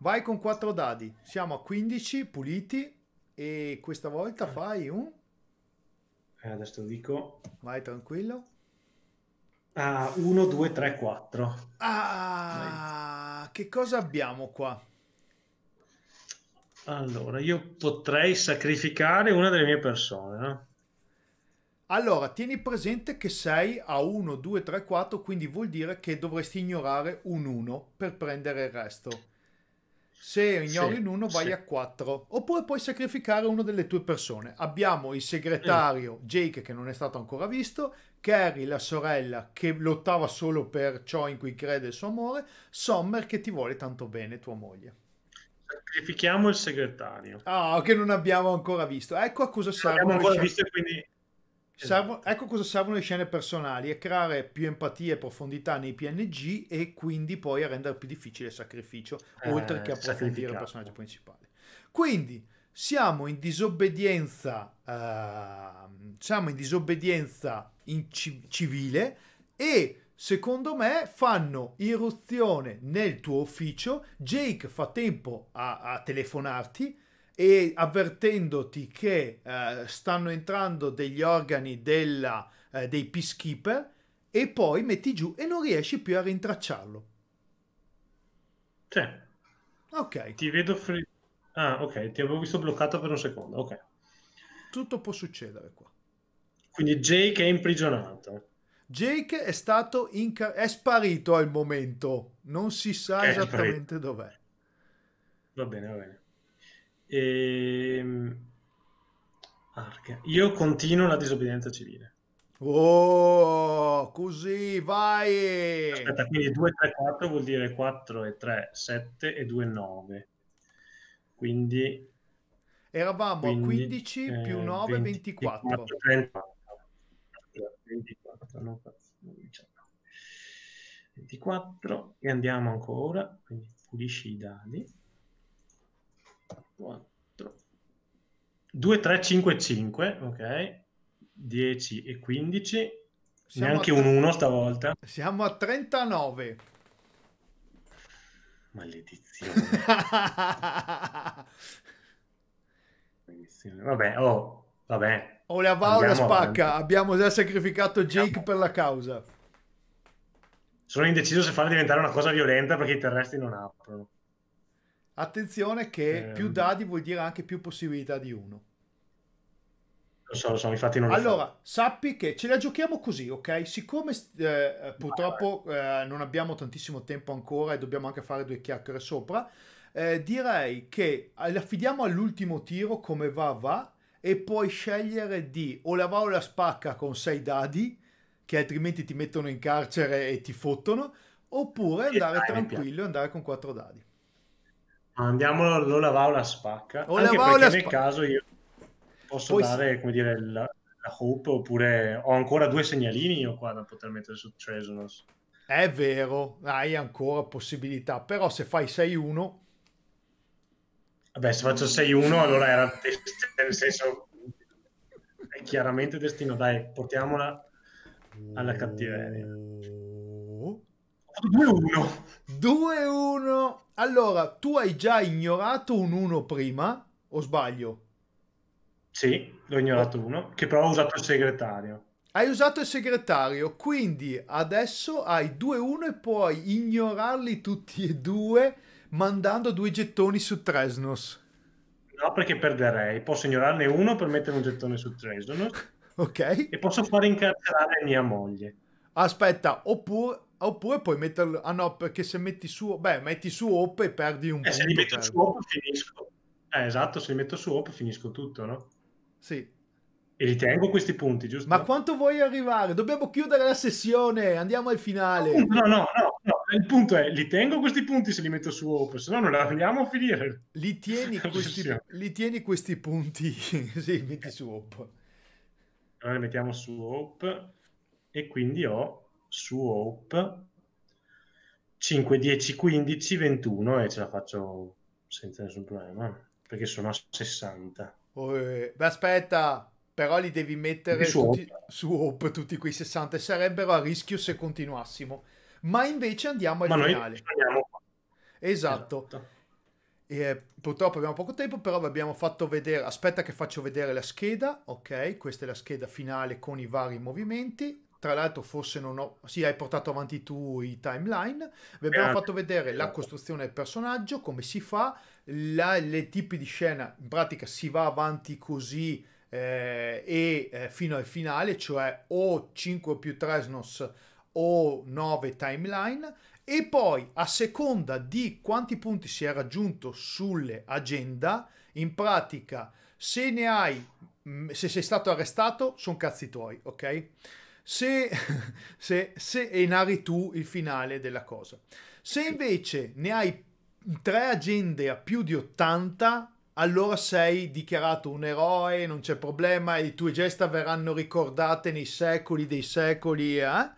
Vai con 4 dadi. Siamo a 15 puliti. E questa volta eh. fai un. Eh, adesso dico. Vai tranquillo. Ah, 1, 2, 3, 4. Ah, che cosa abbiamo qua? Allora, io potrei sacrificare una delle mie persone. No? Allora, tieni presente che sei a 1, 2, 3, 4, quindi vuol dire che dovresti ignorare un 1 per prendere il resto. Se ignori sì, uno, vai sì. a 4. Oppure puoi sacrificare una delle tue persone. Abbiamo il segretario mm. Jake che non è stato ancora visto, Carrie la sorella che lottava solo per ciò in cui crede il suo amore, Sommer che ti vuole tanto bene, tua moglie. Sacrifichiamo il segretario. Ah, che non abbiamo ancora visto. Ecco a cosa serve. Abbiamo ancora visto quindi Servo, esatto. ecco cosa servono le scene personali, è creare più empatia e profondità nei PNG e quindi poi a rendere più difficile il sacrificio, eh, oltre che approfondire il personaggio principale. Quindi siamo in disobbedienza, eh, siamo in disobbedienza in ci- civile e secondo me fanno irruzione nel tuo ufficio, Jake fa tempo a, a telefonarti, e avvertendoti che eh, stanno entrando degli organi della, eh, dei peacekeeper e poi metti giù e non riesci più a rintracciarlo. C'è. Ok. Ti vedo free. Ah, ok, ti avevo visto bloccato per un secondo, ok. Tutto può succedere qua. Quindi Jake è imprigionato. Jake è stato incar- è sparito al momento, non si sa è esattamente dov'è. Va bene, va bene. E... Ehm, Io continuo la disobbedienza civile. Oh, così vai! Aspetta, quindi 2, 3, 4 vuol dire 4 e 3, 7 e 2, 9. Quindi... Eravamo quindi, a 15 eh, più 9, 20, 24. 24. 24, no, 19. 24 e andiamo ancora, quindi pulisci i dadi. 4, 2, 3, 5, 5, ok, 10 e 15, siamo neanche un 1 stavolta. Siamo a 39. Maledizione. vabbè, oh, vabbè. O oh, la va spacca. Avanti. Abbiamo già sacrificato Jake Andiamo. per la causa. Sono indeciso se farla diventare una cosa violenta perché i terrestri non aprono. Attenzione che eh, più dadi vuol dire anche più possibilità di uno. Lo so, lo so, infatti non lo Allora, so. sappi che ce la giochiamo così, ok? Siccome eh, eh, purtroppo eh, non abbiamo tantissimo tempo ancora e dobbiamo anche fare due chiacchiere sopra, eh, direi che affidiamo all'ultimo tiro come va va e puoi scegliere di o la va o la spacca con sei dadi che altrimenti ti mettono in carcere e ti fottono oppure andare dai, tranquillo e andare con quattro dadi. Andiamo all'Ola va la spacca. O Anche va o nel caso io posso Poi dare, sì. come dire, la, la hope oppure ho ancora due segnalini io qua da poter mettere su Tresonos. È vero, hai ancora possibilità, però se fai 6-1... Vabbè, se faccio 6-1 allora era nel senso... È chiaramente destino, dai, portiamola alla cattiveria. 2-1. 2-1 allora, tu hai già ignorato un 1 prima, o sbaglio? Sì, l'ho ignorato oh. uno, che però ho usato il segretario. Hai usato il segretario, quindi adesso hai 2-1 e puoi ignorarli tutti e due mandando due gettoni su Tresnos. No, perché perderei. Posso ignorarne uno per mettere un gettone su Tresnos. ok. E posso far incarcerare mia moglie. Aspetta, oppure Oppure puoi metterlo... Ah no, perché se metti su... Beh, metti su op e perdi un eh, punto. Se li metto per... su op finisco. Eh, esatto, se li metto su op finisco tutto, no? Sì. E li tengo questi punti, giusto? Ma quanto vuoi arrivare? Dobbiamo chiudere la sessione, andiamo al finale. No, no, no, no. il punto è, li tengo questi punti se li metto su op se no non andiamo a finire. Li tieni, questi, li tieni questi, punti, sì, metti su op Allora li mettiamo su op e quindi ho su Hope 5, 10, 15, 21 e ce la faccio senza nessun problema perché sono a 60. Eh, beh, aspetta, però li devi mettere su, tutti, Hope. su Hope tutti quei 60 sarebbero a rischio se continuassimo. Ma invece andiamo al Ma finale. Esatto. esatto. Eh, purtroppo abbiamo poco tempo, però vi abbiamo fatto vedere. Aspetta, che faccio vedere la scheda. Ok, questa è la scheda finale con i vari movimenti tra l'altro forse non ho... Sì, hai portato avanti tu i timeline. Vi abbiamo fatto vedere la costruzione del personaggio, come si fa, la, le tipi di scena. In pratica si va avanti così eh, e eh, fino al finale, cioè o 5 più Tresnos o 9 timeline. E poi, a seconda di quanti punti si è raggiunto sulle agenda, in pratica, se ne hai... Mm, se sei stato arrestato, sono cazzi tuoi, ok? se, se, se enari tu il finale della cosa. Se invece ne hai tre agende a più di 80, allora sei dichiarato un eroe, non c'è problema, e le tue gesta verranno ricordate nei secoli dei secoli. Eh?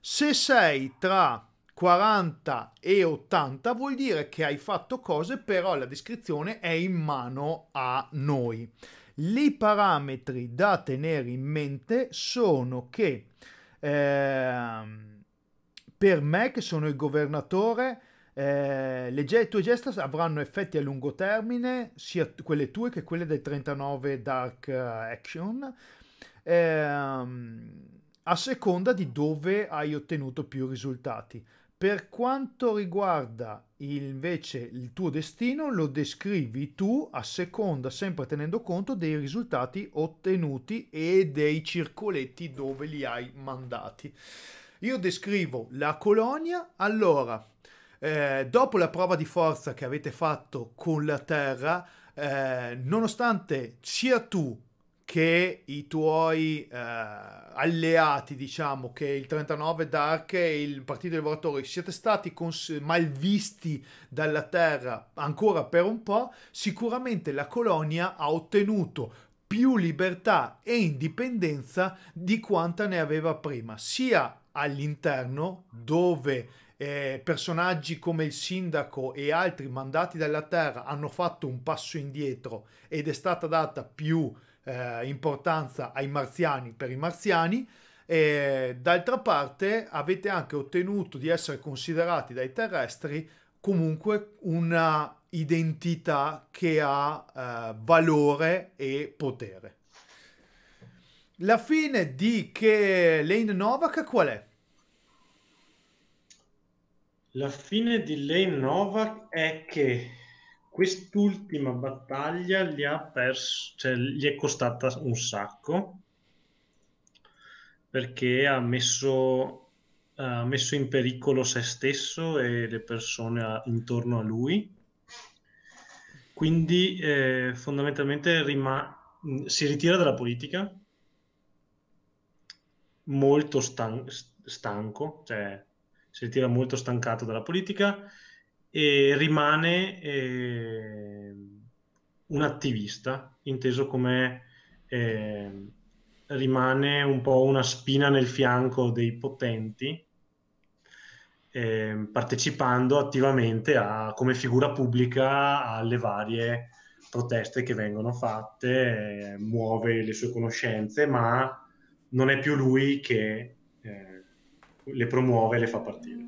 Se sei tra 40 e 80 vuol dire che hai fatto cose, però la descrizione è in mano a noi. I parametri da tenere in mente sono che eh, per me, che sono il governatore, eh, le tue gesta avranno effetti a lungo termine, sia quelle tue che quelle del 39 Dark eh, Action, ehm, a seconda di dove hai ottenuto più risultati. Per quanto riguarda invece il tuo destino lo descrivi tu a seconda, sempre tenendo conto dei risultati ottenuti e dei circoletti dove li hai mandati. Io descrivo la colonia, allora, eh, dopo la prova di forza che avete fatto con la Terra, eh, nonostante sia tu che i tuoi eh, alleati, diciamo che il 39 Dark e il Partito dei Lavoratori siete stati cons- malvisti dalla terra ancora per un po', sicuramente la colonia ha ottenuto più libertà e indipendenza di quanta ne aveva prima, sia all'interno dove eh, personaggi come il sindaco e altri mandati dalla terra hanno fatto un passo indietro ed è stata data più eh, eh, importanza ai marziani per i marziani. E d'altra parte avete anche ottenuto di essere considerati dai terrestri comunque una identità che ha eh, valore e potere. La fine di che Lane Novak qual è? La fine di Lane Novak è che quest'ultima battaglia gli, ha perso, cioè, gli è costata un sacco perché ha messo, ha messo in pericolo se stesso e le persone a, intorno a lui. Quindi eh, fondamentalmente rima- si ritira dalla politica molto stan- stanco, cioè si ritira molto stancato dalla politica e rimane eh, un attivista, inteso come eh, rimane un po' una spina nel fianco dei potenti, eh, partecipando attivamente a, come figura pubblica alle varie proteste che vengono fatte, eh, muove le sue conoscenze, ma non è più lui che eh, le promuove e le fa partire.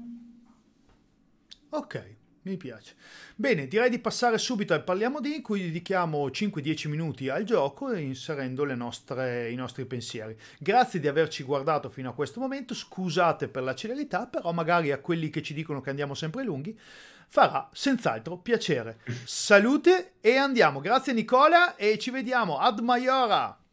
Ok, mi piace. Bene, direi di passare subito al parliamo di, in cui dedichiamo 5-10 minuti al gioco inserendo nostre, i nostri pensieri. Grazie di averci guardato fino a questo momento, scusate per la celerità, però magari a quelli che ci dicono che andiamo sempre lunghi farà senz'altro piacere. Salute e andiamo. Grazie Nicola e ci vediamo ad Maiora.